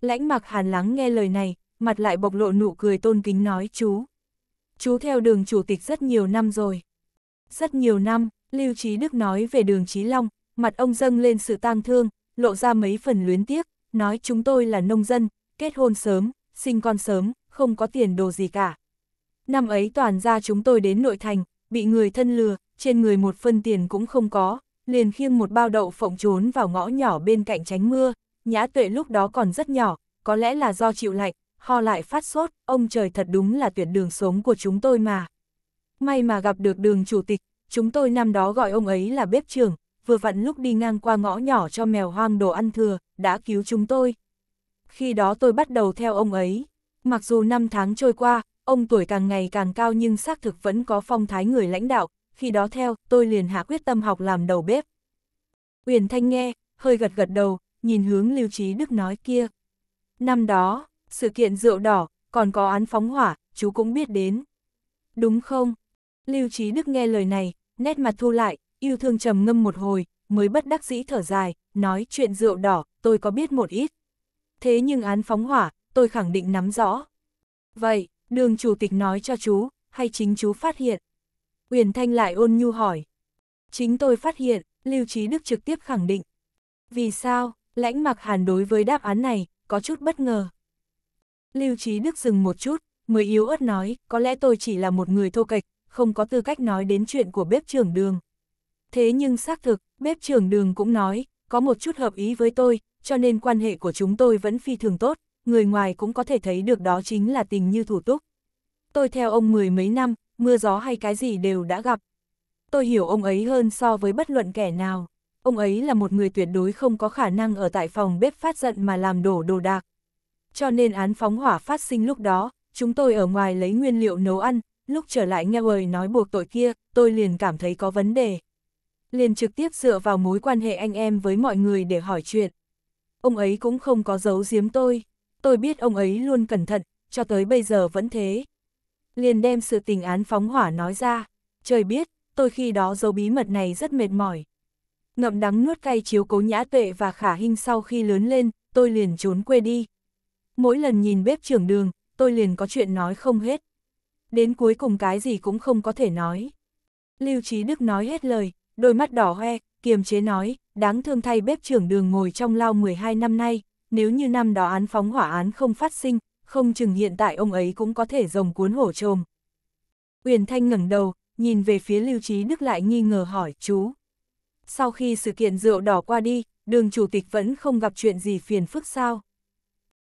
Lãnh mặc hàn lắng nghe lời này, mặt lại bộc lộ nụ cười tôn kính nói chú. Chú theo đường chủ tịch rất nhiều năm rồi. Rất nhiều năm, Lưu Trí Đức nói về đường Trí Long, mặt ông dâng lên sự tang thương, lộ ra mấy phần luyến tiếc, nói chúng tôi là nông dân, kết hôn sớm, sinh con sớm, không có tiền đồ gì cả. Năm ấy toàn ra chúng tôi đến nội thành, bị người thân lừa, trên người một phân tiền cũng không có, liền khiêng một bao đậu phộng trốn vào ngõ nhỏ bên cạnh tránh mưa, nhã tuệ lúc đó còn rất nhỏ, có lẽ là do chịu lạnh, ho lại phát sốt, ông trời thật đúng là tuyệt đường sống của chúng tôi mà. May mà gặp được đường chủ tịch, chúng tôi năm đó gọi ông ấy là bếp trưởng, vừa vặn lúc đi ngang qua ngõ nhỏ cho mèo hoang đồ ăn thừa, đã cứu chúng tôi. Khi đó tôi bắt đầu theo ông ấy. Mặc dù năm tháng trôi qua, ông tuổi càng ngày càng cao nhưng xác thực vẫn có phong thái người lãnh đạo, khi đó theo, tôi liền hạ quyết tâm học làm đầu bếp. Uyển Thanh nghe, hơi gật gật đầu, nhìn hướng Lưu Trí Đức nói kia. Năm đó, sự kiện rượu đỏ, còn có án phóng hỏa, chú cũng biết đến. Đúng không? Lưu Trí Đức nghe lời này, nét mặt thu lại, yêu thương trầm ngâm một hồi, mới bất đắc dĩ thở dài, nói chuyện rượu đỏ, tôi có biết một ít. Thế nhưng án phóng hỏa, tôi khẳng định nắm rõ. Vậy, đường chủ tịch nói cho chú, hay chính chú phát hiện? Uyển Thanh lại ôn nhu hỏi. Chính tôi phát hiện, Lưu Trí Đức trực tiếp khẳng định. Vì sao, lãnh mặc hàn đối với đáp án này, có chút bất ngờ. Lưu Trí Đức dừng một chút, mới yếu ớt nói, có lẽ tôi chỉ là một người thô kịch không có tư cách nói đến chuyện của bếp trưởng đường. Thế nhưng xác thực, bếp trưởng đường cũng nói, có một chút hợp ý với tôi, cho nên quan hệ của chúng tôi vẫn phi thường tốt, người ngoài cũng có thể thấy được đó chính là tình như thủ túc. Tôi theo ông mười mấy năm, mưa gió hay cái gì đều đã gặp. Tôi hiểu ông ấy hơn so với bất luận kẻ nào. Ông ấy là một người tuyệt đối không có khả năng ở tại phòng bếp phát giận mà làm đổ đồ đạc. Cho nên án phóng hỏa phát sinh lúc đó, chúng tôi ở ngoài lấy nguyên liệu nấu ăn, lúc trở lại nghe lời nói buộc tội kia, tôi liền cảm thấy có vấn đề. Liền trực tiếp dựa vào mối quan hệ anh em với mọi người để hỏi chuyện. Ông ấy cũng không có giấu giếm tôi tôi biết ông ấy luôn cẩn thận, cho tới bây giờ vẫn thế. Liền đem sự tình án phóng hỏa nói ra, trời biết, tôi khi đó giấu bí mật này rất mệt mỏi. Ngậm đắng nuốt cay chiếu cố nhã tuệ và khả hình sau khi lớn lên, tôi liền trốn quê đi. Mỗi lần nhìn bếp trưởng đường, tôi liền có chuyện nói không hết. Đến cuối cùng cái gì cũng không có thể nói. Lưu Trí Đức nói hết lời, đôi mắt đỏ hoe, kiềm chế nói, đáng thương thay bếp trưởng đường ngồi trong lao 12 năm nay, nếu như năm đó án phóng hỏa án không phát sinh, không chừng hiện tại ông ấy cũng có thể rồng cuốn hổ trồm. Uyển Thanh ngẩng đầu, nhìn về phía Lưu Trí Đức lại nghi ngờ hỏi, chú. Sau khi sự kiện rượu đỏ qua đi, đường chủ tịch vẫn không gặp chuyện gì phiền phức sao.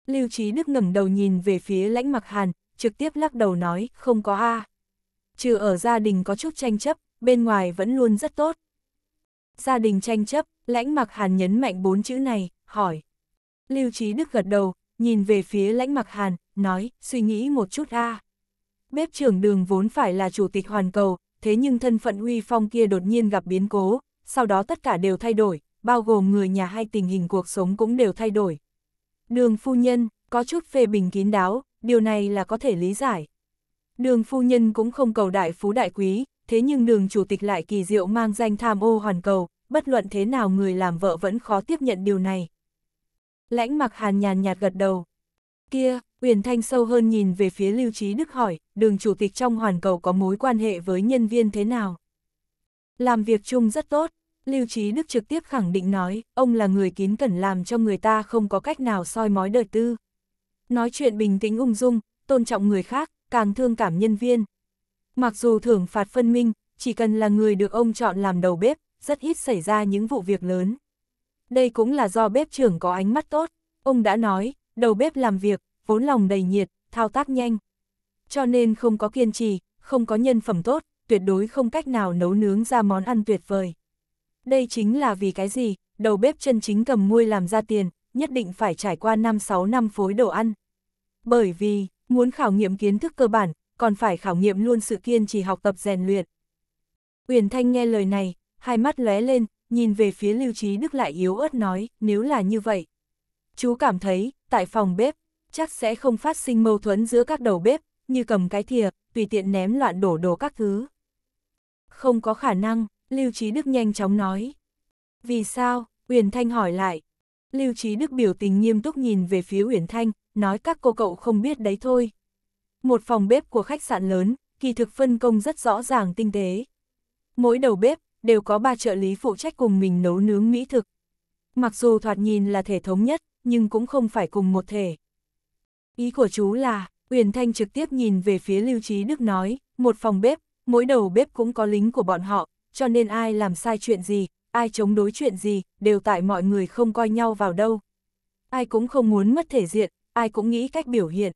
Lưu Trí Đức ngẩng đầu nhìn về phía lãnh mặc hàn, trực tiếp lắc đầu nói, không có a. Trừ ở gia đình có chút tranh chấp, bên ngoài vẫn luôn rất tốt. Gia đình tranh chấp, lãnh mặc hàn nhấn mạnh bốn chữ này, hỏi. Lưu Trí Đức gật đầu, nhìn về phía lãnh mặc hàn, nói, suy nghĩ một chút a. Bếp trưởng đường vốn phải là chủ tịch hoàn cầu, thế nhưng thân phận uy phong kia đột nhiên gặp biến cố, sau đó tất cả đều thay đổi, bao gồm người nhà hay tình hình cuộc sống cũng đều thay đổi. Đường phu nhân, có chút phê bình kín đáo, điều này là có thể lý giải. Đường phu nhân cũng không cầu đại phú đại quý, thế nhưng đường chủ tịch lại kỳ diệu mang danh tham ô hoàn cầu, bất luận thế nào người làm vợ vẫn khó tiếp nhận điều này. Lãnh mặc hàn nhàn nhạt gật đầu. Kia, Uyển Thanh sâu hơn nhìn về phía Lưu Trí Đức hỏi, đường chủ tịch trong hoàn cầu có mối quan hệ với nhân viên thế nào? Làm việc chung rất tốt, Lưu Trí Đức trực tiếp khẳng định nói, ông là người kín cẩn làm cho người ta không có cách nào soi mói đời tư. Nói chuyện bình tĩnh ung dung, tôn trọng người khác, càng thương cảm nhân viên. Mặc dù thưởng phạt phân minh, chỉ cần là người được ông chọn làm đầu bếp, rất ít xảy ra những vụ việc lớn. Đây cũng là do bếp trưởng có ánh mắt tốt, ông đã nói, đầu bếp làm việc, vốn lòng đầy nhiệt, thao tác nhanh. Cho nên không có kiên trì, không có nhân phẩm tốt, tuyệt đối không cách nào nấu nướng ra món ăn tuyệt vời. Đây chính là vì cái gì, đầu bếp chân chính cầm muôi làm ra tiền, nhất định phải trải qua 5-6 năm phối đồ ăn. Bởi vì, muốn khảo nghiệm kiến thức cơ bản, còn phải khảo nghiệm luôn sự kiên trì học tập rèn luyện. Uyển Thanh nghe lời này, hai mắt lóe lên, nhìn về phía Lưu Trí Đức lại yếu ớt nói, nếu là như vậy. Chú cảm thấy, tại phòng bếp, chắc sẽ không phát sinh mâu thuẫn giữa các đầu bếp, như cầm cái thìa, tùy tiện ném loạn đổ đồ các thứ. Không có khả năng, Lưu Trí Đức nhanh chóng nói. Vì sao? Uyển Thanh hỏi lại. Lưu Trí Đức biểu tình nghiêm túc nhìn về phía Uyển Thanh, nói các cô cậu không biết đấy thôi. Một phòng bếp của khách sạn lớn, kỳ thực phân công rất rõ ràng tinh tế. Mỗi đầu bếp, đều có ba trợ lý phụ trách cùng mình nấu nướng mỹ thực. Mặc dù thoạt nhìn là thể thống nhất, nhưng cũng không phải cùng một thể. Ý của chú là, Uyển Thanh trực tiếp nhìn về phía Lưu Trí Đức nói, một phòng bếp, mỗi đầu bếp cũng có lính của bọn họ, cho nên ai làm sai chuyện gì, ai chống đối chuyện gì, đều tại mọi người không coi nhau vào đâu. Ai cũng không muốn mất thể diện, ai cũng nghĩ cách biểu hiện.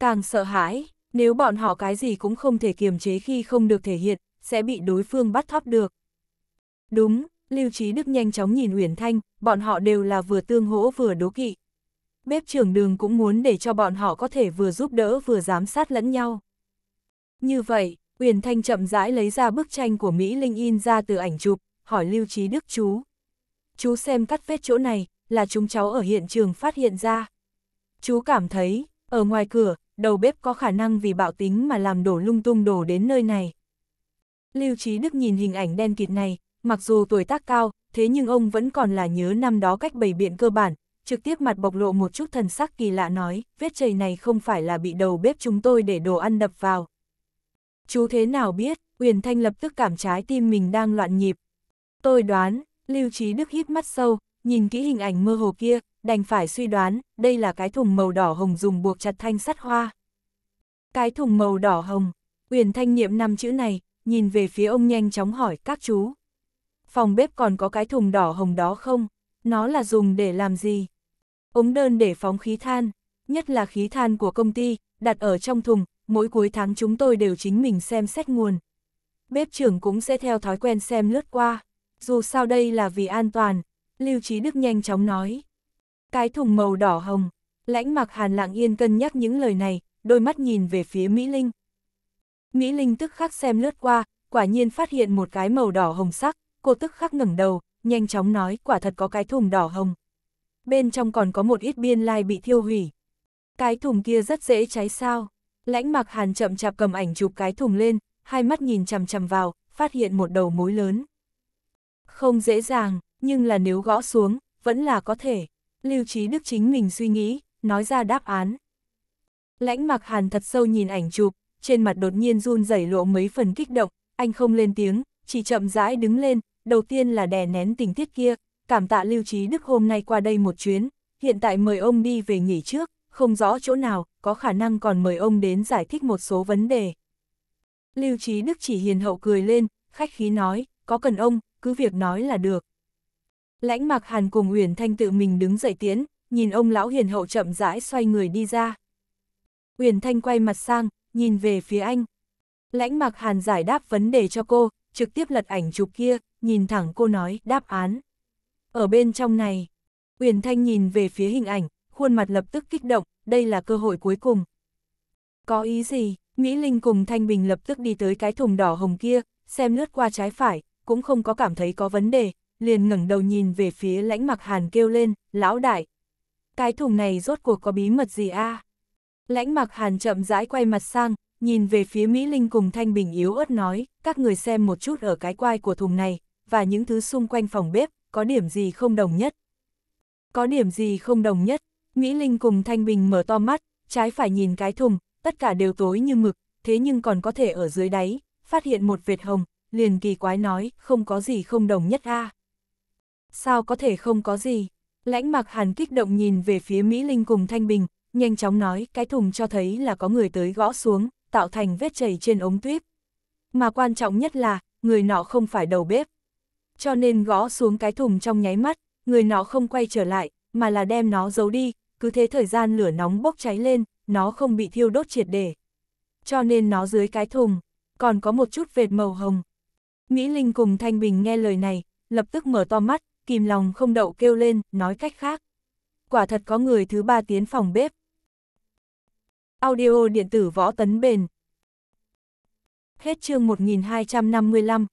Càng sợ hãi, nếu bọn họ cái gì cũng không thể kiềm chế khi không được thể hiện, sẽ bị đối phương bắt thóp được. Đúng, Lưu Trí Đức nhanh chóng nhìn Uyển Thanh, bọn họ đều là vừa tương hỗ vừa đố kỵ. Bếp trưởng đường cũng muốn để cho bọn họ có thể vừa giúp đỡ vừa giám sát lẫn nhau. Như vậy, Uyển Thanh chậm rãi lấy ra bức tranh của Mỹ Linh in ra từ ảnh chụp, hỏi Lưu Trí Đức chú. Chú xem cắt vết chỗ này, là chúng cháu ở hiện trường phát hiện ra. Chú cảm thấy, ở ngoài cửa, đầu bếp có khả năng vì bạo tính mà làm đổ lung tung đổ đến nơi này. Lưu Trí Đức nhìn hình ảnh đen kịt này, mặc dù tuổi tác cao, thế nhưng ông vẫn còn là nhớ năm đó cách bày biện cơ bản, trực tiếp mặt bộc lộ một chút thần sắc kỳ lạ nói, vết chày này không phải là bị đầu bếp chúng tôi để đồ ăn đập vào. Chú thế nào biết, Uyển Thanh lập tức cảm trái tim mình đang loạn nhịp. Tôi đoán, Lưu Trí Đức hít mắt sâu, nhìn kỹ hình ảnh mơ hồ kia, đành phải suy đoán, đây là cái thùng màu đỏ hồng dùng buộc chặt thanh sắt hoa. Cái thùng màu đỏ hồng, Uyển Thanh niệm năm chữ này, nhìn về phía ông nhanh chóng hỏi các chú, phòng bếp còn có cái thùng đỏ hồng đó không? Nó là dùng để làm gì? Ống đơn để phóng khí than, nhất là khí than của công ty, đặt ở trong thùng, mỗi cuối tháng chúng tôi đều chính mình xem xét nguồn. Bếp trưởng cũng sẽ theo thói quen xem lướt qua, dù sao đây là vì an toàn, Lưu Trí Đức nhanh chóng nói. Cái thùng màu đỏ hồng, lãnh mặc hàn lặng yên cân nhắc những lời này, đôi mắt nhìn về phía Mỹ Linh. Mỹ Linh tức khắc xem lướt qua, quả nhiên phát hiện một cái màu đỏ hồng sắc, cô tức khắc ngẩng đầu, nhanh chóng nói quả thật có cái thùng đỏ hồng. Bên trong còn có một ít biên lai bị thiêu hủy. Cái thùng kia rất dễ cháy sao. Lãnh mặc hàn chậm chạp cầm ảnh chụp cái thùng lên, hai mắt nhìn chằm chằm vào, phát hiện một đầu mối lớn. Không dễ dàng, nhưng là nếu gõ xuống, vẫn là có thể. Lưu Trí Đức chính mình suy nghĩ, nói ra đáp án. Lãnh mặc hàn thật sâu nhìn ảnh chụp, trên mặt đột nhiên run rẩy lộ mấy phần kích động, anh không lên tiếng, chỉ chậm rãi đứng lên, đầu tiên là đè nén tình tiết kia, cảm tạ Lưu Trí Đức hôm nay qua đây một chuyến, hiện tại mời ông đi về nghỉ trước, không rõ chỗ nào, có khả năng còn mời ông đến giải thích một số vấn đề. Lưu Trí Đức chỉ hiền hậu cười lên, khách khí nói, có cần ông, cứ việc nói là được. Lãnh Mạc Hàn cùng Uyển Thanh tự mình đứng dậy tiến, nhìn ông lão hiền hậu chậm rãi xoay người đi ra. Uyển Thanh quay mặt sang, nhìn về phía anh. Lãnh Mạc Hàn giải đáp vấn đề cho cô, trực tiếp lật ảnh chụp kia, nhìn thẳng cô nói đáp án. Ở bên trong này, Uyển Thanh nhìn về phía hình ảnh, khuôn mặt lập tức kích động, đây là cơ hội cuối cùng. Có ý gì, Mỹ Linh cùng Thanh Bình lập tức đi tới cái thùng đỏ hồng kia, xem lướt qua trái phải, cũng không có cảm thấy có vấn đề, liền ngẩng đầu nhìn về phía lãnh mặc hàn kêu lên, lão đại. Cái thùng này rốt cuộc có bí mật gì a à? Lãnh mặc hàn chậm rãi quay mặt sang, nhìn về phía Mỹ Linh cùng Thanh Bình yếu ớt nói, các người xem một chút ở cái quai của thùng này, và những thứ xung quanh phòng bếp, có điểm gì không đồng nhất. Có điểm gì không đồng nhất, Mỹ Linh cùng Thanh Bình mở to mắt, trái phải nhìn cái thùng, tất cả đều tối như mực, thế nhưng còn có thể ở dưới đáy, phát hiện một vệt hồng, liền kỳ quái nói, không có gì không đồng nhất a. Sao có thể không có gì? Lãnh mặc hàn kích động nhìn về phía Mỹ Linh cùng Thanh Bình, nhanh chóng nói, cái thùng cho thấy là có người tới gõ xuống, tạo thành vết chảy trên ống tuyếp. Mà quan trọng nhất là, người nọ không phải đầu bếp. Cho nên gõ xuống cái thùng trong nháy mắt, người nọ không quay trở lại, mà là đem nó giấu đi, cứ thế thời gian lửa nóng bốc cháy lên, nó không bị thiêu đốt triệt để. Cho nên nó dưới cái thùng, còn có một chút vệt màu hồng. Mỹ Linh cùng Thanh Bình nghe lời này, lập tức mở to mắt, kìm lòng không đậu kêu lên, nói cách khác. Quả thật có người thứ ba tiến phòng bếp. Audio điện tử võ tấn bền. Hết chương 1255